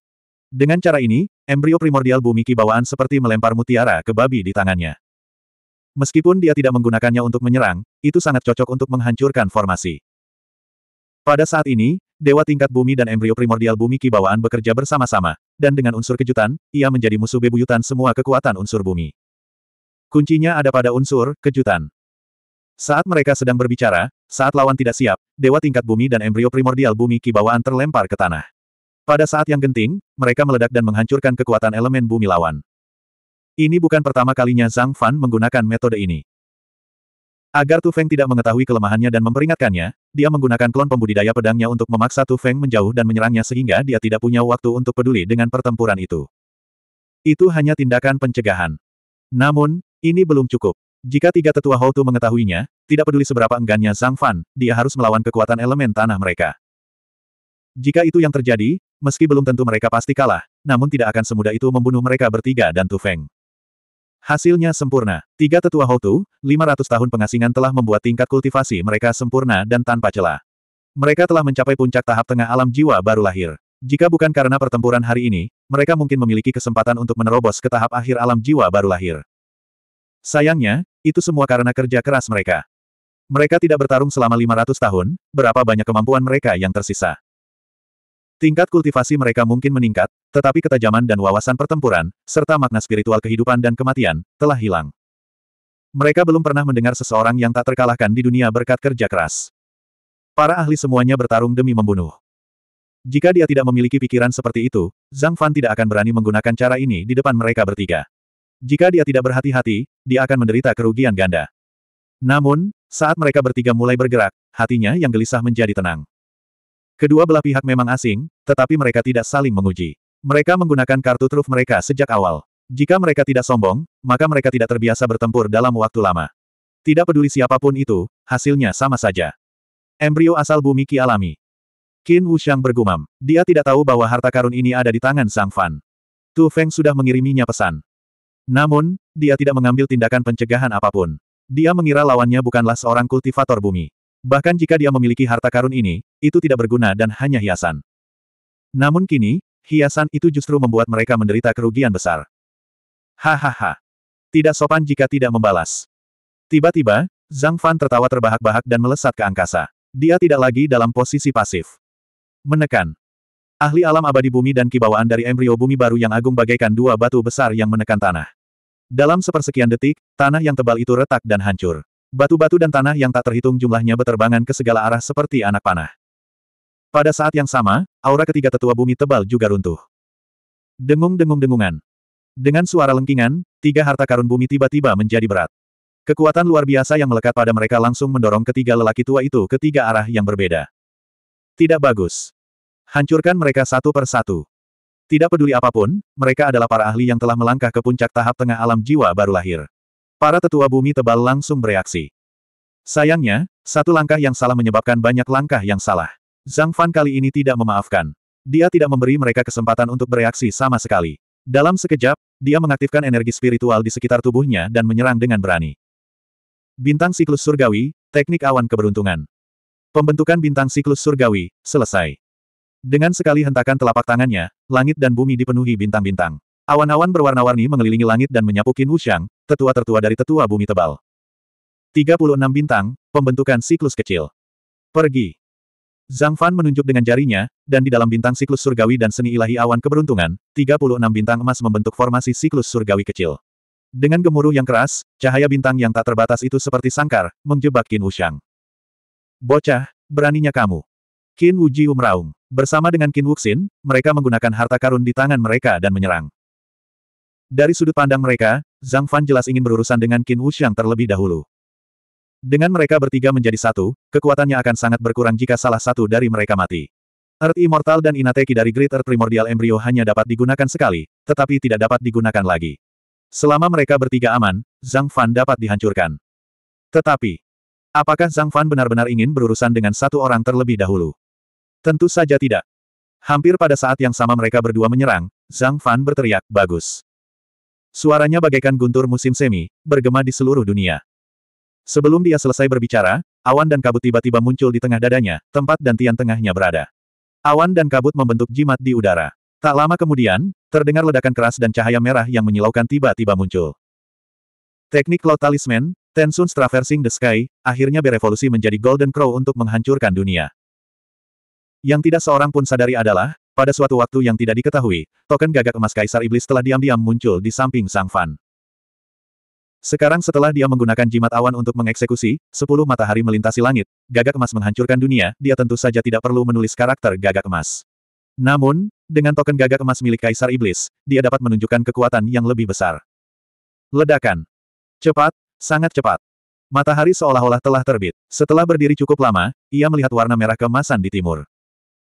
Dengan cara ini, embrio primordial bumi kibawaan seperti melempar mutiara ke babi di tangannya. Meskipun dia tidak menggunakannya untuk menyerang, itu sangat cocok untuk menghancurkan formasi. Pada saat ini, Dewa tingkat bumi dan embrio primordial bumi kibawaan bekerja bersama-sama, dan dengan unsur kejutan, ia menjadi musuh bebuyutan semua kekuatan unsur bumi. Kuncinya ada pada unsur, kejutan. Saat mereka sedang berbicara, saat lawan tidak siap, dewa tingkat bumi dan embrio primordial bumi kibawaan terlempar ke tanah. Pada saat yang genting, mereka meledak dan menghancurkan kekuatan elemen bumi lawan. Ini bukan pertama kalinya Zhang Fan menggunakan metode ini. Agar Tu Feng tidak mengetahui kelemahannya dan memperingatkannya, dia menggunakan klon pembudidaya pedangnya untuk memaksa Tu Feng menjauh dan menyerangnya sehingga dia tidak punya waktu untuk peduli dengan pertempuran itu. Itu hanya tindakan pencegahan. Namun, ini belum cukup. Jika tiga tetua tu mengetahuinya, tidak peduli seberapa enggannya Zhang Fan, dia harus melawan kekuatan elemen tanah mereka. Jika itu yang terjadi, meski belum tentu mereka pasti kalah, namun tidak akan semudah itu membunuh mereka bertiga dan Tu Feng. Hasilnya sempurna. Tiga tetua lima 500 tahun pengasingan telah membuat tingkat kultivasi mereka sempurna dan tanpa celah. Mereka telah mencapai puncak tahap tengah alam jiwa baru lahir. Jika bukan karena pertempuran hari ini, mereka mungkin memiliki kesempatan untuk menerobos ke tahap akhir alam jiwa baru lahir. Sayangnya, itu semua karena kerja keras mereka. Mereka tidak bertarung selama 500 tahun, berapa banyak kemampuan mereka yang tersisa. Tingkat kultivasi mereka mungkin meningkat, tetapi ketajaman dan wawasan pertempuran, serta makna spiritual kehidupan dan kematian, telah hilang. Mereka belum pernah mendengar seseorang yang tak terkalahkan di dunia berkat kerja keras. Para ahli semuanya bertarung demi membunuh. Jika dia tidak memiliki pikiran seperti itu, Zhang Fan tidak akan berani menggunakan cara ini di depan mereka bertiga. Jika dia tidak berhati-hati, dia akan menderita kerugian ganda. Namun, saat mereka bertiga mulai bergerak, hatinya yang gelisah menjadi tenang. Kedua belah pihak memang asing, tetapi mereka tidak saling menguji. Mereka menggunakan kartu truf mereka sejak awal. Jika mereka tidak sombong, maka mereka tidak terbiasa bertempur dalam waktu lama. Tidak peduli siapapun itu, hasilnya sama saja. Embrio asal bumi Ki alami. Qin Wuxiang bergumam. Dia tidak tahu bahwa harta karun ini ada di tangan Sang Fan. Tu Feng sudah mengiriminya pesan. Namun, dia tidak mengambil tindakan pencegahan apapun. Dia mengira lawannya bukanlah seorang kultivator bumi. Bahkan jika dia memiliki harta karun ini, itu tidak berguna dan hanya hiasan. Namun kini, hiasan itu justru membuat mereka menderita kerugian besar. Hahaha. Tidak sopan jika tidak membalas. Tiba-tiba, Zhang Fan tertawa terbahak-bahak dan melesat ke angkasa. Dia tidak lagi dalam posisi pasif. Menekan. Ahli alam abadi bumi dan kibawaan dari embrio bumi baru yang agung bagaikan dua batu besar yang menekan tanah. Dalam sepersekian detik, tanah yang tebal itu retak dan hancur. Batu-batu dan tanah yang tak terhitung jumlahnya beterbangan ke segala arah seperti anak panah. Pada saat yang sama, aura ketiga tetua bumi tebal juga runtuh. Dengung-dengung-dengungan. Dengan suara lengkingan, tiga harta karun bumi tiba-tiba menjadi berat. Kekuatan luar biasa yang melekat pada mereka langsung mendorong ketiga lelaki tua itu ke tiga arah yang berbeda. Tidak bagus. Hancurkan mereka satu per satu. Tidak peduli apapun, mereka adalah para ahli yang telah melangkah ke puncak tahap tengah alam jiwa baru lahir. Para tetua bumi tebal langsung bereaksi. Sayangnya, satu langkah yang salah menyebabkan banyak langkah yang salah. Zhang Fan kali ini tidak memaafkan. Dia tidak memberi mereka kesempatan untuk bereaksi sama sekali. Dalam sekejap, dia mengaktifkan energi spiritual di sekitar tubuhnya dan menyerang dengan berani. Bintang siklus surgawi, teknik awan keberuntungan. Pembentukan bintang siklus surgawi, selesai. Dengan sekali hentakan telapak tangannya, langit dan bumi dipenuhi bintang-bintang. Awan-awan berwarna-warni mengelilingi langit dan menyapu Qin Wuxiang, tetua-tertua dari tetua bumi tebal. 36 bintang, pembentukan siklus kecil. Pergi. Zhang Fan menunjuk dengan jarinya, dan di dalam bintang siklus surgawi dan seni ilahi awan keberuntungan, 36 bintang emas membentuk formasi siklus surgawi kecil. Dengan gemuruh yang keras, cahaya bintang yang tak terbatas itu seperti sangkar, menjebak Qin Wuxiang. Bocah, beraninya kamu. Qin Wujiu meraung. Bersama dengan Qin Wuxin, mereka menggunakan harta karun di tangan mereka dan menyerang. Dari sudut pandang mereka, Zhang Fan jelas ingin berurusan dengan Qin Wuxiang terlebih dahulu. Dengan mereka bertiga menjadi satu, kekuatannya akan sangat berkurang jika salah satu dari mereka mati. Earth Immortal dan Inateki dari Great Earth Primordial Embryo hanya dapat digunakan sekali, tetapi tidak dapat digunakan lagi. Selama mereka bertiga aman, Zhang Fan dapat dihancurkan. Tetapi, apakah Zhang Fan benar-benar ingin berurusan dengan satu orang terlebih dahulu? Tentu saja tidak. Hampir pada saat yang sama mereka berdua menyerang, Zhang Fan berteriak, bagus. Suaranya bagaikan guntur musim semi, bergema di seluruh dunia. Sebelum dia selesai berbicara, awan dan kabut tiba-tiba muncul di tengah dadanya, tempat dan tian tengahnya berada. Awan dan kabut membentuk jimat di udara. Tak lama kemudian, terdengar ledakan keras dan cahaya merah yang menyilaukan tiba-tiba muncul. Teknik Cloud Talisman, Tensun's Traversing the Sky, akhirnya berevolusi menjadi Golden Crow untuk menghancurkan dunia. Yang tidak seorang pun sadari adalah, pada suatu waktu yang tidak diketahui, token gagak emas Kaisar Iblis telah diam-diam muncul di samping Sang Fan. Sekarang setelah dia menggunakan jimat awan untuk mengeksekusi, sepuluh matahari melintasi langit, gagak emas menghancurkan dunia, dia tentu saja tidak perlu menulis karakter gagak emas. Namun, dengan token gagak emas milik Kaisar Iblis, dia dapat menunjukkan kekuatan yang lebih besar. Ledakan. Cepat, sangat cepat. Matahari seolah-olah telah terbit. Setelah berdiri cukup lama, ia melihat warna merah kemasan di timur.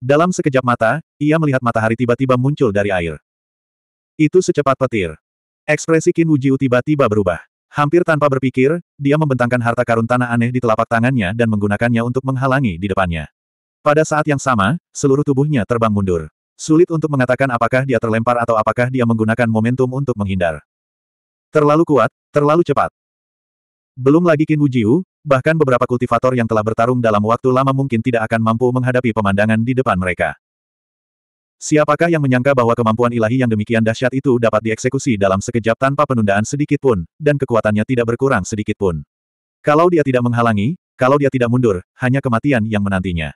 Dalam sekejap mata, ia melihat matahari tiba-tiba muncul dari air. Itu secepat petir. Ekspresi Kin Wujiu tiba-tiba berubah. Hampir tanpa berpikir, dia membentangkan harta karun tanah aneh di telapak tangannya dan menggunakannya untuk menghalangi di depannya. Pada saat yang sama, seluruh tubuhnya terbang mundur. Sulit untuk mengatakan apakah dia terlempar atau apakah dia menggunakan momentum untuk menghindar. Terlalu kuat, terlalu cepat. Belum lagi Qin Wujiu, bahkan beberapa kultivator yang telah bertarung dalam waktu lama mungkin tidak akan mampu menghadapi pemandangan di depan mereka. Siapakah yang menyangka bahwa kemampuan ilahi yang demikian dahsyat itu dapat dieksekusi dalam sekejap tanpa penundaan sedikit pun, dan kekuatannya tidak berkurang sedikit pun. Kalau dia tidak menghalangi, kalau dia tidak mundur, hanya kematian yang menantinya.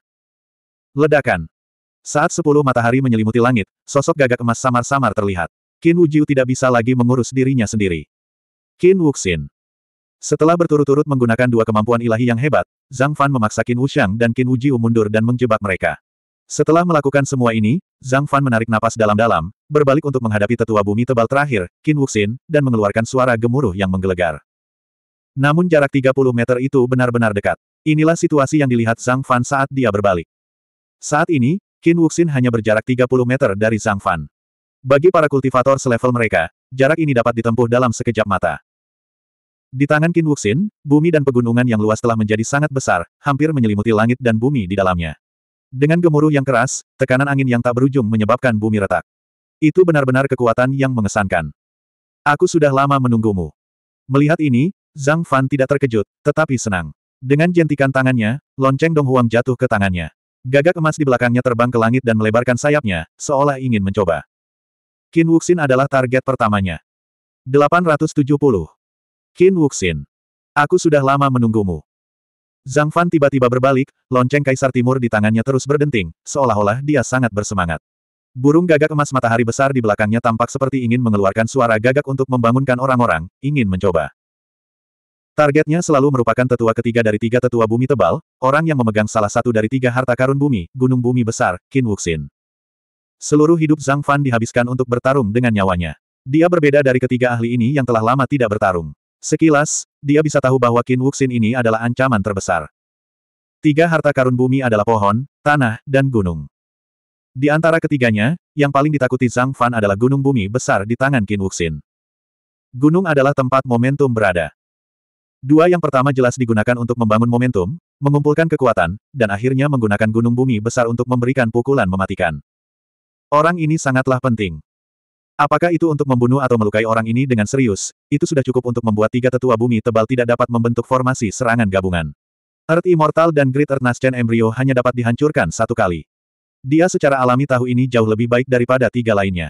Ledakan. Saat sepuluh matahari menyelimuti langit, sosok gagak emas samar-samar terlihat. Qin Wujiu tidak bisa lagi mengurus dirinya sendiri. Qin Wuxin. Setelah berturut-turut menggunakan dua kemampuan ilahi yang hebat, Zhang Fan memaksa Qin Wuxiang dan Qin Wujiu mundur dan menjebak mereka. Setelah melakukan semua ini, Zhang Fan menarik napas dalam-dalam, berbalik untuk menghadapi tetua bumi tebal terakhir, Qin Wuxin, dan mengeluarkan suara gemuruh yang menggelegar. Namun jarak 30 meter itu benar-benar dekat. Inilah situasi yang dilihat Zhang Fan saat dia berbalik. Saat ini, Qin Wuxin hanya berjarak 30 meter dari Zhang Fan. Bagi para kultivator selevel mereka, jarak ini dapat ditempuh dalam sekejap mata. Di tangan Qin Wuxin, bumi dan pegunungan yang luas telah menjadi sangat besar, hampir menyelimuti langit dan bumi di dalamnya. Dengan gemuruh yang keras, tekanan angin yang tak berujung menyebabkan bumi retak. Itu benar-benar kekuatan yang mengesankan. Aku sudah lama menunggumu. Melihat ini, Zhang Fan tidak terkejut, tetapi senang. Dengan jentikan tangannya, lonceng Dong Huang jatuh ke tangannya. Gagak emas di belakangnya terbang ke langit dan melebarkan sayapnya, seolah ingin mencoba. Qin Wuxin adalah target pertamanya. 870. Qin Wuxin. Aku sudah lama menunggumu. Zhang Fan tiba-tiba berbalik, lonceng kaisar timur di tangannya terus berdenting, seolah-olah dia sangat bersemangat. Burung gagak emas matahari besar di belakangnya tampak seperti ingin mengeluarkan suara gagak untuk membangunkan orang-orang, ingin mencoba. Targetnya selalu merupakan tetua ketiga dari tiga tetua bumi tebal, orang yang memegang salah satu dari tiga harta karun bumi, gunung bumi besar, Qin Wuxin. Seluruh hidup Zhang Fan dihabiskan untuk bertarung dengan nyawanya. Dia berbeda dari ketiga ahli ini yang telah lama tidak bertarung. Sekilas, dia bisa tahu bahwa Qin Wuxin ini adalah ancaman terbesar. Tiga harta karun bumi adalah pohon, tanah, dan gunung. Di antara ketiganya, yang paling ditakuti Zhang Fan adalah gunung bumi besar di tangan Qin Wuxin. Gunung adalah tempat momentum berada. Dua yang pertama jelas digunakan untuk membangun momentum, mengumpulkan kekuatan, dan akhirnya menggunakan gunung bumi besar untuk memberikan pukulan mematikan. Orang ini sangatlah penting. Apakah itu untuk membunuh atau melukai orang ini dengan serius, itu sudah cukup untuk membuat tiga tetua bumi tebal tidak dapat membentuk formasi serangan gabungan. Earth Immortal dan Great Earth Nascent Embryo hanya dapat dihancurkan satu kali. Dia secara alami tahu ini jauh lebih baik daripada tiga lainnya.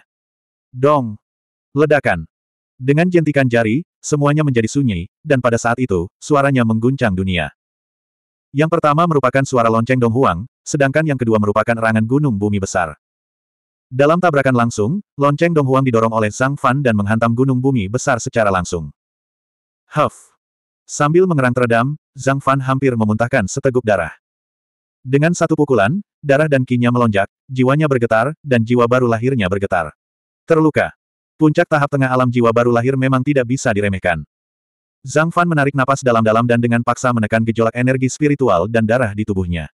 Dong! Ledakan! Dengan jentikan jari, semuanya menjadi sunyi, dan pada saat itu, suaranya mengguncang dunia. Yang pertama merupakan suara lonceng Dong Huang, sedangkan yang kedua merupakan erangan gunung bumi besar. Dalam tabrakan langsung, lonceng Donghuang didorong oleh Zhang Fan dan menghantam gunung bumi besar secara langsung. Huff! Sambil mengerang teredam, Zhang Fan hampir memuntahkan seteguk darah. Dengan satu pukulan, darah dan kinya melonjak, jiwanya bergetar, dan jiwa baru lahirnya bergetar. Terluka. Puncak tahap tengah alam jiwa baru lahir memang tidak bisa diremehkan. Zhang Fan menarik napas dalam-dalam dan dengan paksa menekan gejolak energi spiritual dan darah di tubuhnya.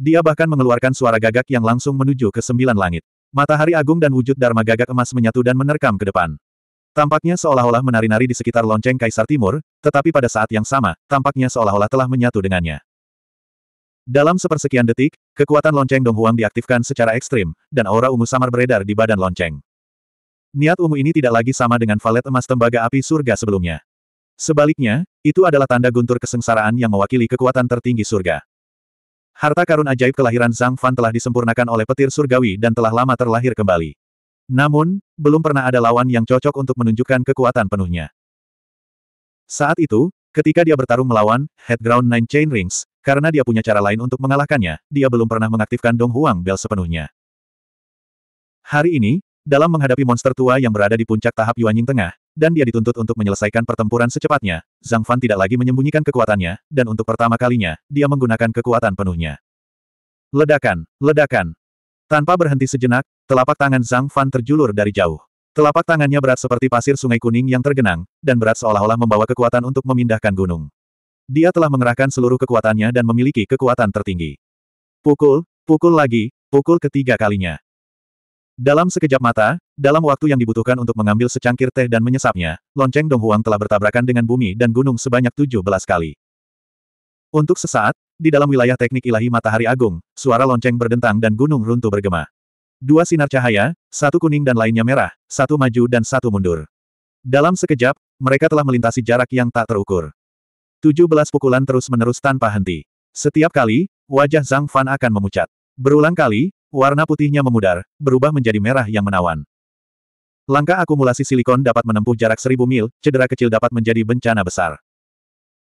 Dia bahkan mengeluarkan suara gagak yang langsung menuju ke sembilan langit. Matahari agung dan wujud Dharma gagak emas menyatu dan menerkam ke depan. Tampaknya seolah-olah menari-nari di sekitar lonceng Kaisar Timur, tetapi pada saat yang sama, tampaknya seolah-olah telah menyatu dengannya. Dalam sepersekian detik, kekuatan lonceng Dong Huang diaktifkan secara ekstrim, dan aura ungu samar beredar di badan lonceng. Niat ungu ini tidak lagi sama dengan valet emas tembaga api surga sebelumnya. Sebaliknya, itu adalah tanda guntur kesengsaraan yang mewakili kekuatan tertinggi surga. Harta karun ajaib kelahiran Zhang Fan telah disempurnakan oleh petir surgawi dan telah lama terlahir kembali. Namun, belum pernah ada lawan yang cocok untuk menunjukkan kekuatan penuhnya. Saat itu, ketika dia bertarung melawan Headground Nine Chain Rings, karena dia punya cara lain untuk mengalahkannya, dia belum pernah mengaktifkan Dong Huang Bell sepenuhnya. Hari ini, dalam menghadapi monster tua yang berada di puncak tahap Yuanying Tengah, dan dia dituntut untuk menyelesaikan pertempuran secepatnya, Zhang Fan tidak lagi menyembunyikan kekuatannya, dan untuk pertama kalinya, dia menggunakan kekuatan penuhnya. Ledakan, ledakan. Tanpa berhenti sejenak, telapak tangan Zhang Fan terjulur dari jauh. Telapak tangannya berat seperti pasir sungai kuning yang tergenang, dan berat seolah-olah membawa kekuatan untuk memindahkan gunung. Dia telah mengerahkan seluruh kekuatannya dan memiliki kekuatan tertinggi. Pukul, pukul lagi, pukul ketiga kalinya. Dalam sekejap mata, dalam waktu yang dibutuhkan untuk mengambil secangkir teh dan menyesapnya, lonceng Donghuang telah bertabrakan dengan bumi dan gunung sebanyak 17 kali. Untuk sesaat, di dalam wilayah teknik ilahi matahari agung, suara lonceng berdentang dan gunung runtuh bergema. Dua sinar cahaya, satu kuning dan lainnya merah, satu maju dan satu mundur. Dalam sekejap, mereka telah melintasi jarak yang tak terukur. 17 pukulan terus-menerus tanpa henti. Setiap kali, wajah Zhang Fan akan memucat. Berulang kali, warna putihnya memudar, berubah menjadi merah yang menawan. Langkah akumulasi silikon dapat menempuh jarak seribu mil, cedera kecil dapat menjadi bencana besar.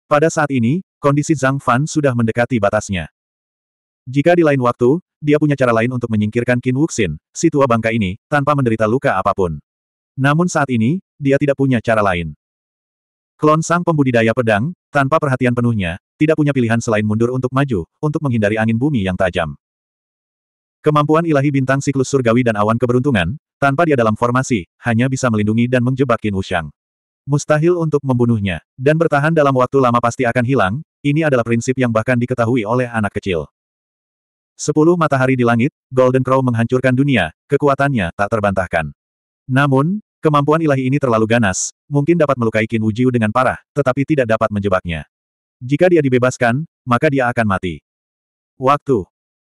Pada saat ini, kondisi Zhang Fan sudah mendekati batasnya. Jika di lain waktu, dia punya cara lain untuk menyingkirkan Qin Wuxin, si tua bangka ini, tanpa menderita luka apapun. Namun saat ini, dia tidak punya cara lain. Klon sang pembudidaya pedang, tanpa perhatian penuhnya, tidak punya pilihan selain mundur untuk maju, untuk menghindari angin bumi yang tajam. Kemampuan ilahi bintang siklus surgawi dan awan keberuntungan, tanpa dia dalam formasi, hanya bisa melindungi dan menjebak Qin Wushang. Mustahil untuk membunuhnya, dan bertahan dalam waktu lama pasti akan hilang, ini adalah prinsip yang bahkan diketahui oleh anak kecil. Sepuluh matahari di langit, Golden Crow menghancurkan dunia, kekuatannya tak terbantahkan. Namun, kemampuan ilahi ini terlalu ganas, mungkin dapat melukai Qin Wujiu dengan parah, tetapi tidak dapat menjebaknya. Jika dia dibebaskan, maka dia akan mati. Waktu.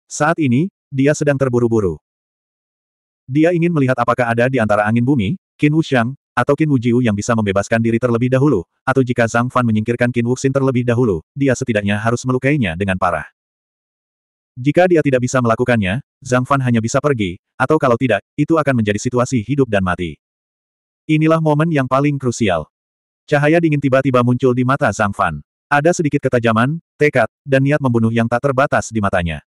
Saat ini, dia sedang terburu-buru. Dia ingin melihat apakah ada di antara angin bumi, Qin Wuxiang, atau Qin Wujiu yang bisa membebaskan diri terlebih dahulu, atau jika Zhang Fan menyingkirkan Qin Wuxin terlebih dahulu, dia setidaknya harus melukainya dengan parah. Jika dia tidak bisa melakukannya, Zhang Fan hanya bisa pergi, atau kalau tidak, itu akan menjadi situasi hidup dan mati. Inilah momen yang paling krusial. Cahaya dingin tiba-tiba muncul di mata Zhang Fan. Ada sedikit ketajaman, tekad, dan niat membunuh yang tak terbatas di matanya.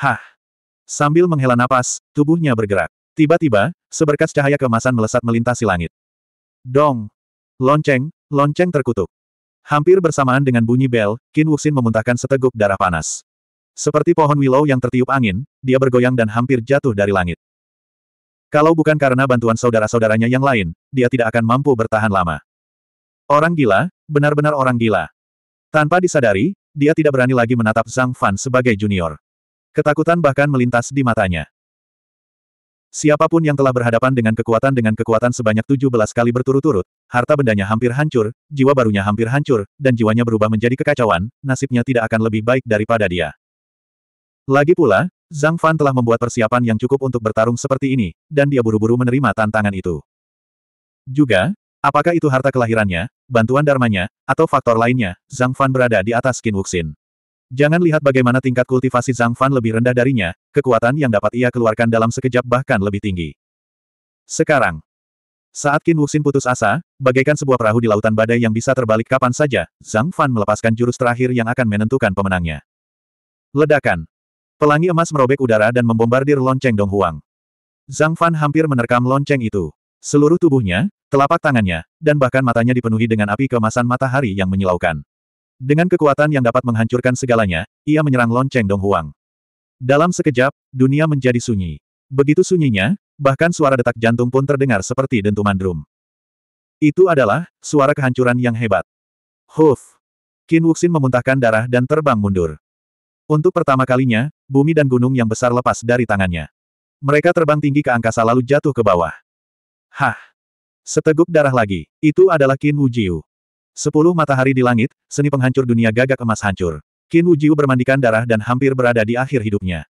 Hah! Sambil menghela napas, tubuhnya bergerak. Tiba-tiba, seberkas cahaya kemasan melesat melintasi langit. Dong! Lonceng, lonceng terkutuk. Hampir bersamaan dengan bunyi bel, Qin Wuxin memuntahkan seteguk darah panas. Seperti pohon willow yang tertiup angin, dia bergoyang dan hampir jatuh dari langit. Kalau bukan karena bantuan saudara-saudaranya yang lain, dia tidak akan mampu bertahan lama. Orang gila, benar-benar orang gila. Tanpa disadari, dia tidak berani lagi menatap Zhang Fan sebagai junior. Ketakutan bahkan melintas di matanya. Siapapun yang telah berhadapan dengan kekuatan dengan kekuatan sebanyak 17 kali berturut-turut, harta bendanya hampir hancur, jiwa barunya hampir hancur, dan jiwanya berubah menjadi kekacauan, nasibnya tidak akan lebih baik daripada dia. Lagi pula, Zhang Fan telah membuat persiapan yang cukup untuk bertarung seperti ini, dan dia buru-buru menerima tantangan itu. Juga, apakah itu harta kelahirannya, bantuan dharmanya, atau faktor lainnya, Zhang Fan berada di atas Qin Wuxin. Jangan lihat bagaimana tingkat kultivasi Zhang Fan lebih rendah darinya, kekuatan yang dapat ia keluarkan dalam sekejap bahkan lebih tinggi. Sekarang, saat Qin Wuxin putus asa, bagaikan sebuah perahu di lautan badai yang bisa terbalik kapan saja, Zhang Fan melepaskan jurus terakhir yang akan menentukan pemenangnya. Ledakan. Pelangi emas merobek udara dan membombardir lonceng Dong Huang. Zhang Fan hampir menerkam lonceng itu. Seluruh tubuhnya, telapak tangannya, dan bahkan matanya dipenuhi dengan api kemasan matahari yang menyilaukan. Dengan kekuatan yang dapat menghancurkan segalanya, ia menyerang lonceng Dong Huang. Dalam sekejap, dunia menjadi sunyi. Begitu sunyinya, bahkan suara detak jantung pun terdengar seperti dentuman drum. Itu adalah suara kehancuran yang hebat. Huf. Qin Wuxin memuntahkan darah dan terbang mundur. Untuk pertama kalinya, bumi dan gunung yang besar lepas dari tangannya. Mereka terbang tinggi ke angkasa lalu jatuh ke bawah. Hah! Seteguk darah lagi, itu adalah Qin Wujiu. Sepuluh matahari di langit, seni penghancur dunia gagak emas hancur. Qin Wujiu bermandikan darah dan hampir berada di akhir hidupnya.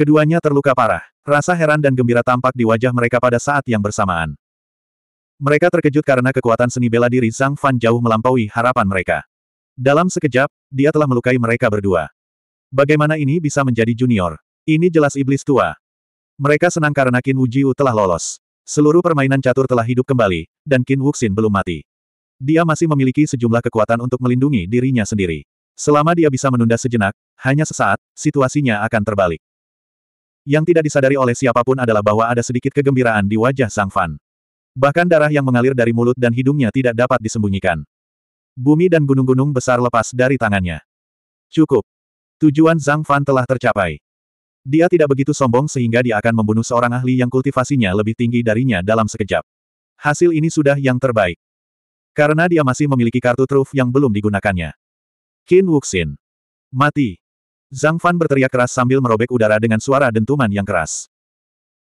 Keduanya terluka parah. Rasa heran dan gembira tampak di wajah mereka pada saat yang bersamaan. Mereka terkejut karena kekuatan seni bela diri Zhang Fan jauh melampaui harapan mereka. Dalam sekejap, dia telah melukai mereka berdua. Bagaimana ini bisa menjadi junior? Ini jelas iblis tua. Mereka senang karena Qin Wujiu telah lolos. Seluruh permainan catur telah hidup kembali, dan Qin Wuxin belum mati. Dia masih memiliki sejumlah kekuatan untuk melindungi dirinya sendiri. Selama dia bisa menunda sejenak, hanya sesaat, situasinya akan terbalik. Yang tidak disadari oleh siapapun adalah bahwa ada sedikit kegembiraan di wajah Sang Fan. Bahkan darah yang mengalir dari mulut dan hidungnya tidak dapat disembunyikan. Bumi dan gunung-gunung besar lepas dari tangannya. Cukup. Tujuan Zhang Fan telah tercapai. Dia tidak begitu sombong sehingga dia akan membunuh seorang ahli yang kultivasinya lebih tinggi darinya dalam sekejap. Hasil ini sudah yang terbaik. Karena dia masih memiliki kartu truf yang belum digunakannya. Qin Wuxin. Mati. Zhang Fan berteriak keras sambil merobek udara dengan suara dentuman yang keras.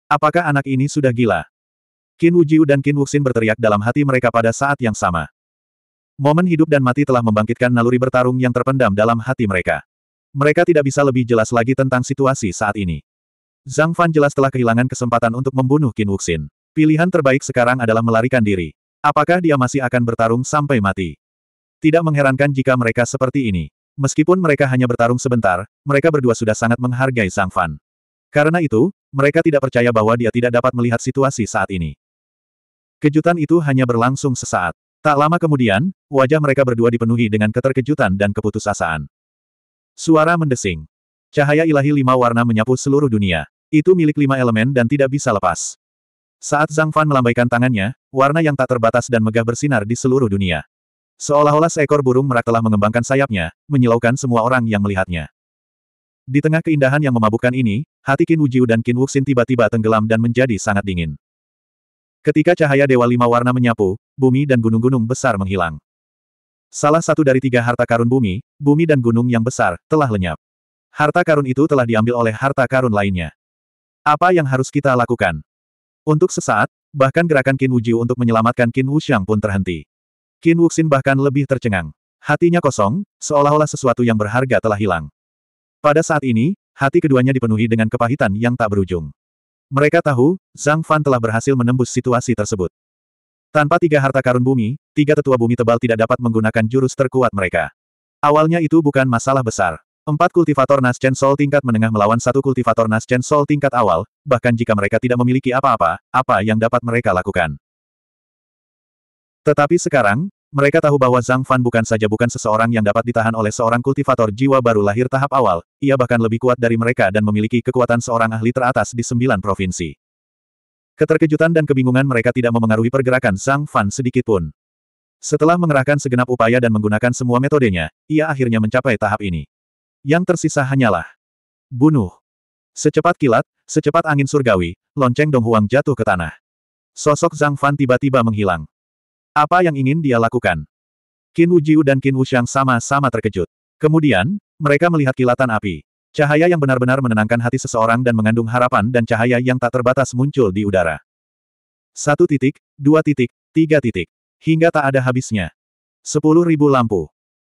Apakah anak ini sudah gila? Qin Wujiu dan Qin Wuxin berteriak dalam hati mereka pada saat yang sama. Momen hidup dan mati telah membangkitkan naluri bertarung yang terpendam dalam hati mereka. Mereka tidak bisa lebih jelas lagi tentang situasi saat ini. Zhang Fan jelas telah kehilangan kesempatan untuk membunuh Qin Wuxin. Pilihan terbaik sekarang adalah melarikan diri. Apakah dia masih akan bertarung sampai mati? Tidak mengherankan jika mereka seperti ini. Meskipun mereka hanya bertarung sebentar, mereka berdua sudah sangat menghargai Sang Fan. Karena itu, mereka tidak percaya bahwa dia tidak dapat melihat situasi saat ini. Kejutan itu hanya berlangsung sesaat. Tak lama kemudian, wajah mereka berdua dipenuhi dengan keterkejutan dan keputusasaan. Suara mendesing. Cahaya ilahi lima warna menyapu seluruh dunia. Itu milik lima elemen dan tidak bisa lepas. Saat Zhang Fan melambaikan tangannya, warna yang tak terbatas dan megah bersinar di seluruh dunia. Seolah-olah seekor burung merak telah mengembangkan sayapnya, menyilaukan semua orang yang melihatnya. Di tengah keindahan yang memabukkan ini, hati Qin Wujiu dan Qin Wuxin tiba-tiba tenggelam dan menjadi sangat dingin. Ketika cahaya Dewa Lima Warna menyapu, bumi dan gunung-gunung besar menghilang. Salah satu dari tiga harta karun bumi, bumi dan gunung yang besar, telah lenyap. Harta karun itu telah diambil oleh harta karun lainnya. Apa yang harus kita lakukan? Untuk sesaat, bahkan gerakan Qin Wujiu untuk menyelamatkan Qin Wuxiang pun terhenti. Qin Wuxin bahkan lebih tercengang. Hatinya kosong, seolah-olah sesuatu yang berharga telah hilang. Pada saat ini, hati keduanya dipenuhi dengan kepahitan yang tak berujung. Mereka tahu, Zhang Fan telah berhasil menembus situasi tersebut. Tanpa tiga harta karun bumi, tiga tetua bumi tebal tidak dapat menggunakan jurus terkuat mereka. Awalnya itu bukan masalah besar. Empat kultivator Nascent Soul tingkat menengah melawan satu kultivator Nascent Soul tingkat awal, bahkan jika mereka tidak memiliki apa-apa, apa yang dapat mereka lakukan. Tetapi sekarang, mereka tahu bahwa Zhang Fan bukan saja bukan seseorang yang dapat ditahan oleh seorang kultivator jiwa baru lahir tahap awal, ia bahkan lebih kuat dari mereka dan memiliki kekuatan seorang ahli teratas di sembilan provinsi. Keterkejutan dan kebingungan mereka tidak memengaruhi pergerakan Zhang Fan sedikitpun. Setelah mengerahkan segenap upaya dan menggunakan semua metodenya, ia akhirnya mencapai tahap ini. Yang tersisa hanyalah bunuh. Secepat kilat, secepat angin surgawi, lonceng Donghuang jatuh ke tanah. Sosok Zhang Fan tiba-tiba menghilang. Apa yang ingin dia lakukan? Qin Wujiu dan Qin Wuxiang sama-sama terkejut. Kemudian, mereka melihat kilatan api. Cahaya yang benar-benar menenangkan hati seseorang dan mengandung harapan dan cahaya yang tak terbatas muncul di udara. Satu titik, dua titik, tiga titik. Hingga tak ada habisnya. Sepuluh ribu lampu.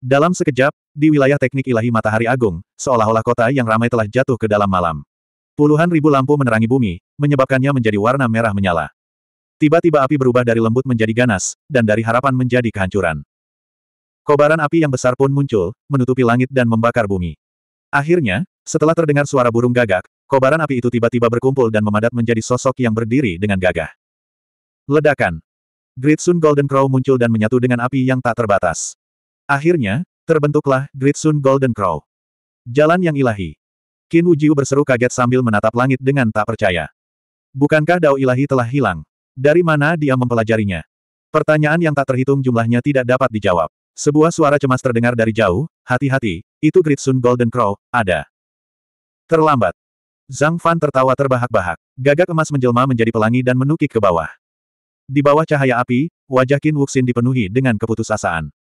Dalam sekejap, di wilayah teknik ilahi matahari agung, seolah-olah kota yang ramai telah jatuh ke dalam malam. Puluhan ribu lampu menerangi bumi, menyebabkannya menjadi warna merah menyala. Tiba-tiba api berubah dari lembut menjadi ganas, dan dari harapan menjadi kehancuran. Kobaran api yang besar pun muncul, menutupi langit dan membakar bumi. Akhirnya, setelah terdengar suara burung gagak, kobaran api itu tiba-tiba berkumpul dan memadat menjadi sosok yang berdiri dengan gagah. Ledakan. Great Sun Golden Crow muncul dan menyatu dengan api yang tak terbatas. Akhirnya, terbentuklah Great Sun Golden Crow. Jalan yang ilahi. Qin Wujiu berseru kaget sambil menatap langit dengan tak percaya. Bukankah dao ilahi telah hilang? Dari mana dia mempelajarinya? Pertanyaan yang tak terhitung jumlahnya tidak dapat dijawab. Sebuah suara cemas terdengar dari jauh, hati-hati, itu Great Sun Golden Crow, ada. Terlambat. Zhang Fan tertawa terbahak-bahak. Gagak emas menjelma menjadi pelangi dan menukik ke bawah. Di bawah cahaya api, wajah Qin Wuxin dipenuhi dengan keputusasaan.